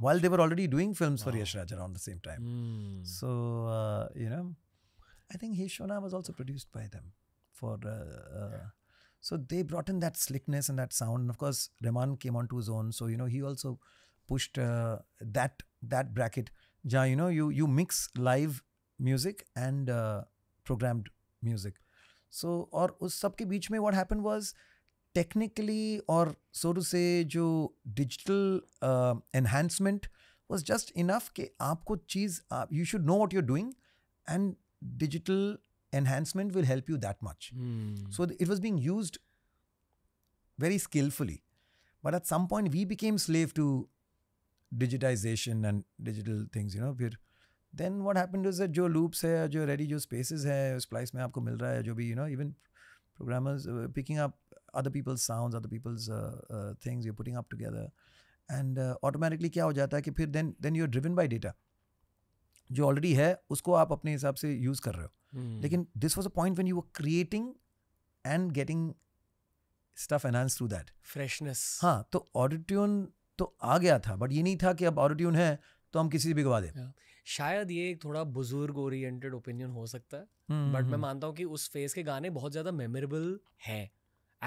while they were already doing film for Yash Raj around the same time so you know I think हिश शोना was also produced by them for so they brought in that slickness and that sound of course Rahman came on to zone so you know he also pushed that that bracket yeah you know you you mix live music and uh, programmed music so or उस सब के बीच में what happened was technically or so to say जो digital uh, enhancement was just enough कि आपको चीज़ you should know what you're doing and digital enhancement will help you that much hmm. so it was being used very skillfully but at some point we became slave to digitization and digital things, you know. then what happened is that Joe loops hai, jo ready jo spaces hai, splice mein aapko mil raha hai, you know, even programmers uh, picking up other people's sounds, other people's uh, uh, things you're putting up together. And automatically kya ho jata hai then, you're driven by data. Jo already hai, usko aap apne hisab se use kar rahe ho. this was a point when you were creating and getting stuff enhanced through that. Freshness. Haan, to auditune तो आ गया था but ये नहीं था कि अब autotune है तो हम किसी से भिगवा दें शायद ये एक थोड़ा बुजुर्ग ओरिएंटेड ओपिनियन हो सकता है बट हम्म, हम्म, मैं हम्म। मानता हूँ कि उस फेज के गाने बहुत ज़्यादा मेमोरेबल हैं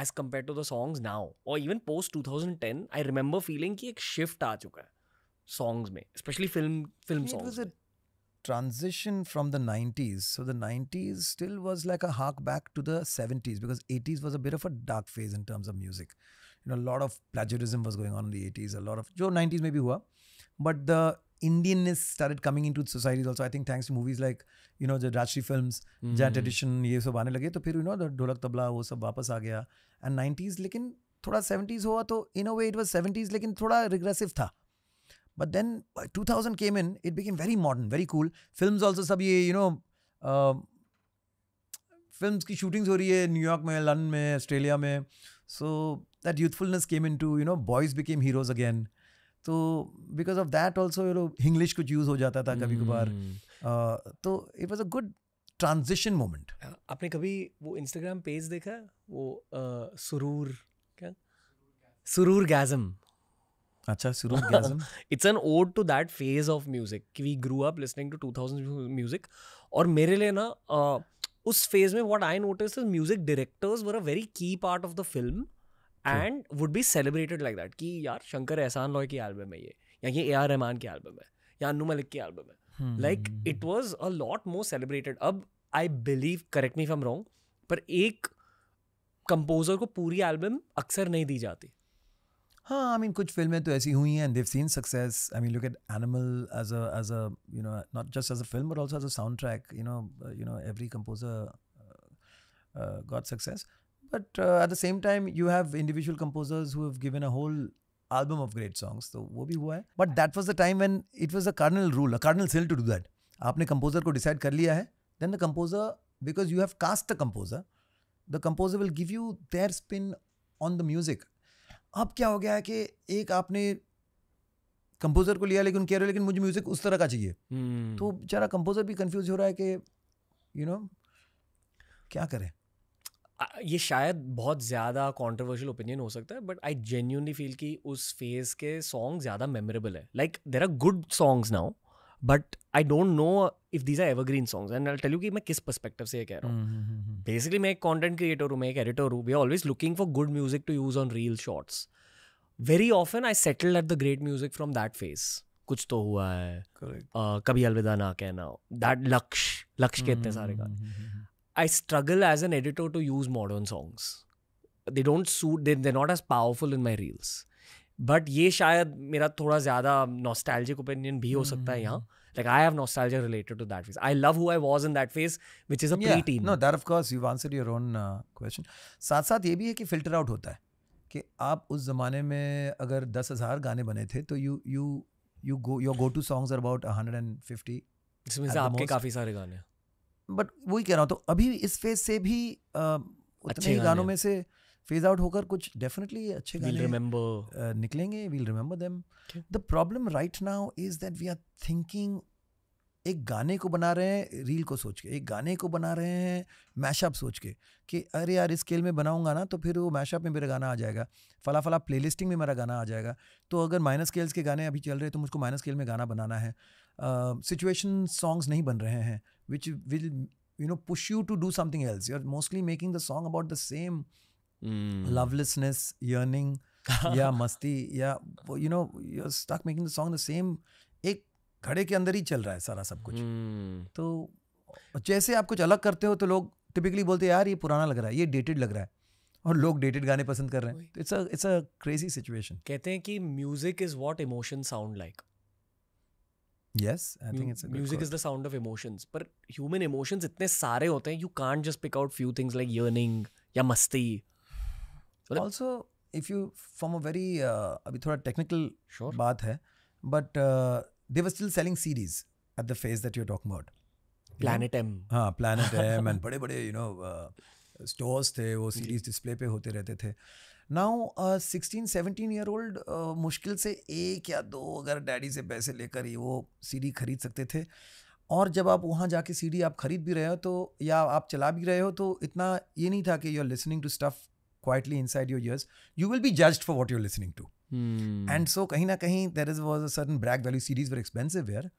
as compare to the songs now और even post 2010 I remember feeling कि एक शिफ्ट आ चुका है सॉन्ग्स में specially film film songs transition from the 90s. So the 90s still was like a hark back to the 70s because 80s was a bit of a dark phase in terms of music. you know, a lot of plagiarism was going on in the 80s, a lot of, जो 90s में भी हुआ, but the Indianness started coming into societies also. I think thanks to movies like, you know, the Rajshri films, mm-hmm. Jat Edition, ये सब आने लगे तो फिर, you know, the ढोलक तबला वो सब वापस आ गया. And 90s लेकिन थोड़ा 70s हुआ तो in a way it was 70s लेकिन थोड़ा regressive था. But then 2000 came in, it became very modern, very cool. Films also सब ये, you know, uh, फिल्म्स की शूटिंग्स हो रही है न्यूयॉर्क में लंदन में ऑस्ट्रेलिया में so so, that youthfulness came into you know boys became heroes again तो because of that also you know English कुछ यूज हो जाता था कभी कभार hmm. तो it was a good transition moment आपने कभी वो इंस्टाग्राम पेज देखा वो सुरूर क्या सुरूर गैजम अच्छा सुरूर गैजम it's an ode to that phase of music कि we grew up listening to two thousand music और मेरे लिए ना उस फेज में what I notice music directors were a very key part of the film हाँ। And would be celebrated like that कि यार शंकर एहसान लॉय की एल्बम है ये या ये ए आर रहमान की एल्बम है या अनु मलिक की एल्बम है like it was a lot more celebrated अब I believe correct me from wrong पर एक कंपोजर को पूरी एल्बम अक्सर नहीं दी जाती हाँ आई मीन कुछ फिल्में तो ऐसी हुई हैं and they've seen success I mean look at Animal as as a you know not just as a film but also as a soundtrack you know you know every composer got success but at the same time you have individual composers who have given a whole album of great songs तो वो भी हुआ है but that was the time when it was a cardinal rule a cardinal sell to do that आपने composer को decide कर लिया है then the composer, because you have cast the composer the composer will give you their spin on the music अब क्या हो गया है कि एक आपने कंपोजर को लिया लेकिन कह रहे हो लेकिन मुझे म्यूजिक उस तरह का चाहिए hmm. तो बेचारा कंपोजर भी कंफ्यूज हो रहा है कि यू you नो know, क्या करें ये शायद बहुत ज़्यादा कॉन्ट्रोवर्शियल ओपिनियन हो सकता है बट आई जेन्यूनली फील कि उस फेज के सॉन्ग ज़्यादा मेमोरेबल है like there are good songs now but I don't know if these are evergreen songs and I tell you कि मैं किस परस्पेक्टिव से ये कह रहा हूँ बेसिकली हम्म, हम्म, हम्म, मैं एक कॉन्टेंट क्रिएटर हूँ मैं एक एडिटर हूँ we are always looking for good music to use on reel shorts very often I settle at the great music from that phase कुछ तो हुआ है uh, कभी अलविदा ना कहना दैट लक्ष्य लक्ष्य कहते हैं सारे गाने I struggle as an editor to use modern songs. They don't suit, they, they're not as powerful in my reels. But ये शायद मेरा थोड़ा ज़्यादा नॉस्टैल्जिक ओपिनियन भी हो सकता है यहाँ like I have nostalgia related to that phase. I love who I was in that phase, which is a yeah, pre-teen. No, that of course you've answered your own uh, question. साथ साथ ये भी है कि filter out होता है कि आप उस ज़माने में अगर दस हज़ार गाने बने थे तो you you you go your go to songs about hundred and fifty इसमें से आपके काफ़ी सारे गाने बट वही कह रहा हूँ तो अभी इस फेज से भी आ, उतने ही गानों में से फेज आउट होकर कुछ डेफिनेटली अच्छे we'll गाने remember. निकलेंगे we'll remember them the problem right now is that we are thinking एक गाने को बना रहे हैं रील को सोच के एक गाने को बना रहे हैं मैशअप सोच के कि अरे यार इस स्केल में बनाऊंगा ना तो फिर वो मैशअप में मेरा गाना आ जाएगा फला फला प्लेलिस्टिंग में मेरा गाना आ जाएगा तो अगर माइनस स्केल्स के गाने अभी चल रहे हैं तो मुझको माइनस स्केल में गाना बनाना है सिचुएशन uh, सॉन्ग्स नहीं बन रहे हैं which will you know push you to do something else you're mostly making the song about the same mm. lovelessness yearning yeah masti yeah you know you're stuck making the song the same ek ghade ke andar hi chal raha hai sara sab kuch to jaise aap kuch alag karte ho to log typically bolte yaar ye purana lag raha hai ye dated lag raha hai और लोग dated गाने पसंद कर रहे हैं it's it's a crazy situation कहते हैं कि music is what emotion sound like yes I think it's music is the sound of emotions पर ह्यूमन इमोशंस इतने सारे होते हैं you can't just pick out few things like yearning या मस्ती also if you from a very अभी थोड़ा technical sure. बात है but they were still selling series at the phase that you talk about planet M हाँ planet M and बड़े बड़े you know stores थे वो सीरीज डिस्प्ले पे होते रहते थे now sixteen seventeen year old मुश्किल से एक या दो अगर डैडी से पैसे लेकर ही वो सीडी खरीद सकते थे और जब आप वहाँ जाके सीडी आप ख़रीद भी रहे हो तो या आप चला भी रहे हो तो इतना ये नहीं था कि you are listening to stuff quietly inside your ears you will be judged for what you're listening to and so कहीं ना कहीं there is was a sudden break value series were expensive where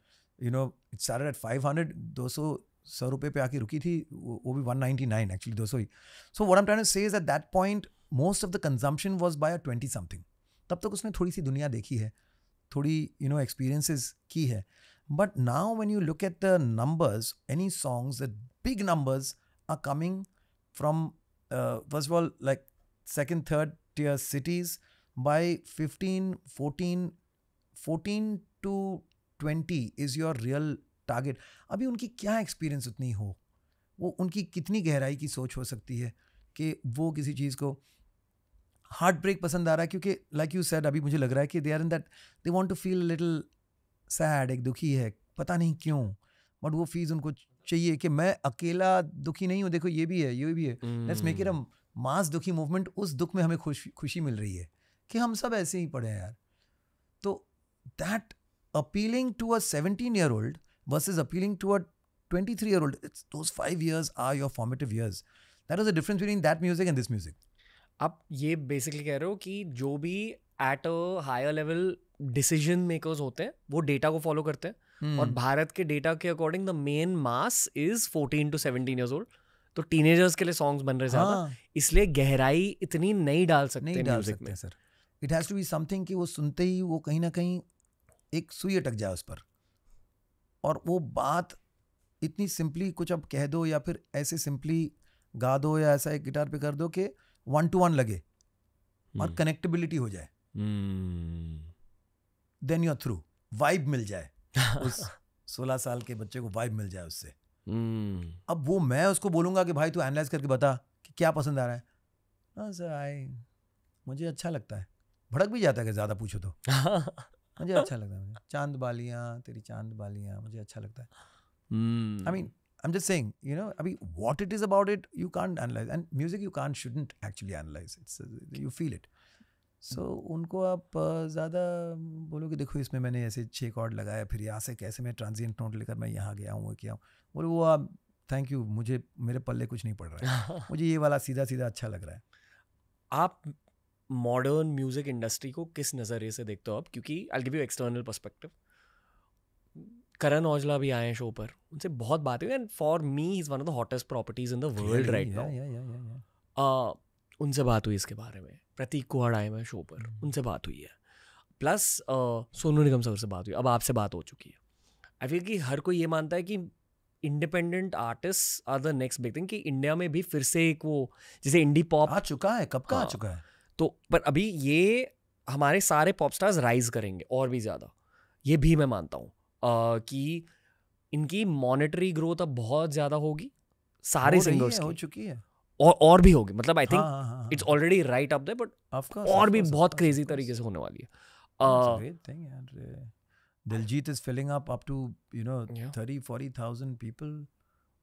you know it's at five hundred दो सौ सौ रुपये पर आके रुकी थी वो भी वन नाइनटी नाइन एक्चुअली दो सौ ही so what M says at that point most of the consumption was by twenty something तब तक उसने थोड़ी सी दुनिया देखी है थोड़ी यू नो एक्सपीरियंसिस की है but now when you look at the numbers any songs the big numbers are coming from first of all like second third tier cities by 15 14 14 to 20 is your real target अभी उनकी क्या experience उतनी हो वो उनकी कितनी गहराई की सोच हो सकती है कि वो किसी चीज़ को हार्ट ब्रेक पसंद आ रहा है क्योंकि लाइक यू सैड अभी मुझे लग रहा है कि they are in that they want to feel little sad एक दुखी है पता नहीं क्यों बट वो फीस उनको चाहिए कि मैं अकेला दुखी नहीं हूँ देखो ये भी है ये भी है let's make it a mass दुखी मूवमेंट उस दुख में हमें खुश खुशी मिल रही है कि हम सब ऐसे ही पढ़े हैं यार तो that appealing to a seventeen year old verse is appealing to a twenty three year old it's those five years are your formative years that is a difference between that music and this music आप ये basically कह रहे हो कि जो भी at a higher level decision makers होते हैं वो डेटा को फॉलो करते हैं hmm. और भारत के डेटा के according the main mass is fourteen to seventeen years old तो टीनेजर्स के लिए सॉन्ग्स बन रहे ज़्यादा हाँ. इसलिए गहराई इतनी नहीं डाल सकते नहीं डाल सकते में sir it has to be something कि वो सुनते ही वो कहीं ना कहीं एक सुई अटक जाए उस पर और वो बात इतनी सिंपली कुछ अब कह दो या फिर ऐसे सिंपली गा दो या ऐसा एक गिटार पे कर दो कि वन टू वन लगे और कनेक्टेबिलिटी हम्म। हो जाए देन योर थ्रू वाइब मिल जाए (laughs) उस सोलह साल के बच्चे को वाइब मिल जाए उससे हम्म। अब वो मैं उसको बोलूंगा कि भाई तू एनालाइज करके बता कि क्या पसंद आ रहा है सर हाँ, आई मुझे अच्छा लगता है भड़क भी जाता है अगर ज़्यादा पूछो तो मुझे अच्छा (laughs) लगता है चांद बालियाँ तेरी चांद बालियाँ मुझे अच्छा लगता है I hmm. Mean I'm just saying, you know, I mean, what it is about it, you can't analyze. And music, you can't, shouldn't actually analyze. It's uh, you feel it. So so, उनको आप uh, ज़्यादा बोलो कि देखो इसमें मैंने ऐसे छः कॉर्ड लगाया फिर यहाँ से कैसे मैं ट्रांजिएंट नोट लेकर मैं यहाँ गया हूँ वो किया हूँ बोलो वो आप थैंक यू मुझे मेरे पल्ले कुछ नहीं पड़ रहा है (laughs) मुझे ये वाला सीधा सीधा अच्छा लग रहा है आप मॉडर्न म्यूज़िक इंडस्ट्री को किस नज़रिए से देखते हो आप क्योंकि I give you external perspective Karan Aujla भी आए हैं शो पर उनसे बहुत बात हुई and for me is one of the hottest properties in the world right now उनसे बात हुई इसके बारे में प्रतीक कुहाड़ आए हैं शो पर hmm. उनसे बात हुई है plus uh, Sonu Nigam sir से बात हुई अब आपसे बात हो चुकी है आई फील कि हर कोई ये मानता है कि independent artist are the next big thing कि इंडिया में भी फिर से एक वो जैसे इंडी पॉप आ चुका है कब का आ हाँ। चुका है तो पर अभी ये हमारे सारे पॉप स्टार्स राइज करेंगे और भी ज़्यादा ये भी मैं मानता हूँ कि इनकी मॉनेटरी ग्रोथ अब बहुत ज़्यादा होगी सारे सिंगर्स हो चुकी है और और भी होगी मतलब I think it's already right up there but और भी बहुत क्रेजी तरीके से होने वाली है Diljit is filling up up to you know 30 40000 people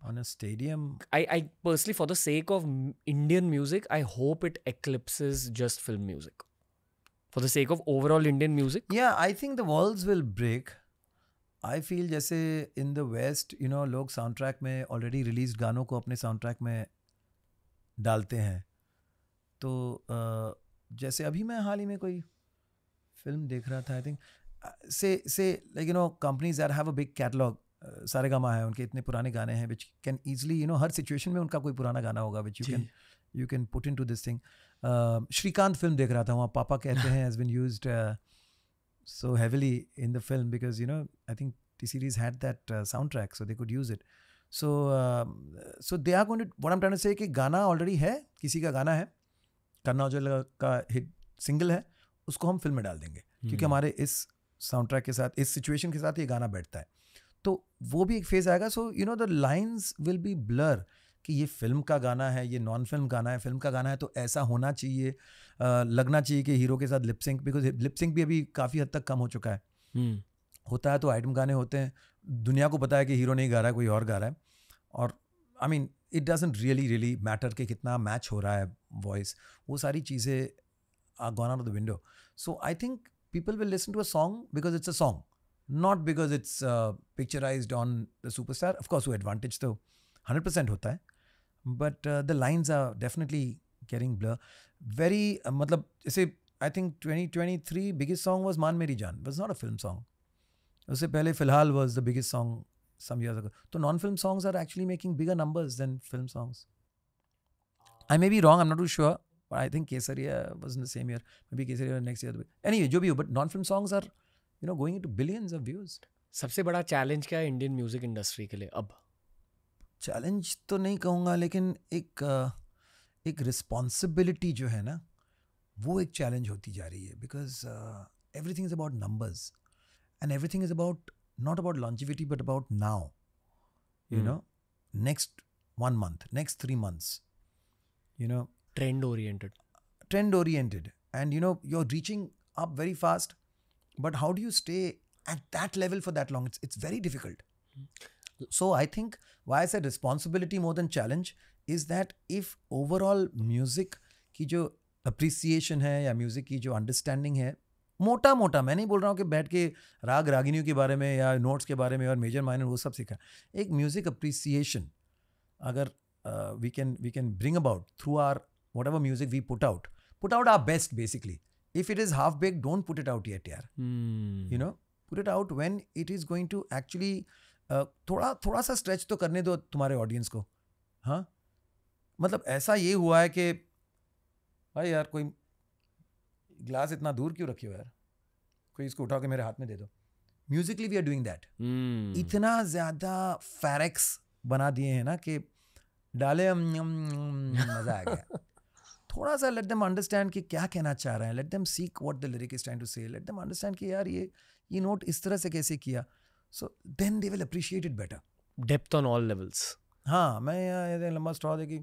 on a stadium. I, I personally, for the sake of Indian music, I hope it eclipses just film music. For the sake of overall Indian music. Yeah, I think the walls will break. I feel जैसे in the west you know लोग soundtrack में already release गानों को अपने sound soundtrack में डालते हैं तो uh, जैसे अभी मैं हाल ही में कोई फिल्म देख रहा था I think say say like you know companies are have a big catalog Saregama है उनके इतने पुराने गाने हैं which can easily you know हर सिचुएशन में उनका कोई पुराना गाना होगा which you can you can put in to this thing Srikanth film देख रहा था वहाँ पापा कहते (laughs) हैं has been used so heavily in the film because you know I think T series had that uh, soundtrack, so they could use it. So um, so they are going to what I'm trying to say कि गाना already hai, kisi ka गाना hai, कन्ना उजाला का hit single है उसको हम film में डाल देंगे hmm. क्योंकि हमारे इस साउंड ट्रैक के साथ इस सिचुएशन के साथ ये गाना बैठता है तो वो भी एक फेज आएगा so you know the lines will be blur कि ये फिल्म का गाना है ये नॉन फिल्म गाना है फिल्म का गाना है तो ऐसा होना चाहिए लगना चाहिए कि हीरो के साथ लिपसिंक बिकॉज लिपसिंक भी अभी काफ़ी हद तक कम हो चुका है हम्म। होता है तो आइटम गाने होते हैं दुनिया को पता है कि हीरो नहीं गा रहा है कोई और गा रहा है और I mean it doesn't really really matter कि कितना मैच हो रहा है वॉइस वो सारी चीज़ें are gone out the window so I think people will listen to a song because it's a song not because it's picturise on the superstar of course वो advantage तो हंड्रेड परसेंट होता है but uh, the lines are definitely getting blur very uh, matlab, say, i think 2023 biggest song was man Jan. jaan was not a film song say, pehle filhal was the biggest song some years ago so non film songs are actually making bigger numbers than film songs i may be wrong i'm not too sure but i think kesariya was in the same year maybe kesariya next year anyway jo but non film songs are you know going into billions of views सबसे बड़ा challenge क्या है Indian music industry के लिए challenge तो नहीं कहूँगा लेकिन एक एक रिस्पॉन्सिबिलिटी जो है ना वो एक चैलेंज होती जा रही है because everything is about numbers and everything is about not about longevity but about now you know next one month next three months you know trend oriented trend oriented and you know you are reaching up very fast but how do you stay at that level for that long it's it's very difficult So I think why I said responsibility more than challenge is that if overall music की जो appreciation है या music की जो understanding है मोटा मोटा मैं नहीं बोल रहा हूँ कि बैठ के राग रागिनियों के बारे में या नोट्स के बारे में और मेजर माइनर वो सब सीखा एक म्यूज़िक अप्रिसिएशन अगर we can we can bring about through our whatever music we put out put out are best basically if it is half baked don't put it out yet यार you know put it out when it is going to actually थोड़ा थोड़ा सा stretch तो करने दो तुम्हारे audience को हाँ मतलब ऐसा ये हुआ है कि भाई यार कोई ग्लास इतना दूर क्यों रखे हो यार कोई इसको उठा के मेरे हाथ में दे दो musically we are doing that इतना ज़्यादा फैरेक्स बना दिए हैं ना कि डाले हम मज़ा आ गया (laughs) थोड़ा सा लेट देम अंडरस्टैंड कि क्या कहना चाह रहे हैं let them seek what the lyric is trying to say let them understand कि यार ये ये नोट इस तरह से कैसे किया so then they will appreciate it better depth on all levels हाँ मैं यहाँ लंबा स्ट्रॉ देखी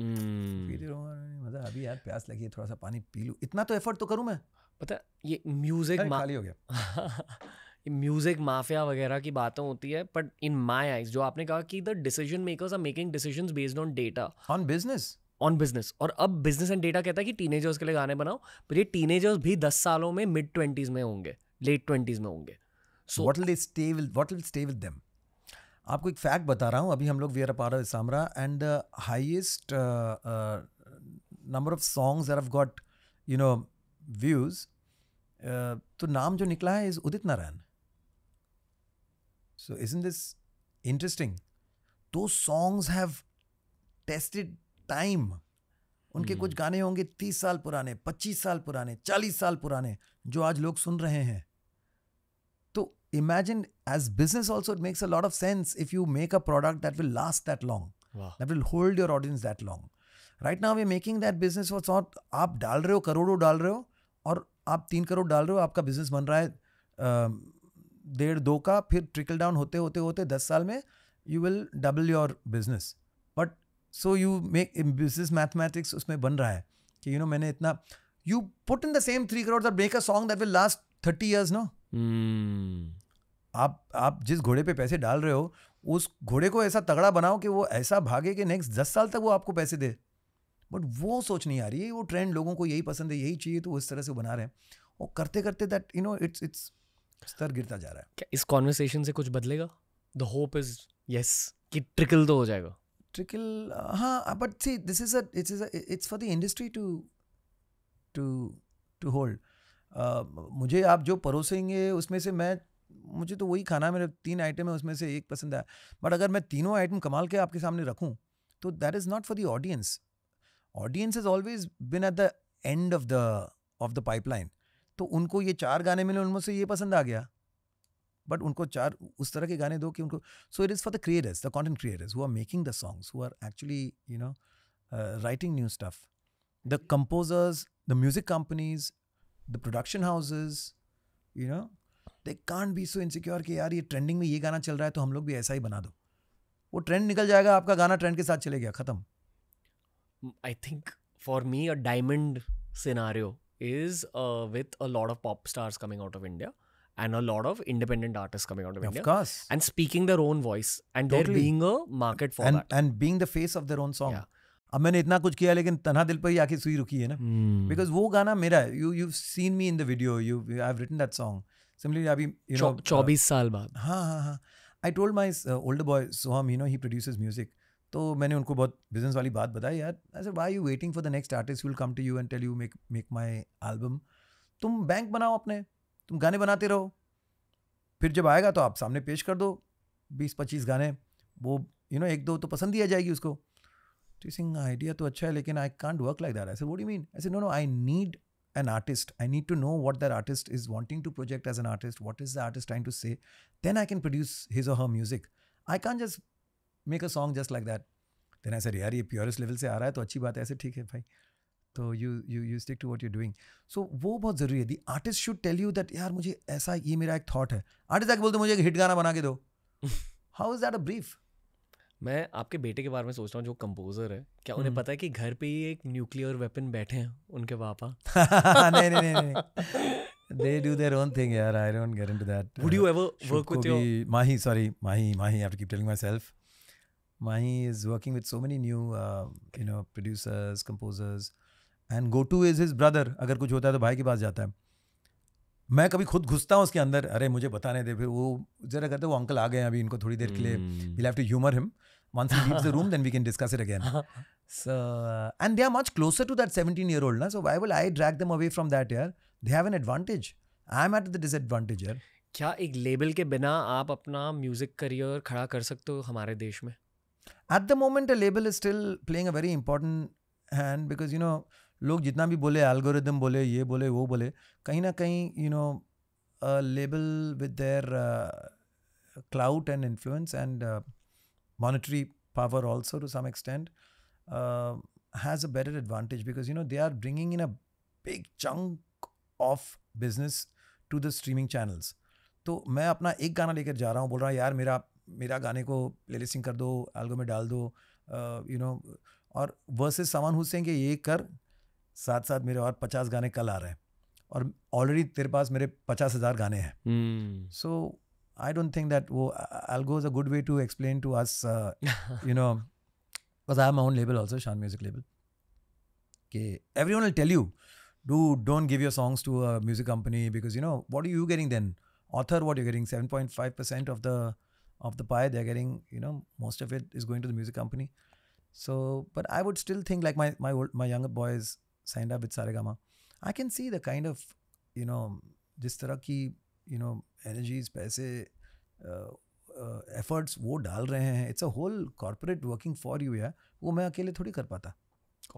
पीते रहूँगा मज़ा अभी यार प्यास लगी है थोड़ा सा पानी पी लूँ इतना तो एफर्ट तो करूँ मैं पता ये म्यूज़िक खाली हो गया म्यूज़िक (laughs) माफिया वगैरह की बातें होती है बट इन माई आइज जो आपने कहा कि the decision makers are making decision based on data on business on business और अब बिजनेस एंड डेटा कहता है कि टीनेजर्स के लिए गाने बनाओ पर ये टीनेजर्स भी दस सालों में मिड ट्वेंटीज़ में होंगे लेट ट्वेंटीज़ में होंगे सो what will they stay will what will stay with आपको एक फैक्ट बता रहा हूँ अभी हम लोग वी आर पार सामरा and highest number of songs are got you know views तो नाम जो निकला है is Udit Narayan so is in this interesting those songs have tested time उनके hmm. कुछ गाने होंगे तीस साल पुराने पच्चीस साल पुराने चालीस साल पुराने जो आज लोग सुन रहे हैं imagine as business also it makes a lot of sense if you make a product that will last that long wow. that will hold your audience that long right now we making that business what sort आप डाल रहे हो करोड़ों डाल रहे हो और आप तीन करोड़ डाल रहे हो आपका बिजनेस बन रहा है डेढ़ दो का फिर ट्रिकल डाउन होते होते होते दस साल में you will double your business but so you make business mathematics उसमें बन रहा है कि यू नो मैंने इतना you put in the same three crore that make a song that will last thirty years no hmm. आप आप जिस घोड़े पे पैसे डाल रहे हो उस घोड़े को ऐसा तगड़ा बनाओ कि वो ऐसा भागे कि नेक्स्ट दस साल तक वो आपको पैसे दे बट वो सोच नहीं आ रही है वो ट्रेंड लोगों को यही पसंद है यही चाहिए तो वो इस तरह से बना रहे हैं और करते करते that you know it's it's स्तर गिरता जा रहा है क्या इस कॉन्वर्सेशन से कुछ बदलेगा द होप इज यस कि ट्रिकल तो हो जाएगा ट्रिकल हाँ but see this is it's it's for the industry to to to hold आ, मुझे आप जो परोसेंगे उसमें से मैं मुझे तो वही खाना है मेरे तीन आइटम है उसमें से एक पसंद आया बट अगर मैं तीनों आइटम कमाल के आपके सामने रखूँ तो that is not for the audience audience is always been at the end of the of the pipeline तो उनको ये चार गाने मिले उनमें से ये पसंद आ गया बट उनको चार उस तरह के गाने दो कि उनको so it is for the creators the content creators who are making the songs who are actually you know writing new stuff the composers the music companies the production houses you know they can't be so insecure कि यार ये trending में ये गाना चल रहा है तो हम लोग भी ऐसा ही बना दो वो ट्रेंड निकल जाएगा आपका गाना ट्रेंड के साथ चले गया खत्म I think for me a diamond scenario is with a lot of pop stars coming out of India and a lot of independent artists coming out of, of India. Of course. And speaking their own voice and totally. there being a market for and, that. And being the face of their own song. Yeah. अब मैंने इतना कुछ किया लेकिन तना दिल पर ही आके सुई रुकी है ना बिकॉज हम्म। hmm. वो गाना मेरा है you you seen me in the video you I written that song similarly अभी uh, चौबीस साल बाद हाँ हाँ हाँ I told my old boy Soham you know he produce music तो मैंने उनको बहुत बिजनेस वाली बात बताई यार ऐसे why you waiting for the next artist will come to you and tell you make make my album तुम बैंक बनाओ अपने तुम गाने बनाते रहो फिर जब आएगा तो आप सामने पेश कर दो बीस पच्चीस गाने वो यू you नो know, एक दो तो पसंद ही आ जाएगी उसको सिंह तो आइडिया तो अच्छा है लेकिन I can't work like that ऐसे वोट यू मीन ऐसे no no I need an artist I need to know what that artist is wanting to project as an artist what is the artist trying to say then I can produce his a her music I can't just make a song just like that then ऐसे यार ये purest level से आ रहा है तो अच्छी बात है ऐसे ठीक है भाई तो you you you stick to what you doing so वो बहुत ज़रूरी है the artist should tell you that यार मुझे ऐसा ये मेरा एक थॉट है आर्टिस्ट आके बोलते मुझे एक हिट गाना बना के दो how is that a brief मैं आपके बेटे के बारे में सोच रहा हूँ जो कंपोजर है क्या उन्हें हम्म। पता है कि घर पे ही एक न्यूक्लियर वेपन बैठे हैं उनके पापा (laughs) नहीं नहीं नहीं they do their own thing यार I don't get into that would you ever work with your Mahi sorry Mahi Mahi I have to keep telling Mahi is working with so many new you know producers composers and go to is his brother अगर कुछ होता है तो भाई के पास जाता है मैं कभी खुद घुसता हूँ उसके अंदर अरे मुझे बताने दे फिर वो जरा कहते वो अंकल आ गए हैं अभी इनको थोड़ी देर के लिए we have to humour him once he leaves the room then we can discuss it again so and they are much closer to that seventeen year old ना so I will I drag them away from that year they have an advantage I am at the disadvantage here क्या एक label के बिना आप अपना music career खड़ा कर सकते हो हमारे देश में at the moment a label is still playing a very important hand because you know लोग जितना भी बोले एल्गोरिदम बोले ये बोले वो बोले कहीं ना कहीं you know label with their clout and influence and monetary power also to some extent has a better advantage because you know they are bringing in a big chunk of business to the streaming channels तो मैं अपना एक गाना लेकर जा रहा हूँ बोल रहा हूँ यार मेरा मेरा गाने को प्ले लिस्टिंग कर दो एल्गो में डाल दो यू uh, नो और वर्सेज समान हुसैन के ये कर साथ साथ मेरे और पचास गाने कल आ रहे हैं और ऑलरेडी तेरे पास मेरे पचास हज़ार गाने हैं so I don't think that वो I go is a good way to explain to us you know because I am label also Shaan music label कि everyone tell you do don't give your songs to a music company because you know what you getting then what you you're seven point five percent of the of the pie they're getting you know most of it is going to the music company so but I would still think like my my my young boys signed up with Saregama, I can see the kind of, you know, जिस तरह की you know energies पैसे efforts uh, uh, वो डाल रहे हैं it's a whole corporate working for you यार वो मैं अकेले थोड़ी कर पाता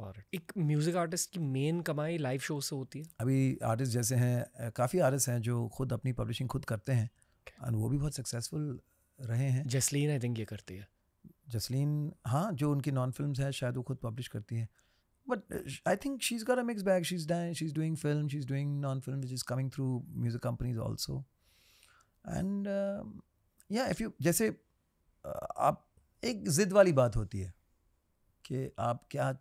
और एक म्यूज़िक आर्टिस्ट की मेन कमाई लाइव शो से होती है अभी आर्टिस्ट जैसे हैं काफ़ी आर्टिस्ट हैं जो खुद अपनी पब्लिशिंग खुद करते हैं एंड वो भी बहुत सक्सेसफुल रहे हैं जसलीन आई थिंक ये करती है जसलीन हाँ जो उनकी नॉन फिल्म हैं शायद वो खुद पब्लिश करती है but I think she's got a mixed bag. She's done. She's doing film. She's doing non-film, which is coming through music companies also. And uh, yeah, if you जैसे आप एक जिद वाली बात होती है कि आप क्या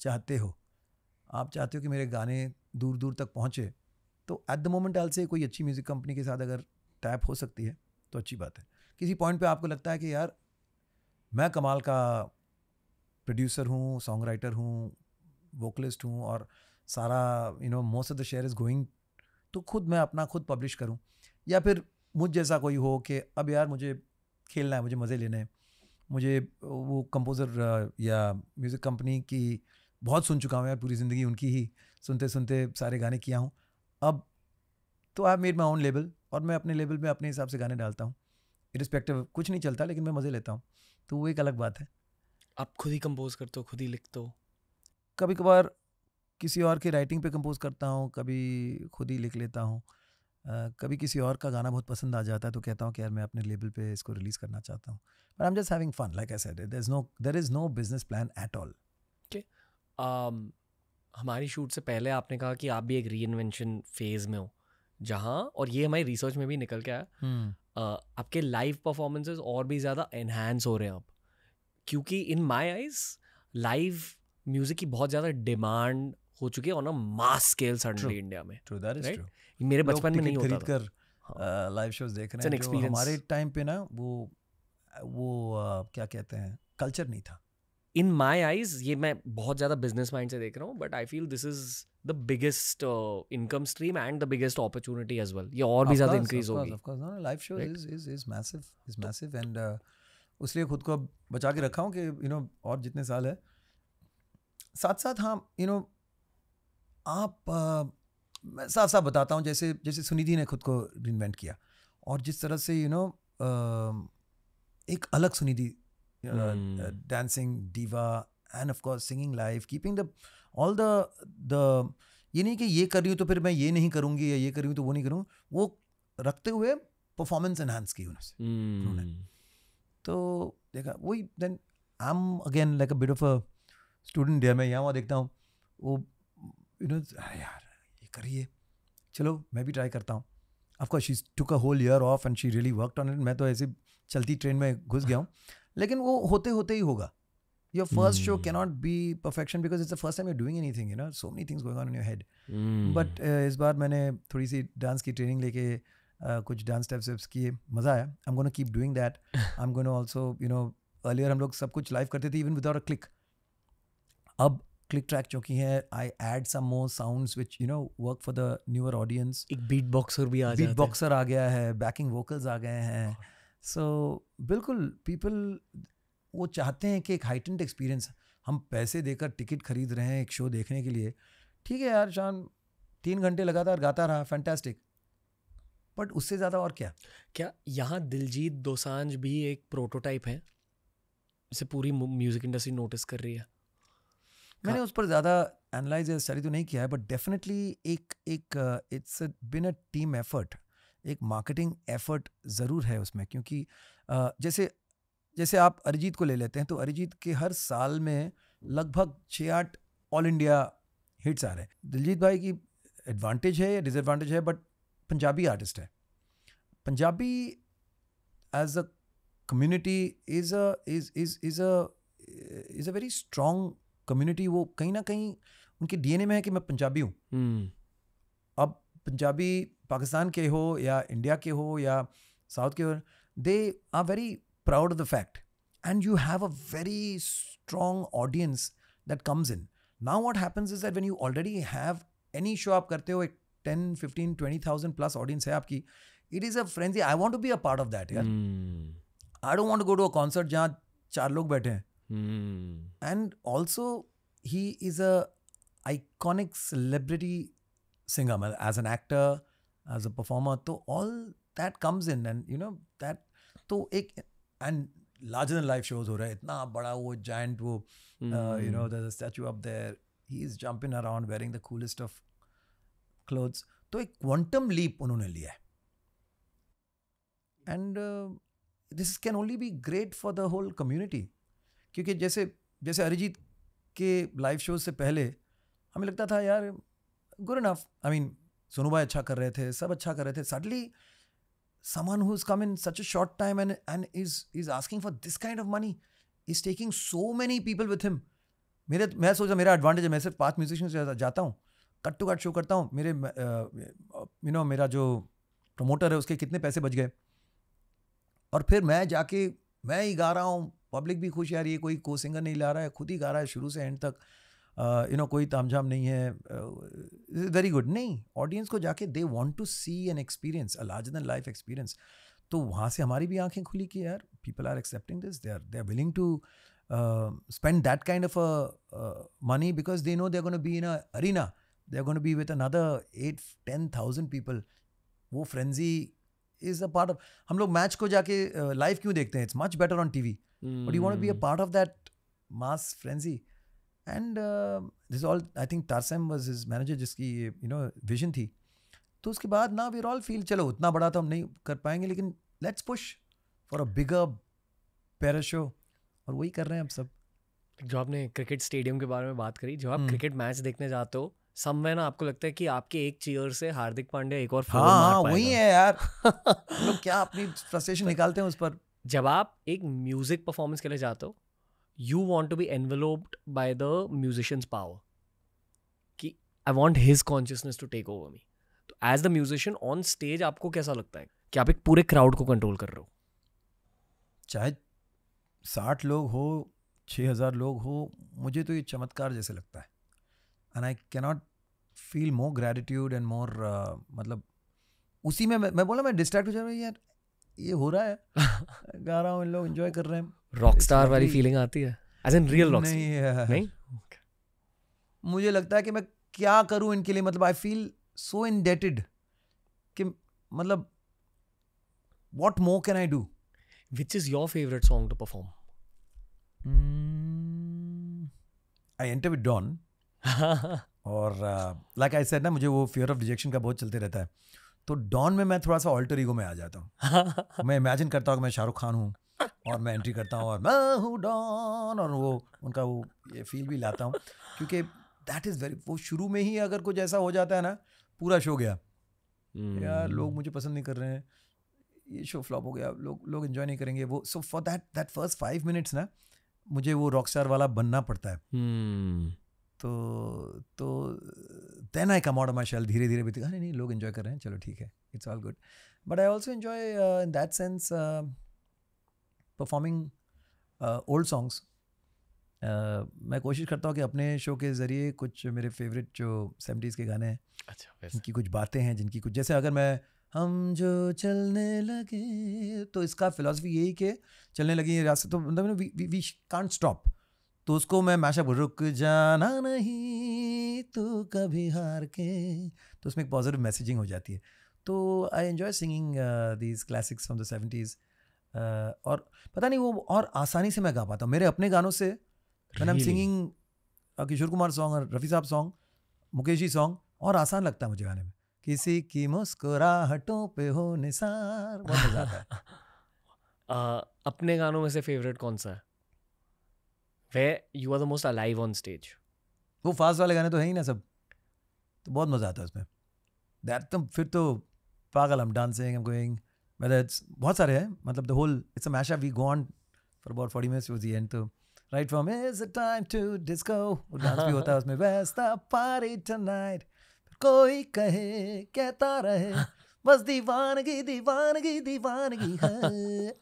चाहते हो आप चाहते हो कि मेरे गाने दूर दूर तक पहुँचे तो एट द मोमेंट आल से कोई अच्छी म्यूज़िक कंपनी के साथ अगर टैप हो सकती है तो अच्छी बात है किसी पॉइंट पे आपको लगता है कि यार मैं कमाल का प्रोड्यूसर हूँ सॉन्ग राइटर हूँ वोकलिस्ट हूँ और सारा you know most of the share is going तो खुद मैं अपना खुद पब्लिश करूँ या फिर मुझ जैसा कोई हो कि अब यार मुझे खेलना है मुझे मज़े लेने हैं मुझे वो कंपोज़र uh, या म्यूज़िक कंपनी की बहुत सुन चुका हूँ यार पूरी ज़िंदगी उनकी ही सुनते सुनते सारे गाने किया हूँ अब तो I made my own label और मैं अपने लेबल में अपने हिसाब से गाने डालता हूँ इरिस्पेक्टिव कुछ नहीं चलता लेकिन मैं मज़े लेता हूँ तो वो एक अलग बात है आप खुद ही कंपोज करते हो खुद ही लिखते हो कभी कभार किसी और की राइटिंग पे कंपोज करता हूँ कभी खुद ही लिख लेता हूँ कभी किसी और का गाना बहुत पसंद आ जाता है तो कहता हूँ कि यार मैं अपने लेबल पे इसको रिलीज़ करना चाहता हूँ but I am just having fun like I said there is no there is no business plan at all okay हमारी शूट से पहले आपने कहा कि आप भी एक री इन्वेंशन फेज़ में हो जहाँ और ये हमारी रिसर्च में भी निकल के आया hmm. uh, आपके लाइव परफॉर्मेंसेज और भी ज़्यादा इन्हेंस हो रहे हैं आप क्योंकि in my eyes live music की बहुत ज़्यादा डिमांड हो चुकी है on a mass scale suddenly India में true, right? मेरे बचपन में नहीं होता था। कर लाइव uh, शोज देख रहे हैं जो हमारे टाइम पे ना वो वो uh, क्या कहते हैं कल्चर नहीं था इन माई आईज ये मैं बहुत ज़्यादा बिजनेस माइंड से देख रहा हूँ but I feel this is the biggest income stream and the biggest opportunity as well ये और भी ज़्यादा इंक्रीज होगी live show is is is massive is massive and उसलिए खुद को बचा के रखा हूँ कि यू नो और जितने साल है साथ साथ हाँ यू नो आप आ, मैं साफ साफ बताता हूँ जैसे जैसे सुनिधि ने खुद को रिन्वेंट किया और जिस तरह से यू you नो know, एक अलग Sunidhi dancing diva and of course singing life keeping the all the the ये नहीं कि ये कर रही हूँ तो फिर मैं ये नहीं करूँगी या ये कर रही हूँ तो वो नहीं करूँ वो रखते हुए परफॉर्मेंस एनहांस की उन्होंने हम्म। तो देखा वही then I am again like a bit of a student डे मैं यहाँ वहाँ देखता हूँ वो यू नो हाँ यार ये करिए चलो मैं भी ट्राई करता हूँ of course she took a whole year off and she really work on it मैं तो ऐसे चलती ट्रेन में घुस गया हूँ लेकिन वो होते होते ही होगा your first show cannot be perfection because it's the first time doing anything you know so so things going on on in your hmm. uh, इस बार मैंने थोड़ी सी डांस की ट्रेनिंग लेके कुछ डांस स्टेप्स वेप्स किए मज़ा आया I am gonna keep doing that I am gonna also you know earlier हम लोग सब कुछ लाइव करते थे इवन विदाउट अ क्लिक अब क्लिक ट्रैक चौकी है I add some more sounds which you know work for the newer audience एक बीट बॉक्सर भी आ बीट बॉक्सर आ गया है बैकिंग वोकल्स आ गए हैं सो so, बिल्कुल पीपल वो चाहते हैं कि एक हाइटेंड एक्सपीरियंस हम पैसे देकर टिकट खरीद रहे हैं एक शो देखने के लिए ठीक है यार शान तीन घंटे लगातार गाता रहा फैंटेस्टिक बट उससे ज़्यादा और क्या क्या यहाँ दिलजीत दोसांझ भी एक प्रोटोटाइप है जिसे पूरी म्यूज़िक इंडस्ट्री नोटिस कर रही है मैंने हाँ। उस पर ज़्यादा एनालाइज या स्टडी तो नहीं किया है बट डेफिनेटली एक एक it's been a team effort एक मार्केटिंग एफर्ट ज़रूर है उसमें क्योंकि uh, जैसे जैसे आप अरिजीत को ले लेते हैं तो अरिजीत के हर साल में लगभग छः आठ ऑल इंडिया हिट्स आ रहे हैं दिलजीत भाई की एडवांटेज है या डिसएडवांटेज है बट पंजाबी आर्टिस्ट है Punjabi as a community is a is is is a is a very strong community वो कहीं ना कहीं उनके डीएनए में है कि मैं पंजाबी हूँ hmm. अब पंजाबी पाकिस्तान के हो या इंडिया के हो या साउथ के हो they are very proud of the fact and you have a very strong audience that comes in now what happens is that when you already have any show आप करते हो एक ten fifteen twenty thousand plus audience है आपकी it is a friend I want to be a part of that यार I don't want go to a concert जहाँ चार लोग बैठे हैं and also he is a iconic celebrity singer मैं as an actor as a performer तो all that comes in and you know that तो एक and larger than life shows हो रहा है इतना बड़ा वो जाइंट वो you know the statue up there he is jumping around wearing the coolest of clothes तो एक क्वांटम लीप उन्होंने लिया है and this can only be great for the whole community क्योंकि जैसे जैसे अरिजीत के लाइव शो से पहले हमें लगता था यार good enough I mean Sonu भाई अच्छा कर रहे थे सब अच्छा कर रहे थे sadly someone who is come in such a short time and and is is asking for this kind of money is taking so many people with him मेरे मैं सोचा मेरा एडवांटेज है मैं सिर्फ पाँच म्यूजिशियन से जाता हूँ कट टू कट शो करता हूँ मेरे यू नो मेरा जो प्रमोटर है उसके कितने पैसे बच गए और फिर मैं जाके मैं ही गा रहा हूँ पब्लिक भी खुश यार ये कोई को सिंगर नहीं ला रहा है खुद ही गा रहा है शुरू से एंड तक यू नो कोई ताम झाम नहीं है वेरी गुड नहीं ऑडियंस को जाके they want to see an experience a large than life experience तो वहाँ से हमारी भी आंखें खुली कि यार people are accepting this they are they are willing to spend that kind of money because they know they gonna be in a arena they are going be with another eight ten thousand people वो frenzy is a part of हम लोग match को जाके live uh, क्यों देखते हैं it's much better on T V but you want be a part of that mass frenzy and this all I think Tarsame was is manager जिसकी you know vision थी तो उसके बाद ना वीर ऑल फील चलो उतना बड़ा तो हम नहीं कर पाएंगे लेकिन let's push for a bigger show और वही कर रहे हैं हम सब जो आपने क्रिकेट स्टेडियम के बारे में बात करी जो आप क्रिकेट hmm. मैच देखने जाते हो समवेयर ना आपको लगता है कि आपके एक चेयर से हार्दिक पांड्या एक और हाँ मार वही है यार (laughs) लोग क्या अपनी फ्रस्ट्रेशन निकालते हैं उस पर जब आप एक म्यूजिक परफॉर्मेंस के लिए जाते हो you want to be enveloped by the musicians power कि I want his consciousness to take over me तो as the musician on stage आपको कैसा लगता है कि आप एक पूरे क्राउड को कंट्रोल कर रहे हो चाहे साठ लोग हो छः हज़ार लोग हो मुझे तो ये चमत्कार जैसे लगता है and I cannot feel more gratitude and more मतलब उसी में मैं, बोला मैं डिस्ट्रैक्ट हो जा रहा हूँ यार ये हो रहा है (laughs) गा रहा हूँ इन लोग इन्जॉय कर रहे हैं रॉक स्टार वाली फीलिंग आती है एज एन रियल रॉक नहीं नहीं मुझे लगता है कि मैं क्या करूँ इनके लिए मतलब आई फील सो इनडेटेड कि मतलब what more can I do which is your favourite song to perform I enter with Don (laughs) और लाइक आई सेड ना मुझे वो फियर ऑफ रिजेक्शन का बहुत चलते रहता है तो डॉन में मैं थोड़ा सा ऑल्टर ईगो में आ जाता हूँ (laughs) मैं इमेजिन करता हूँ कि मैं शाहरुख खान हूँ और मैं एंट्री करता हूँ और मैं हूँ डॉन और वो उनका वो ये फील भी लाता हूँ क्योंकि दैट इज़ वेरी वो शुरू में ही अगर कुछ ऐसा हो जाता है ना पूरा शो गया hmm. यार लोग मुझे पसंद नहीं कर रहे हैं ये शो फ्लॉप हो गया लोग लोग इन्जॉय नहीं करेंगे वो so for that that first five minutes ना मुझे वो रॉक स्टार वाला बनना पड़ता है hmm. तो तो then I come out my shell धीरे धीरे भी नहीं नहीं लोग इन्जॉय कर रहे हैं चलो ठीक है it's all good but I also enjoy in that sense performing old songs मैं कोशिश करता हूँ कि अपने शो के ज़रिए कुछ मेरे फेवरेट जो सेवेंटीज़ के गाने हैं अच्छा इनकी कुछ बातें हैं जिनकी कुछ जैसे अगर मैं हम जो चलने लगे तो इसका फिलासफी यही कि चलने लगी रास्ते तो मतलब वी वी कांट स्टॉप तो उसको मैं मैशअप रुक जाना नहीं तू कभी हार के तो उसमें एक पॉजिटिव मैसेजिंग हो जाती है तो I enjoy singing these classics from the seventies और पता नहीं वो और आसानी से मैं गा पाता हूँ मेरे अपने गानों से man am singing Kishore Kumar song और रफ़ी साहब सॉन्ग मुकेश जी सॉन्ग और आसान लगता है मुझे गाने में किसी की मुस्कुराहटों पे हो निसार बहुत मज़ा आता है (laughs) अपने गानों में से फेवरेट कौन सा है way you are the most alive on stage वो फास्ट वाले गाने तो है ही ना सब तो बहुत मज़ा आता है उसमें दैट तो फिर तो पागल हम dancing am going whether it's बहुत सारे हैं मतलब the whole it's a mashup we go on for about forty minutes use the end तो right from is it time to disco dance भी होता है उसमें बेस्ट वेस्ट पारी टनाइट कोई कहे कहता रहे बस दीवानगी दीवानगी दीवानगी है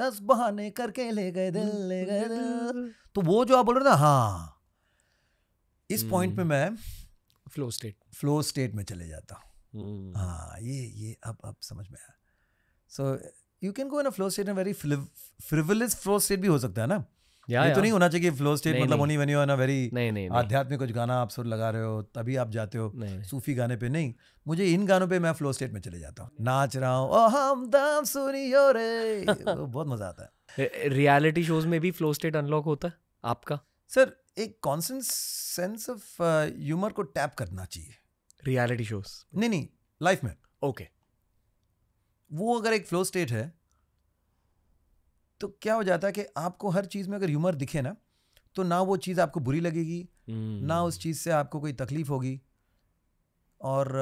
दस बहाने करके ले गए दिल ले गए दिल तो वो जो आप बोल रहे हो ना हाँ इस पॉइंट हम्म। पे मैं फ्लो स्टेट फ्लो स्टेट में चले जाता हूँ हम्म। हाँ ये ये अब अब समझ में आया so you can go in a flow state very frivolous flow state भी हो सकता है ना या, ये या। तो नहीं होना चाहिए फ्लो स्टेट मतलब only when you are very आध्यात्मिक कुछ गाना आप सुर लगा रहे हो तभी आप जाते हो सूफी गाने पे नहीं मुझे इन गानों पे मैं फ्लो स्टेट में चले जाता हूँ नाच रहा हूँ ओ हम दाम सुनियो रे (laughs) बहुत मजा आता है रियलिटी शोज में भी फ्लो स्टेट अनलॉक होता है आपका सर एक कॉन्स्टेंट सेंस ऑफ ह्यूमर को टैप करना चाहिए रियलिटी शोज नहीं नहीं लाइफ में ओके okay. वो अगर एक फ्लो स्टेट है तो क्या हो जाता है कि आपको हर चीज़ में अगर ह्यूमर दिखे ना तो ना वो चीज़ आपको बुरी लगेगी हम्म। ना उस चीज़ से आपको कोई तकलीफ होगी और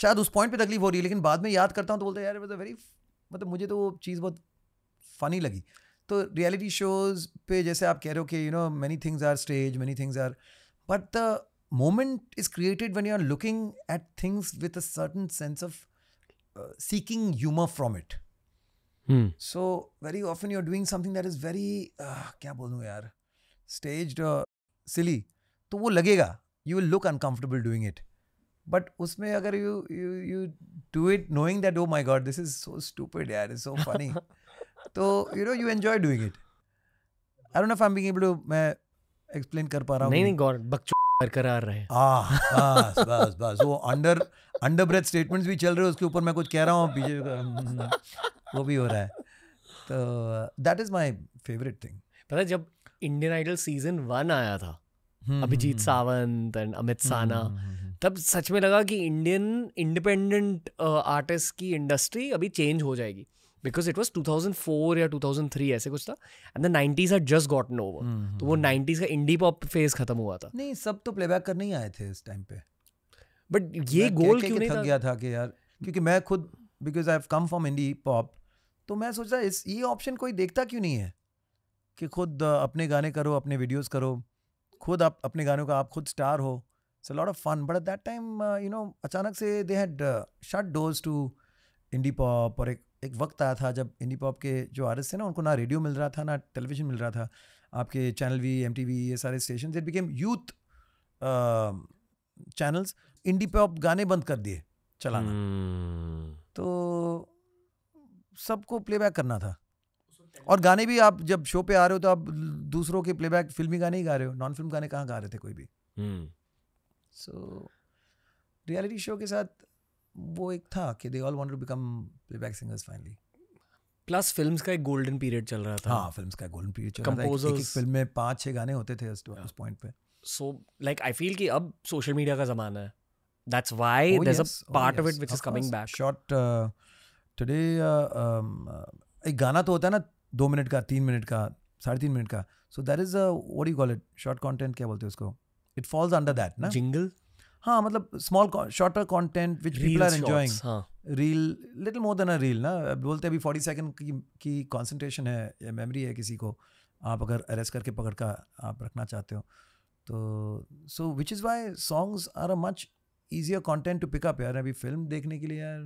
शायद उस पॉइंट पे तकलीफ हो रही है लेकिन बाद में याद करता हूँ तो बोलते यार मतलब वेरी मतलब मुझे तो वो चीज़ बहुत फ़नी लगी तो रियलिटी शोज़ पे जैसे आप कह रहे हो कि you know many things are stage many things are but the moment is created when you are looking at things with a certain sense of seeking humour from it so very often you are doing something that is very क्या बोलूँ यार stage silly uh, तो वो लगेगा you will look uncomfortable doing it but उसमें अगर you you you do it knowing that oh my God this is so stupid यार is so funny तो you know you enjoy doing it I don't know I am being able to मैं explain कर पा रहा हूँ नहीं नहीं God बकचो बरकरार रहे आ, बस बस बस वो अंडर अंडर ब्रेथ स्टेटमेंट्स भी चल रहे हैं उसके ऊपर मैं कुछ कह रहा हूँ पीछे वो भी हो रहा है तो that is my favourite thing पता है जब इंडियन आइडल सीजन वन आया था हम्म, अभिजीत हम्म, हम्म। सावंत एंड अमित साना तब सच में लगा कि इंडियन इंडिपेंडेंट आर्टिस्ट की इंडस्ट्री अभी चेंज हो जाएगी because it was two thousand four या टू थाउजेंड थ्री ऐसे कुछ था and the nineties are just got no over तो वो नाइनटीज हम्म। का इंडी पॉप फेज खत्म हुआ था नहीं सब तो प्लेबैक करने ही आए थे इस टाइम पे बट ये गोल क्यों नहीं था गया था कि यार क्योंकि मैं खुद because I have come from indie pop तो मैं सोचा इस ये ऑप्शन कोई देखता क्यों नहीं है कि खुद अपने गाने करो अपने वीडियोज करो खुद आप अपने गानों का आप खुद स्टार हो it's lot of fun but at that time you know अचानक से they had shut doors to indie pop और एक एक वक्त आया था जब इंडी पॉप के जो आर्टिस्ट थे ना उनको ना रेडियो मिल रहा था ना टेलीविजन मिल रहा था आपके चैनल वी एम ये सारे station it became youth channels indie pop गाने बंद कर दिए चलाना hmm. तो सबको प्लेबैक करना था और गाने भी आप जब शो पे आ रहे हो तो आप दूसरों के प्लेबैक फिल्मी गाने ही गा रहे हो नॉन फिल्म गाने कहाँ गा रहे थे कोई भी सो रियलिटी शो के साथ वो एक था कि they all want to become playback singers finally plus films का एक गोल्डन पीरियड चल रहा था हाँ फिल्म्स का गोल्डन पीरियड चल रहा था एक, एक फिल्म में पांच छह गाने होते थे उस पॉइंट पे सो लाइक आई फील कि अब सोशल मीडिया का जमाना है that's why there is a part of it which is coming back short today एक गाना तो होता है ना दो मिनट का तीन मिनट का साढ़े तीन मिनट का so that is what you call it short content क्या बोलते हैं उसको इट फॉल्स अंडर दैट ना जिंगल हाँ मतलब small shorter content which people are enjoying reel little more than a reel ना बोलते अभी फोर्टी सेकेंड की की कॉन्सेंट्रेशन है या मेमरी है किसी को आप अगर अरेस्ट करके पकड़ का आप रखना चाहते हो तो so which is why songs are a much easier content to pick up यार अभी फिल्म देखने के लिए यार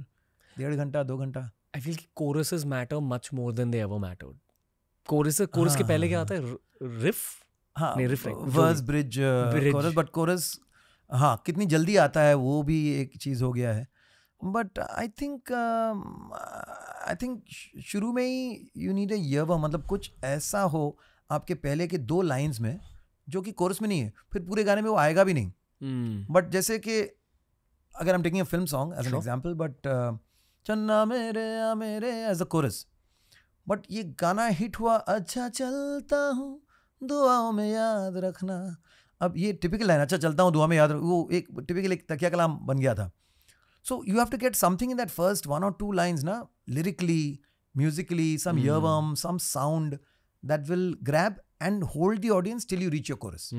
डेढ़ घंटा दो घंटा I feel chorus is matter much more than they ever mattered chorus chorus के पहले क्या आता हाँ। है रिफ हाँ verse bridge chorus but chorus हाँ कितनी जल्दी आता है वो भी एक चीज़ हो गया है but I think I think शुरू में ही यू नीड ए यवा मतलब कुछ ऐसा हो आपके पहले के दो लाइन्स में जो कि कोर्स में नहीं है फिर पूरे गाने में वो आएगा भी नहीं बट हम्म। hmm. जैसे कि अगर हम taking film song as an example but चन्ना मेरे आ मेरे एज अ कोरस बट ये गाना हिट हुआ अच्छा चलता हूँ दुआओं में याद रखना अब ये टिपिकल लाइन अच्छा चलता हूँ दुआ में याद वो एक टिपिकल एक तकिया कलाम बन गया था so you have to get something in that first one और टू लाइन्स ना lyrically musically some yum some sound that will grab and hold the audience till you reach your chorus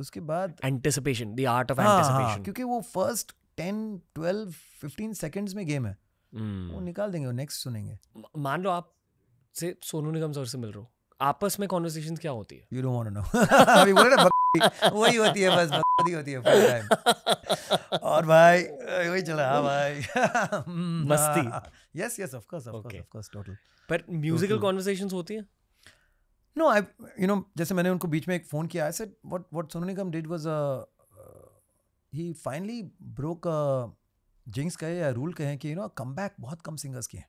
उसके बाद anticipation the art of anticipation क्योंकि वो first ten twelve fifteen seconds में game है hmm. वो निकाल देंगे वो नेक्स्ट सुनेंगे मान लो आप से सोनू निगम सर से मिल रहे हो आपस में कॉन्वर्सेशन क्या होती है you don't want to know अभी बोले ना वही होती है बस बकवादी होती है फुल टाइम और भाई वही चला हां भाई (laughs) मस्ती yes yes of course of course of course total पर म्यूजिकल कॉन्वर्सेशंस होती है नो आई यू नो जैसे मैंने उनको बीच में एक फ़ोन किया I said what what Sonu Nigam did was a he finally broke jinx कहे या रूल कहे कि यू नो कमबैक बहुत कम सिंगर्स के हैं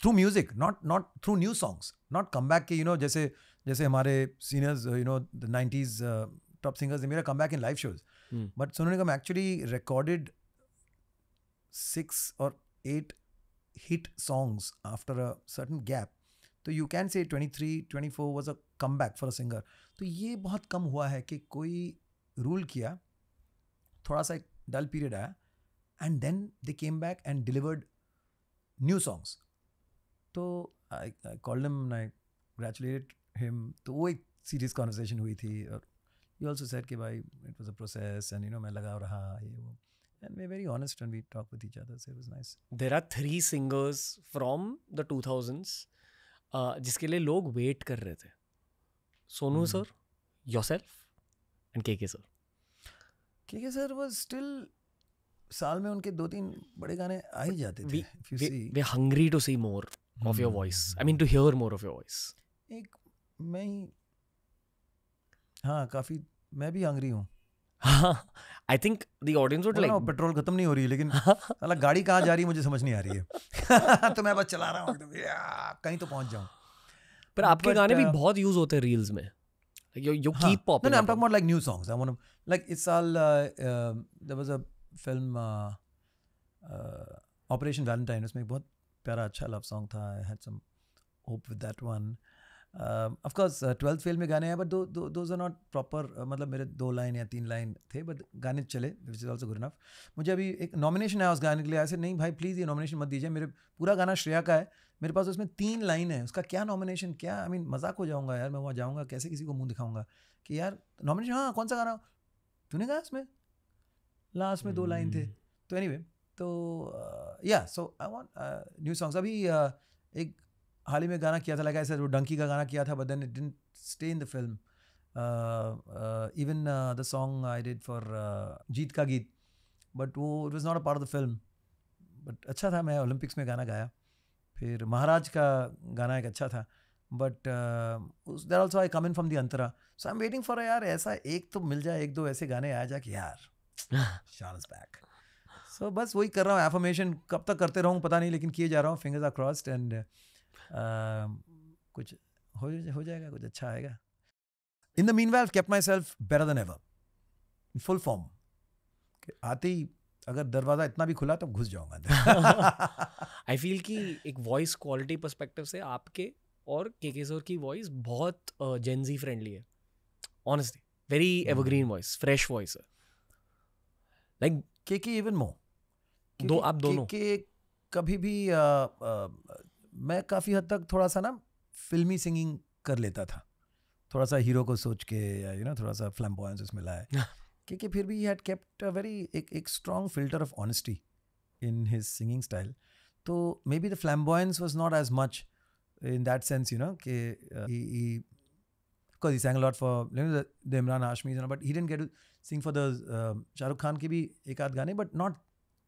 through music not not through new songs not come back के यू नो जैसे जैसे हमारे seniors you know the nineties top singers मेरा come back in live shows but Sonu Nigam actually recorded six और eight hit songs after a certain gap तो you can say twenty three twenty four was a come back for a singer तो ये बहुत कम हुआ है कि कोई रूल किया थोड़ा सा एक डल पीरियड आया and then they came back and delivered new songs तो I call him I congratulate him तो वो एक सीरियस कॉन्वर्सेशन हुई थी और यू ऑल्सो सेट कि भाई it was a process and you know मैं लगा रहा ये वो and we're very honest when we talk with each other so it was nice there are three singers from the 2000s uh, जिसके लिए लोग वेट कर रहे थे सोनू सर योरसेल्फ एंड के के सर के के सर वाज स्टिल साल में उनके दो तीन बड़े गाने आ ही जाते थे way hungry to see more of your voice I mean to hear more of your voice एक मैं ही हाँ काफी मैं भी हंगरी हूँ I think the audience would like petrol खत्म नहीं हो रही है लेकिन मतलब (laughs) गाड़ी कहाँ जा रही है मुझे समझ नहीं आ रही है (laughs) तो मैं बस चला रहा हूँ कहीं तो पहुंच जाऊँ पर आपके गाने भी uh, बहुत यूज होते हैं रील्स में फिल्म ऑपरेशन वैलेंटाइन उसमें बहुत प्यारा अच्छा लव सॉन्ग था I had some hope with that one of course twelfth fail में गाने हैं बट दो आर नॉट प्रॉपर मतलब मेरे दो लाइन या तीन लाइन थे बट गाने चले which is also good enough मुझे अभी एक नॉमिनेशन आया उस गाने के लिए ऐसे नहीं भाई प्लीज़ ये नॉमिनेशन मत दीजिए मेरे पूरा गाना श्रेया का है मेरे पास उसमें तीन लाइन है उसका क्या नॉमिनेशन क्या आई I मीन mean, मजाक हो जाऊंगा यार मैं वहाँ जाऊँगा कैसे किसी को मुँह दिखाऊंगा कि यार नॉमिनेशन हाँ कौन सा गाना तूने गाया उसमें लास्ट में दो लाइन थे hmm. तो एनी anyway, तो या so I want new songs अभी uh, एक हाल ही में गाना किया था लगा ऐसे डंकी का गाना किया था but then it didn't stay in the film even the song I did for जीत का गीत बट वो it was not a part of the film but अच्छा था मैं ओलंपिक्स में गाना गाया फिर महाराज का गाना एक अच्छा था but there also I came in from the अंतरा so I am waiting for यार ऐसा एक तो मिल जाए एक दो ऐसे गाने आ जाए कि यार शार्स (laughs) बैक सो so, बस वही कर रहा हूँ एफर्मेशन कब तक करते रहूँ पता नहीं लेकिन किए जा रहा हूँ फिंगर्स आर क्रॉस्ड एंड कुछ हो हो जाएगा कुछ अच्छा आएगा in the meanwhile kept myself better than ever in full form आते ही अगर दरवाज़ा इतना भी खुला तो घुस जाऊंगा आई फील (laughs) कि एक वॉइस क्वालिटी परस्पेक्टिव से आपके और के के सर की वॉइस बहुत जेंजी फ्रेंडली है honestly very evergreen voice fresh voice है like K K even more दो आप दोनों के, के कभी भी आ, आ, मैं काफ़ी हद तक थोड़ा सा ना फिल्मी सिंगिंग कर लेता था थोड़ा सा हीरो को सोच के यू नो थोड़ा सा फ्लैम पॉइंट उसमें लाया हाँ। क्योंकि फिर भी he had kept a very एक एक strong filter of honesty in his singing style तो may be the flamboyance was not as much in that sense you know कि because he sang lot for the Imran Hashmi but he didn't get sing for the Shahrukh Khan के भी एक आध गाने but not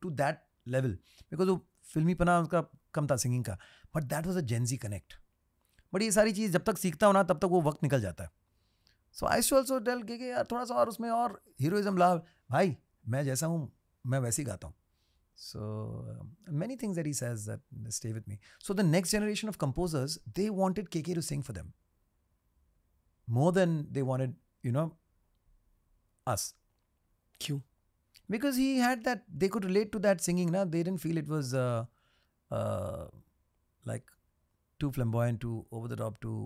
to that level because वो फिल्मी पना उसका कम था सिंगिंग का but that was a Gen Z connect but ये सारी चीज़ जब तक सीखता हो ना तब तक वो वक्त निकल जाता है so I show also tell के यार थोड़ा सा और उसमें और हीरोइजम ला भाई मैं जैसा हूँ मैं वैसे ही गाता हूँ so many things that he says stay with me so the next generation of composers they wanted K K to sing for them more than they wanted you know us क्यू because he had that they could relate to that singing now they didn't feel it was uh, uh, like too flamboyant too over the top too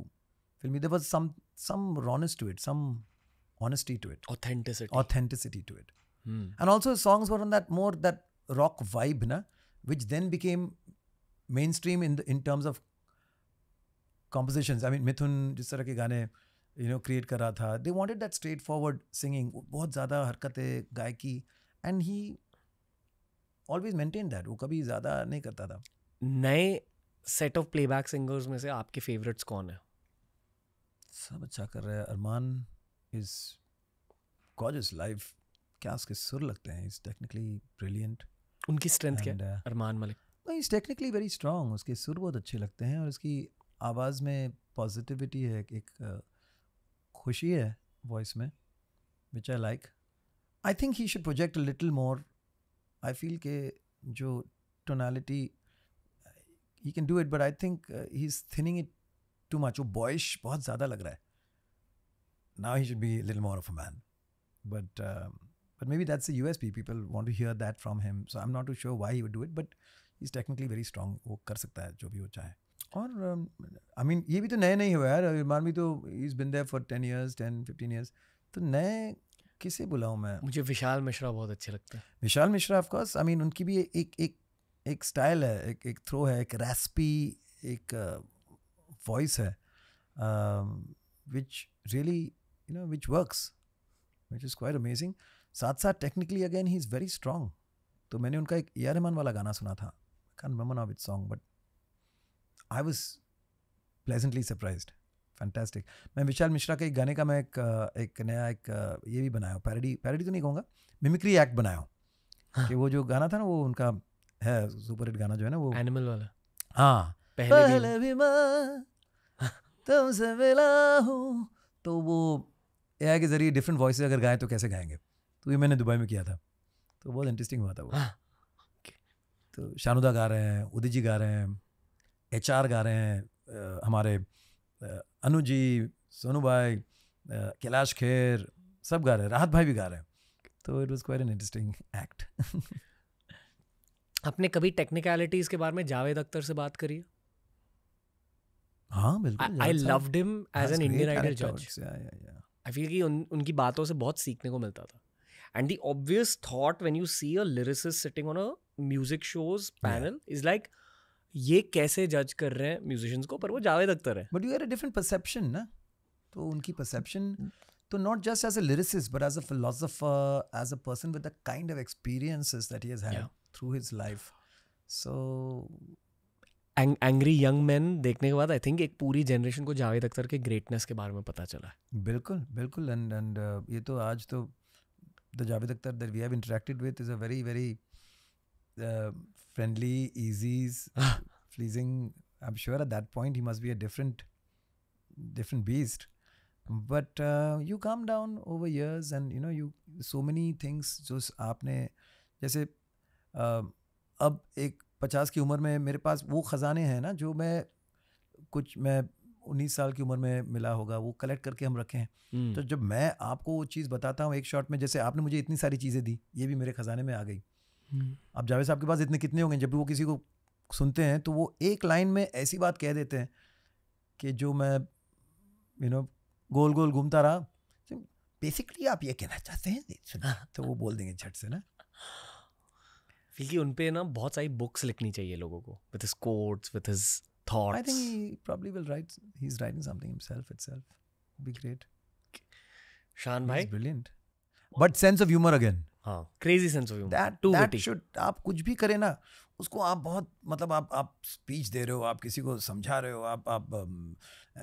filmy there was some some rawness to it some honesty to it authenticity authenticity to it hmm. and also his songs were on that more that rock vibe na which then became mainstream in the, in terms of compositions i mean mithun jis ke gaane you know create कर They wanted that straightforward singing, straightforward singing बहुत ज़्यादा हरकतें and he always maintain that वो कभी ज़्यादा नहीं करता था नए सेट ऑफ प्लेबैक सिंगर्स में से आपके फेवरेट्स कौन है सब अच्छा कर रहे हैं अरमान इज गॉज इज लाइफ क्या उसके सुर लगते हैं इज टेक्निकली ब्रिलियंट उनकी स्ट्रेंथ क्या है uh, Armaan Malik is technically very strong उसके सुर बहुत अच्छे लगते हैं और उसकी आवाज़ में पॉजिटिविटी है एक uh, खुशी है वॉइस में which I like I think he should project a little more. I feel जो tonality tonality he can do it, but I think uh, he's thinning it too much. वो boyish बहुत ज़्यादा now he should be a little more of a man. But um, but maybe that's the USP. People want to hear that from him. So I'm not too sure why he would do it. But he's technically very strong. वो um, I mean, है जो भी वो चाहे. और I mean ये भी तो नए नहीं हुआ यार इरमान भी तो is been there for ten years ten fifteen years तो नए किसे बुलाऊं मैं मुझे विशाल मिश्रा बहुत अच्छे लगता है Vishal Mishra of course I mean उनकी भी एक एक एक स्टाइल है एक एक थ्रो है एक रेस्पी एक वॉइस uh, है which really you know which works which is quite amazing साथ साथ टेक्निकली अगेन ही इज़ वेरी स्ट्रॉन्ग तो मैंने उनका एक ए आर रहमान वाला गाना सुना था कैन मेमन of it song but I was pleasantly surprised fantastic मैं विशाल मिश्रा के एक गाने का मैं एक एक नया एक ये भी बनाया हूँ पैरडी पैरडी तो नहीं कहूँगा मिमिक्री एक्ट बनाया हूँ हाँ. कि वो जो गाना था ना वो उनका है सुपर हिट गाना जो है ना वो एनिमल वाला हाँ पहले, पहले भी मैं तुमसे मिला हूँ तो वो ए के जरिए डिफरेंट वॉइस अगर गाएं तो कैसे गाएंगे तो ये मैंने दुबई में किया था तो बहुत इंटरेस्टिंग हुआ था वो हाँ। तो शानुदा गा रहे हैं उदित जी गा रहे हैं एच गा रहे हैं हमारे अनुजी सोनू भाई कैलाश खेर सब गा रहे राहत भाई भी गा रहे हैं तो it was quite an interesting act आपने कभी टेक्निकलिटीज के बारे में जावेद अख्तर से बात करी हाँ बिल्कुल I love him as an Indian Idol जज आई फील कि उन, उनकी बातों से बहुत सीखने को मिलता था and the obvious thought when you see a lyricist sitting on a music shows panel is like ये कैसे जज कर रहे हैं म्यूजिशियंस को पर वो जावेद अख्तर है but you are a different perception ना तो उनकी परसेप्शन तो not just as a lyricist but as a philosopher as a person with the kind of experiences that he has had through his life so angry young man देखने के बाद I think एक पूरी generation को जावेद अख्तर के greatness के बारे में पता चला है बिल्कुल बिल्कुल एंड एंड uh, ये तो आज तो the Javed Akhtar that we have interacted with is a very very friendly, easy, pleasing. I'm sure at that point he must be a different, different beast. But uh, you calm down over years, and you know you so many things जो आपने जैसे uh, अब एक पचास की उम्र में मेरे पास वो ख़जाने हैं ना जो मैं कुछ मैं उन्नीस साल की उम्र में मिला होगा वो कलेक्ट करके हम रखे हैं तो जब मैं आपको वो चीज़ बताता हूँ एक शॉट में जैसे आपने मुझे इतनी सारी चीज़ें दी ये भी मेरे ख़जाने में आ गई हम्म। अब जावेद साहब के पास इतने कितने होंगे जब भी वो किसी को सुनते हैं तो वो एक लाइन में ऐसी बात कह देते हैं कि जो मैं यू नो गोल गोल घूमता रहा बेसिकली तो आप ये कहना चाहते हैं सुना तो वो बोल देंगे झट से ना क्योंकि उन पे ना बहुत सारी बुक्स लिखनी चाहिए लोगों को with his quotes with his thoughts I think he Shan भाई brilliant but sense of humour again crazy sense of that should आप कुछ भी करें ना उसको आप बहुत मतलब आप आप स्पीच दे रहे हो आप किसी को समझा रहे हो आप आप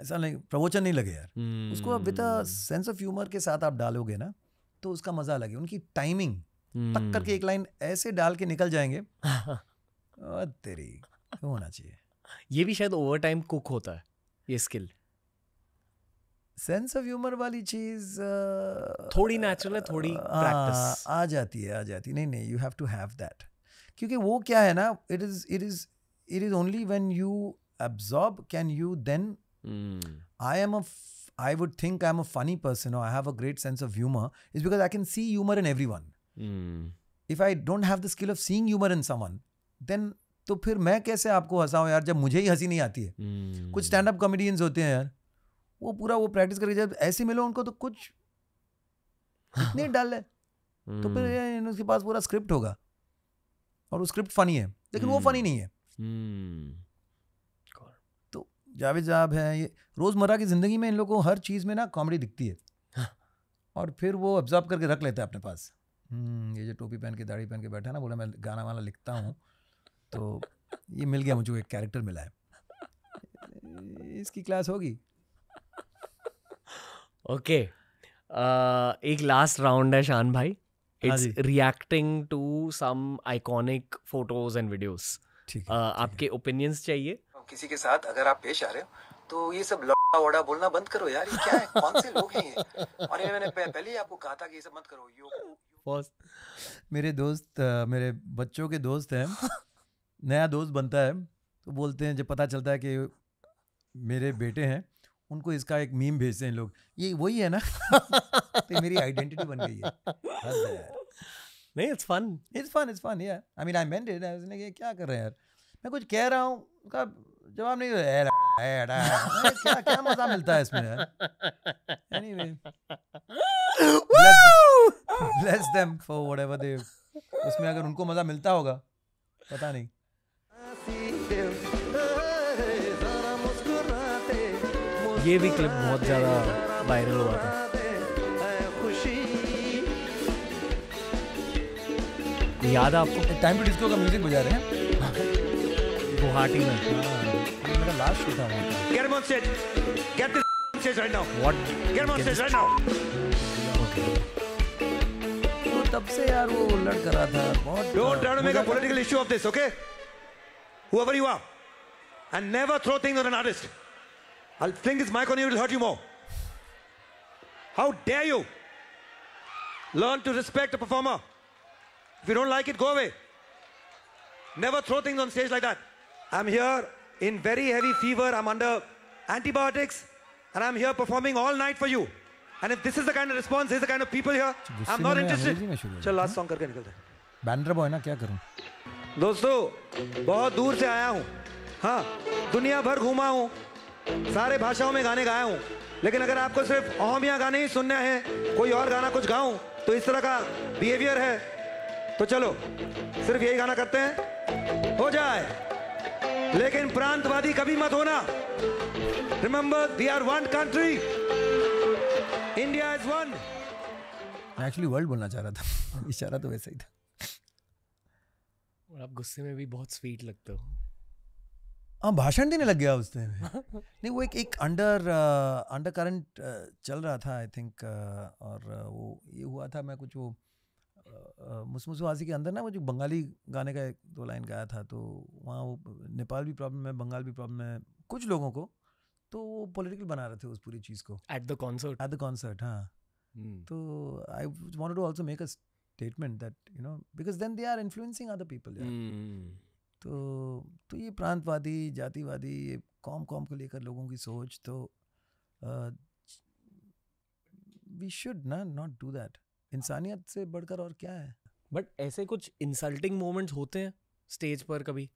ऐसा नहीं प्रवचन नहीं लगे यार hmm. उसको आप with a sense of humour के साथ आप डालोगे ना तो उसका मजा अलग है उनकी टाइमिंग hmm. तक हम्म। करके एक लाइन ऐसे डाल के निकल जाएंगे (laughs) तेरी क्यों होना चाहिए ये भी शायद ओवर टाइम कुक होता है ये स्किल सेंस ऑफ ह्यूमर वाली चीज थोड़ी नेचुरल है थोड़ी आ, हाँ, आ जाती है आ जाती नहीं नहीं you have to have that क्योंकि वो क्या है ना it is it is it is only when you absorb can you then I am a I would think I am a funny person I have a great sense of humour is because I can see humour in every if I don't have the skill of seeing humour in someone then तो फिर मैं कैसे आपको हंसाऊं यार जब मुझे ही हंसी नहीं आती है hmm. कुछ स्टैंड अप कॉमेडियंस होते हैं यार वो पूरा वो प्रैक्टिस करके जब ऐसे मिलो उनको तो कुछ इतनी हाँ। डाल है तो फिर उसके हम्म। पास पूरा स्क्रिप्ट होगा और वो स्क्रिप्ट फनी है लेकिन वो फनी हम्म। नहीं है हम्म। तो जावेद साहब है ये रोज़मर्रा की ज़िंदगी में इन लोगों को हर चीज़ में ना कॉमेडी दिखती है हाँ। और फिर वो ऑब्जर्व करके रख लेते हैं अपने पास ये जो टोपी पहन के दाढ़ी पहन के बैठा है ना बोला मैं गाना वाना लिखता हूँ तो ये मिल गया मुझे एक कैरेक्टर मिला है इसकी क्लास होगी ओके uh, एक लास्ट राउंड है शान भाई it's reacting to some iconic photos and videos आपके ओपिनियंस चाहिए किसी के साथ अगर आप पेश आ रहे हो तो ये सब लौड़ा वोड़ा बोलना बंद करो यार ये क्या है कौन से लोग हैं और ये मैंने पहले ही आपको कहा था कि ये सब मत करो यो बॉस मेरे दोस्त मेरे बच्चों के दोस्त हैं (laughs) नया दोस्त बनता है तो बोलते हैं जब पता चलता है कि मेरे बेटे हैं उनको इसका एक मीम भेजते हैं लोग ये वही है ना तो (laughs) मेरी आइडेंटिटी बन गई है नहीं it's fun it's fun it's fun यार आई मीन मेंट इट उसने क्या कर रहे हैं यार मैं कुछ कह रहा हूँ उसका जवाब नहीं है क्या क्या मजा मिलता है इसमें यार anyway bless them for whatever they उसमें अगर उनको मजा मिलता होगा पता नहीं ये भी क्लिप बहुत ज्यादा वायरल हुआ था याद है आपको टाइम टू डिस्को का म्यूजिक बजा रहे हैं गुवाहाटी में हाँ, मेरा लास्ट शो था तब से यार वो लड़ कर रहा था make a issue of this okay whoever you and never throw things on an I'll fling this mic on you, it'll hurt you more. How dare you? Learn to respect a performer. If you don't like it, go away. Never throw things on stage like that. I'm here in very heavy fever. I'm under antibiotics. And I'm here performing all night for you. And if this is the kind of response, this is the kind of people here, I'm not interested. चल last song करके निकलते हैं। बैंडर boy ना क्या करूं? दोस्तों बहुत दूर से आया हूँ हाँ दुनिया भर घूमा हूँ सारे भाषाओं में गाने गाया हूँ लेकिन अगर आपको सिर्फ अहमिया गाने ही सुनने हैं कोई और गाना कुछ गाऊं तो इस तरह का बिहेवियर है तो चलो सिर्फ यही गाना करते हैं हो जाए लेकिन प्रांतवादी कभी मत होना remember we are one country India is one actually world बोलना चाह रहा था (laughs) इशारा तो वैसा ही था और आप गुस्से में भी बहुत स्वीट लगते हो हाँ भाषण देने लग गया उस टाइम (laughs) नहीं वो एक एक अंडर अंडर करंट चल रहा था आई थिंक uh, और uh, वो ये हुआ था मैं कुछ वो uh, मुसमुसु हाजी के अंदर ना वो जो बंगाली गाने का एक दो लाइन गाया था तो वहाँ वो नेपाल भी प्रॉब्लम है बंगाल भी प्रॉब्लम है कुछ लोगों को तो वो पॉलिटिकल बना रहे थे उस पूरी चीज़ को at the concert at the concert हाँ hmm. तो I want to also make a statement that you know because then they are influencing other people तो तो ये प्रांतवादी जातिवादी ये कौम कौम को लेकर लोगों की सोच तो वी शुड ना नॉट डू दैट इंसानियत से बढ़कर और क्या है बट ऐसे कुछ इंसल्टिंग मोमेंट्स होते हैं स्टेज पर कभी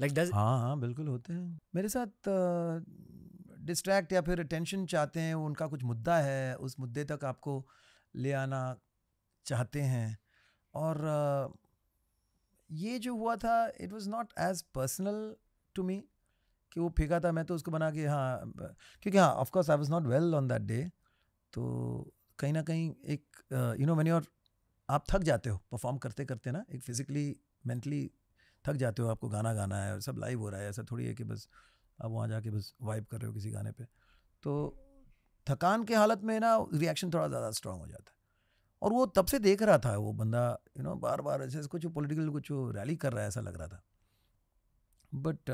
लाइक like does... हाँ हाँ बिल्कुल होते हैं मेरे साथ डिस्ट्रैक्ट uh, या फिर अटेंशन चाहते हैं उनका कुछ मुद्दा है उस मुद्दे तक आपको ले आना चाहते हैं और uh, ये जो हुआ था it was not as personal to me कि वो फेंका था मैं तो उसको बना के हाँ क्योंकि हाँ of course I was not well on that day तो कहीं ना कहीं एक यू नो मैंने और आप थक जाते हो परफॉर्म करते करते ना एक फिज़िकली मेंटली थक जाते हो आपको गाना गाना है और सब लाइव हो रहा है ऐसा थोड़ी है कि बस आप वहाँ जाके बस वाइब कर रहे हो किसी गाने पे तो थकान के हालत में ना रिएक्शन थोड़ा ज़्यादा स्ट्रांग हो जाता है और वो तब से देख रहा था वो बंदा यू नो बार बार ऐसे कुछ पॉलिटिकल कुछ रैली कर रहा है ऐसा लग रहा था बट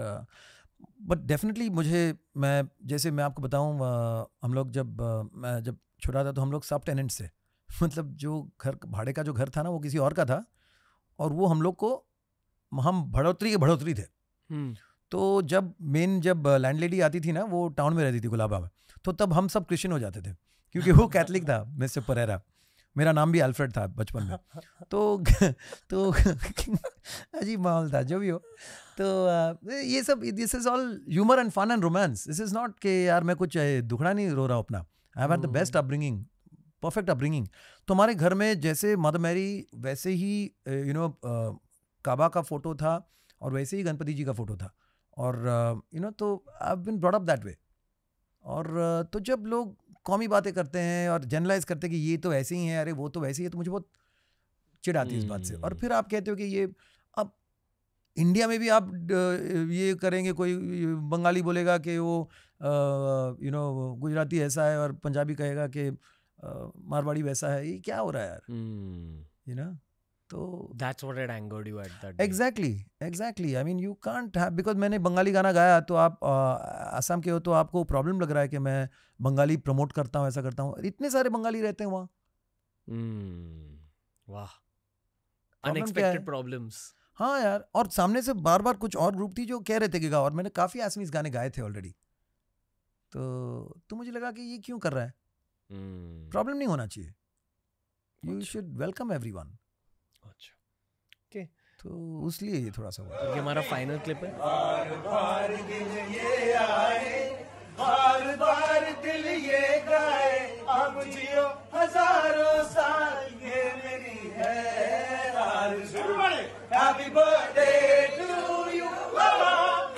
बट डेफिनेटली मुझे मैं जैसे मैं आपको बताऊँ uh, हम लोग जब uh, मैं जब छोटा था तो हम लोग सब टेनेंट थे (laughs) मतलब जो घर भाड़े का जो घर था ना वो किसी और का था और वो हम लोग को हम भड़ोतरी के भड़ोतरी थे हम्म। तो जब मेन जब लैंडलेडी आती थी ना वो टाउन में रहती थी गुलाबा में तो तब हम सब क्रिश्चियन हो जाते थे क्योंकि वो कैथलिक (laughs) था मिस्टर परेरा मेरा नाम भी अल्फ्रेड था बचपन में तो तो (laughs) अजीब माहौल था जो भी हो तो ये सब this is all humour and fun and romance this is not कि यार मैं कुछ दुखड़ा नहीं रो रहा हूँ अपना I have had the best upbringing perfect upbringing तो हमारे घर में जैसे मदर मैरी वैसे ही यू नो काबा का फ़ोटो था और वैसे ही गणपति जी का फ़ोटो था और यू नो तो I been brought up that way और तो जब लोग कौमी बातें करते हैं और जनरलाइज करते हैं कि ये तो ऐसे ही है अरे वो तो वैसे ही है तो मुझे बहुत चिड़ आती है इस बात से और हम्म। फिर आप कहते हो कि ये अब इंडिया में भी आप ये करेंगे कोई बंगाली बोलेगा कि वो यू नो गुजराती ऐसा है और पंजाबी कहेगा कि मारवाड़ी वैसा है ये क्या हो रहा है यार यू हम्म। नो तो that's what it angered you at that exactly exactly I mean you can't have because मैंने बंगाली गाना गाया तो आप असम के हो तो आपको प्रॉब्लम लग रहा है कि मैं बंगाली प्रमोट करता हूँ ऐसा करता हूँ इतने सारे बंगाली रहते हैं वहाँ hmm, वाह अनएक्सपेक्टेड प्रॉब्लम्स हाँ यार और सामने से बार बार कुछ और ग्रुप थी जो कह रहे थे कि गाओ और मैंने काफ़ी आसमीज गाने गाए थे ऑलरेडी तो तो मुझे लगा कि ये क्यों कर रहा है प्रॉब्लम hmm. नहीं होना चाहिए यू शुड वेलकम एवरीवन अच्छा ओके तो उसलिए ये थोड़ा सा हुआ ये हमारा फाइनल क्लिप है बार बार दिल ये आए बार बार दिल ये गाए अब जियो हजारों साल ये मेरी है आरज़ू happy birthday to you mama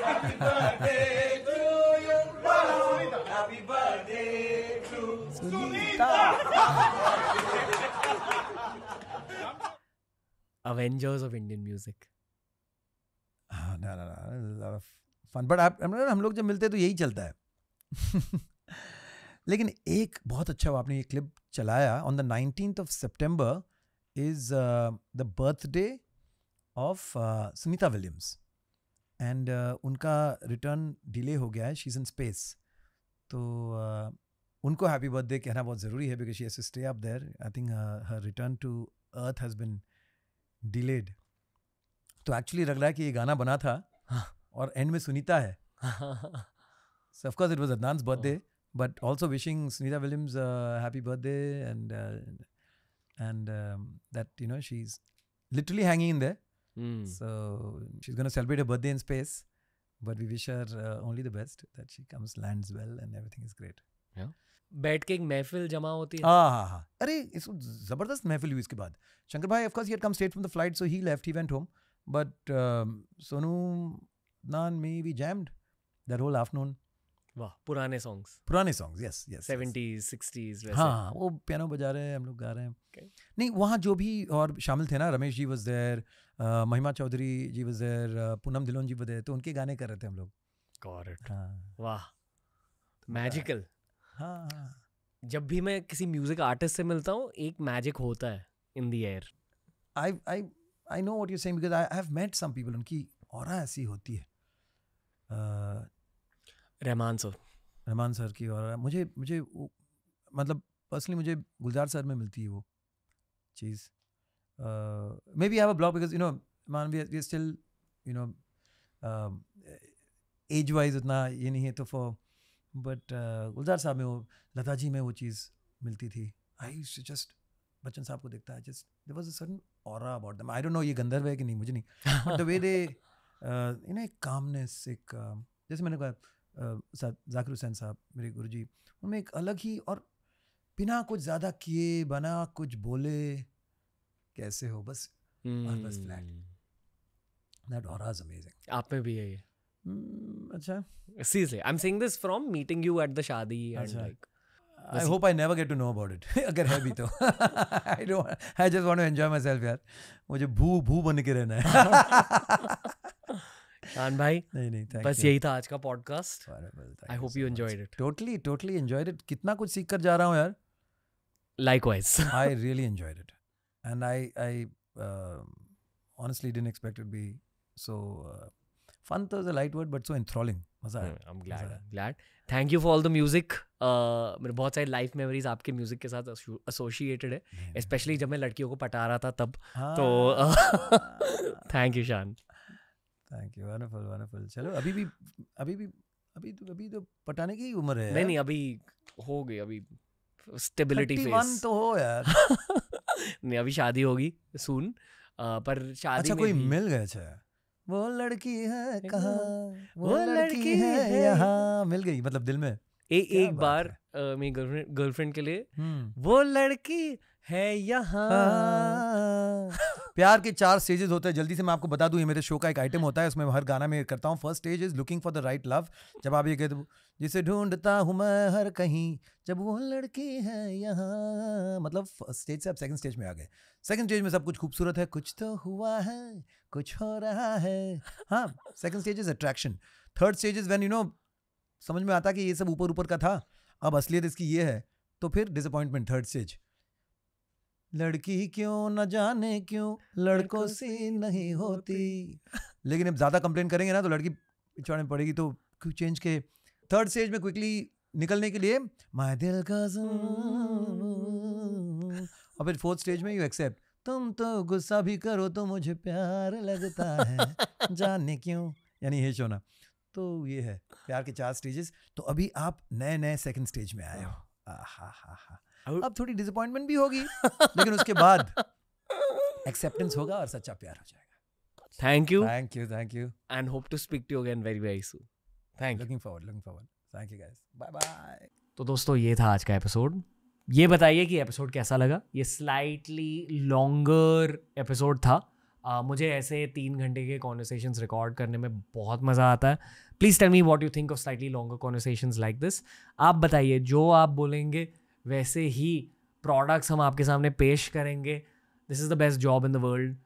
happy birthday to you mama happy birthday to Sunita avengers of Indian music fun but आप हम लोग जब मिलते हैं तो यही चलता है (laughs) लेकिन एक बहुत अच्छा आपने ये क्लिप चलाया on the nineteen of September is the birthday of Sunita Williams and उनका रिटर्न डिले हो गया है शी इज़ इन स्पेस तो uh, उनको हैप्पी बर्थडे कहना बहुत ज़रूरी है because she has stay up there I think her return to earth has been delayed तो एक्चुअली लग रहा है कि ये गाना बना था हाँ, और एंड में सुनीता है of course it was Adnan's birthday but also wishing Sunita Williams happy birthday and and that you know she is literally hanging in the so she celebrate a day in space but we wish are only the best that she comes land is great बैठ के एक महफिल जमा होती है हाँ हाँ हाँ अरे इस जबरदस्त महफिल हुई इसके बाद शंकर भाई of course he had come straight from the flight so he left he went home but Sonu नान me we jammed that whole afternoon वाह पुराने सॉन्ग्स पुराने songs yes yes 70s 60s वैसे हाँ, हाँ वो पियानो बजा रहे हैं हम लोग गा रहे हैं okay. नहीं वहाँ जो भी और शामिल थे ना रमेश जी वज देयर uh, महिमा Chaudhry ji was there uh, Poonam Dhillon ji was there तो उनके गाने कर रहे थे हम लोग हाँ। वाह तो मैजिकल हाँ। जब भी मैं किसी म्यूजिक आर्टिस्ट से मिलता हूँ एक मैजिक होता है in the air I I I know what you same because I have met some people उनकी और ऐसी होती है रहमान सर रहमान सर की और मुझे मुझे वो, मतलब पर्सनली मुझे गुलजार सर में मिलती है वो चीज़ maybe have a block because you know man we still you know age wise इतना ये नहीं है तो फॉर बट uh, गुलजार साहब में वो लता जी में वो चीज़ मिलती थी आई जस्ट बच्चन साहब को देखता है just there was a sudden और about them I don't no ये गंधर्व है कि नहीं मुझे नहीं but the way they you know एक कामनेस एक uh, जैसे मैंने कहा uh, जाकिर हुसैन साहब मेरे गुरु जी उनमें एक अलग ही और बिना कुछ ज़्यादा किए बना कुछ बोले कैसे हो बस hmm. और बस फ्लैट दैट और अमेजिंग आप में भी है ये Hmm, अच्छा seriously I am saying this from meeting you at the शादी and like I hope I never get to know about it अगर है भी तो I don't I just want to enjoy myself यार मुझे भू भू बन के रहना है (laughs) शान भाई नहीं नहीं बस यही था आज का podcast I hope you enjoyed it totally totally enjoyed it कितना कुछ सीख कर जा रहा हूं यार likewise I really enjoyed it and I I honestly didn't expect it be so Fanta तो is a light word, but so enthralling. मजा आया hmm, I'm glad glad glad thank you for all the music मेरे बहुत सारी life memories आपके music के साथ associated है स्पेशली जब मैं लड़कियों को पटा रहा था तब हाँ, तो uh, (laughs) thank you शान thank you wonderful wonderful चलो अभी भी अभी भी अभी तो अभी तो पटाने की उम्र है नहीं नहीं अभी हो गई अभी स्टेबिलिटी फेस तो हो यार (laughs) नहीं अभी शादी होगी सून uh, पर शादी अच्छा कोई मिल गया अच्छा वो लड़की है कहा हाँ। वो लड़की है यहाँ मिल गई मतलब दिल में ए, एक बार मेरी गर्लफ्रेंड गर्लफ्रेंड के लिए हम्म। वो लड़की है यहाँ हाँ। प्यार के चार स्टेजेस होते हैं जल्दी से मैं आपको बता दूं ये मेरे शो का एक आइटम होता है उसमें हर गाना में करता हूँ first stage is looking for the right love जब आप ये कहते हो जिसे ढूंढता हूँ मैं हर कहीं जब वो लड़की है यहाँ मतलब फर्स्ट स्टेज से आप सेकंड स्टेज में आ गए सेकंड स्टेज में सब कुछ खूबसूरत है कुछ तो हुआ है कुछ हो रहा है हाँ second stage is attraction third stage is when you know समझ में आता कि ये सब ऊपर ऊपर का था अब असलियत इसकी ये है तो फिर डिसअपॉइंटमेंट थर्ड स्टेज लड़की क्यों न जाने क्यों लड़कों से नहीं होती लेकिन अब ज़्यादा कंप्लेन करेंगे ना तो लड़की पिछड़ने पड़ेगी तो चेंज के थर्ड स्टेज में क्विकली निकलने के लिए माय दिल का और फिर फोर्थ स्टेज में यू एक्सेप्ट तुम तो गुस्सा भी करो तो मुझे प्यार लगता है जानने क्यों यानी हे चोना तो ये है प्यार के चार स्टेजेस तो अभी आप नए नए सेकंड स्टेज में आए हो आहा हा हा अब थोड़ी डिसअपॉइंटमेंट भी होगी (laughs) लेकिन उसके बाद एक्सेप्टेंस होगा और सच्चा प्यार हो जाएगा thank you thank you thank you and hope to speak to again very very soon thank you looking forward looking forward thank you guys bye bye तो दोस्तों ये था आज का एपिसोड ये बताइए कि एपिसोड कैसा लगा ये स्लाइटली लॉन्गर एपिसोड था uh, मुझे ऐसे तीन घंटे के कॉन्वर्सेशन रिकॉर्ड करने में बहुत मज़ा आता है please tell me what you think of slightly longer conversation like this आप बताइए जो आप बोलेंगे वैसे ही प्रोडक्ट्स हम आपके सामने पेश करेंगे this is the best job in the world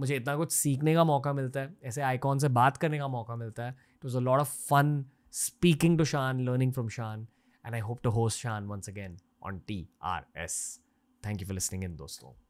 मुझे इतना कुछ सीखने का मौका मिलता है ऐसे आइकॉन से बात करने का मौका मिलता है it was a lot of fun speaking to Shan learning from Shan and I hope to host Shan once again on T R S thank you for listening in दोस्तों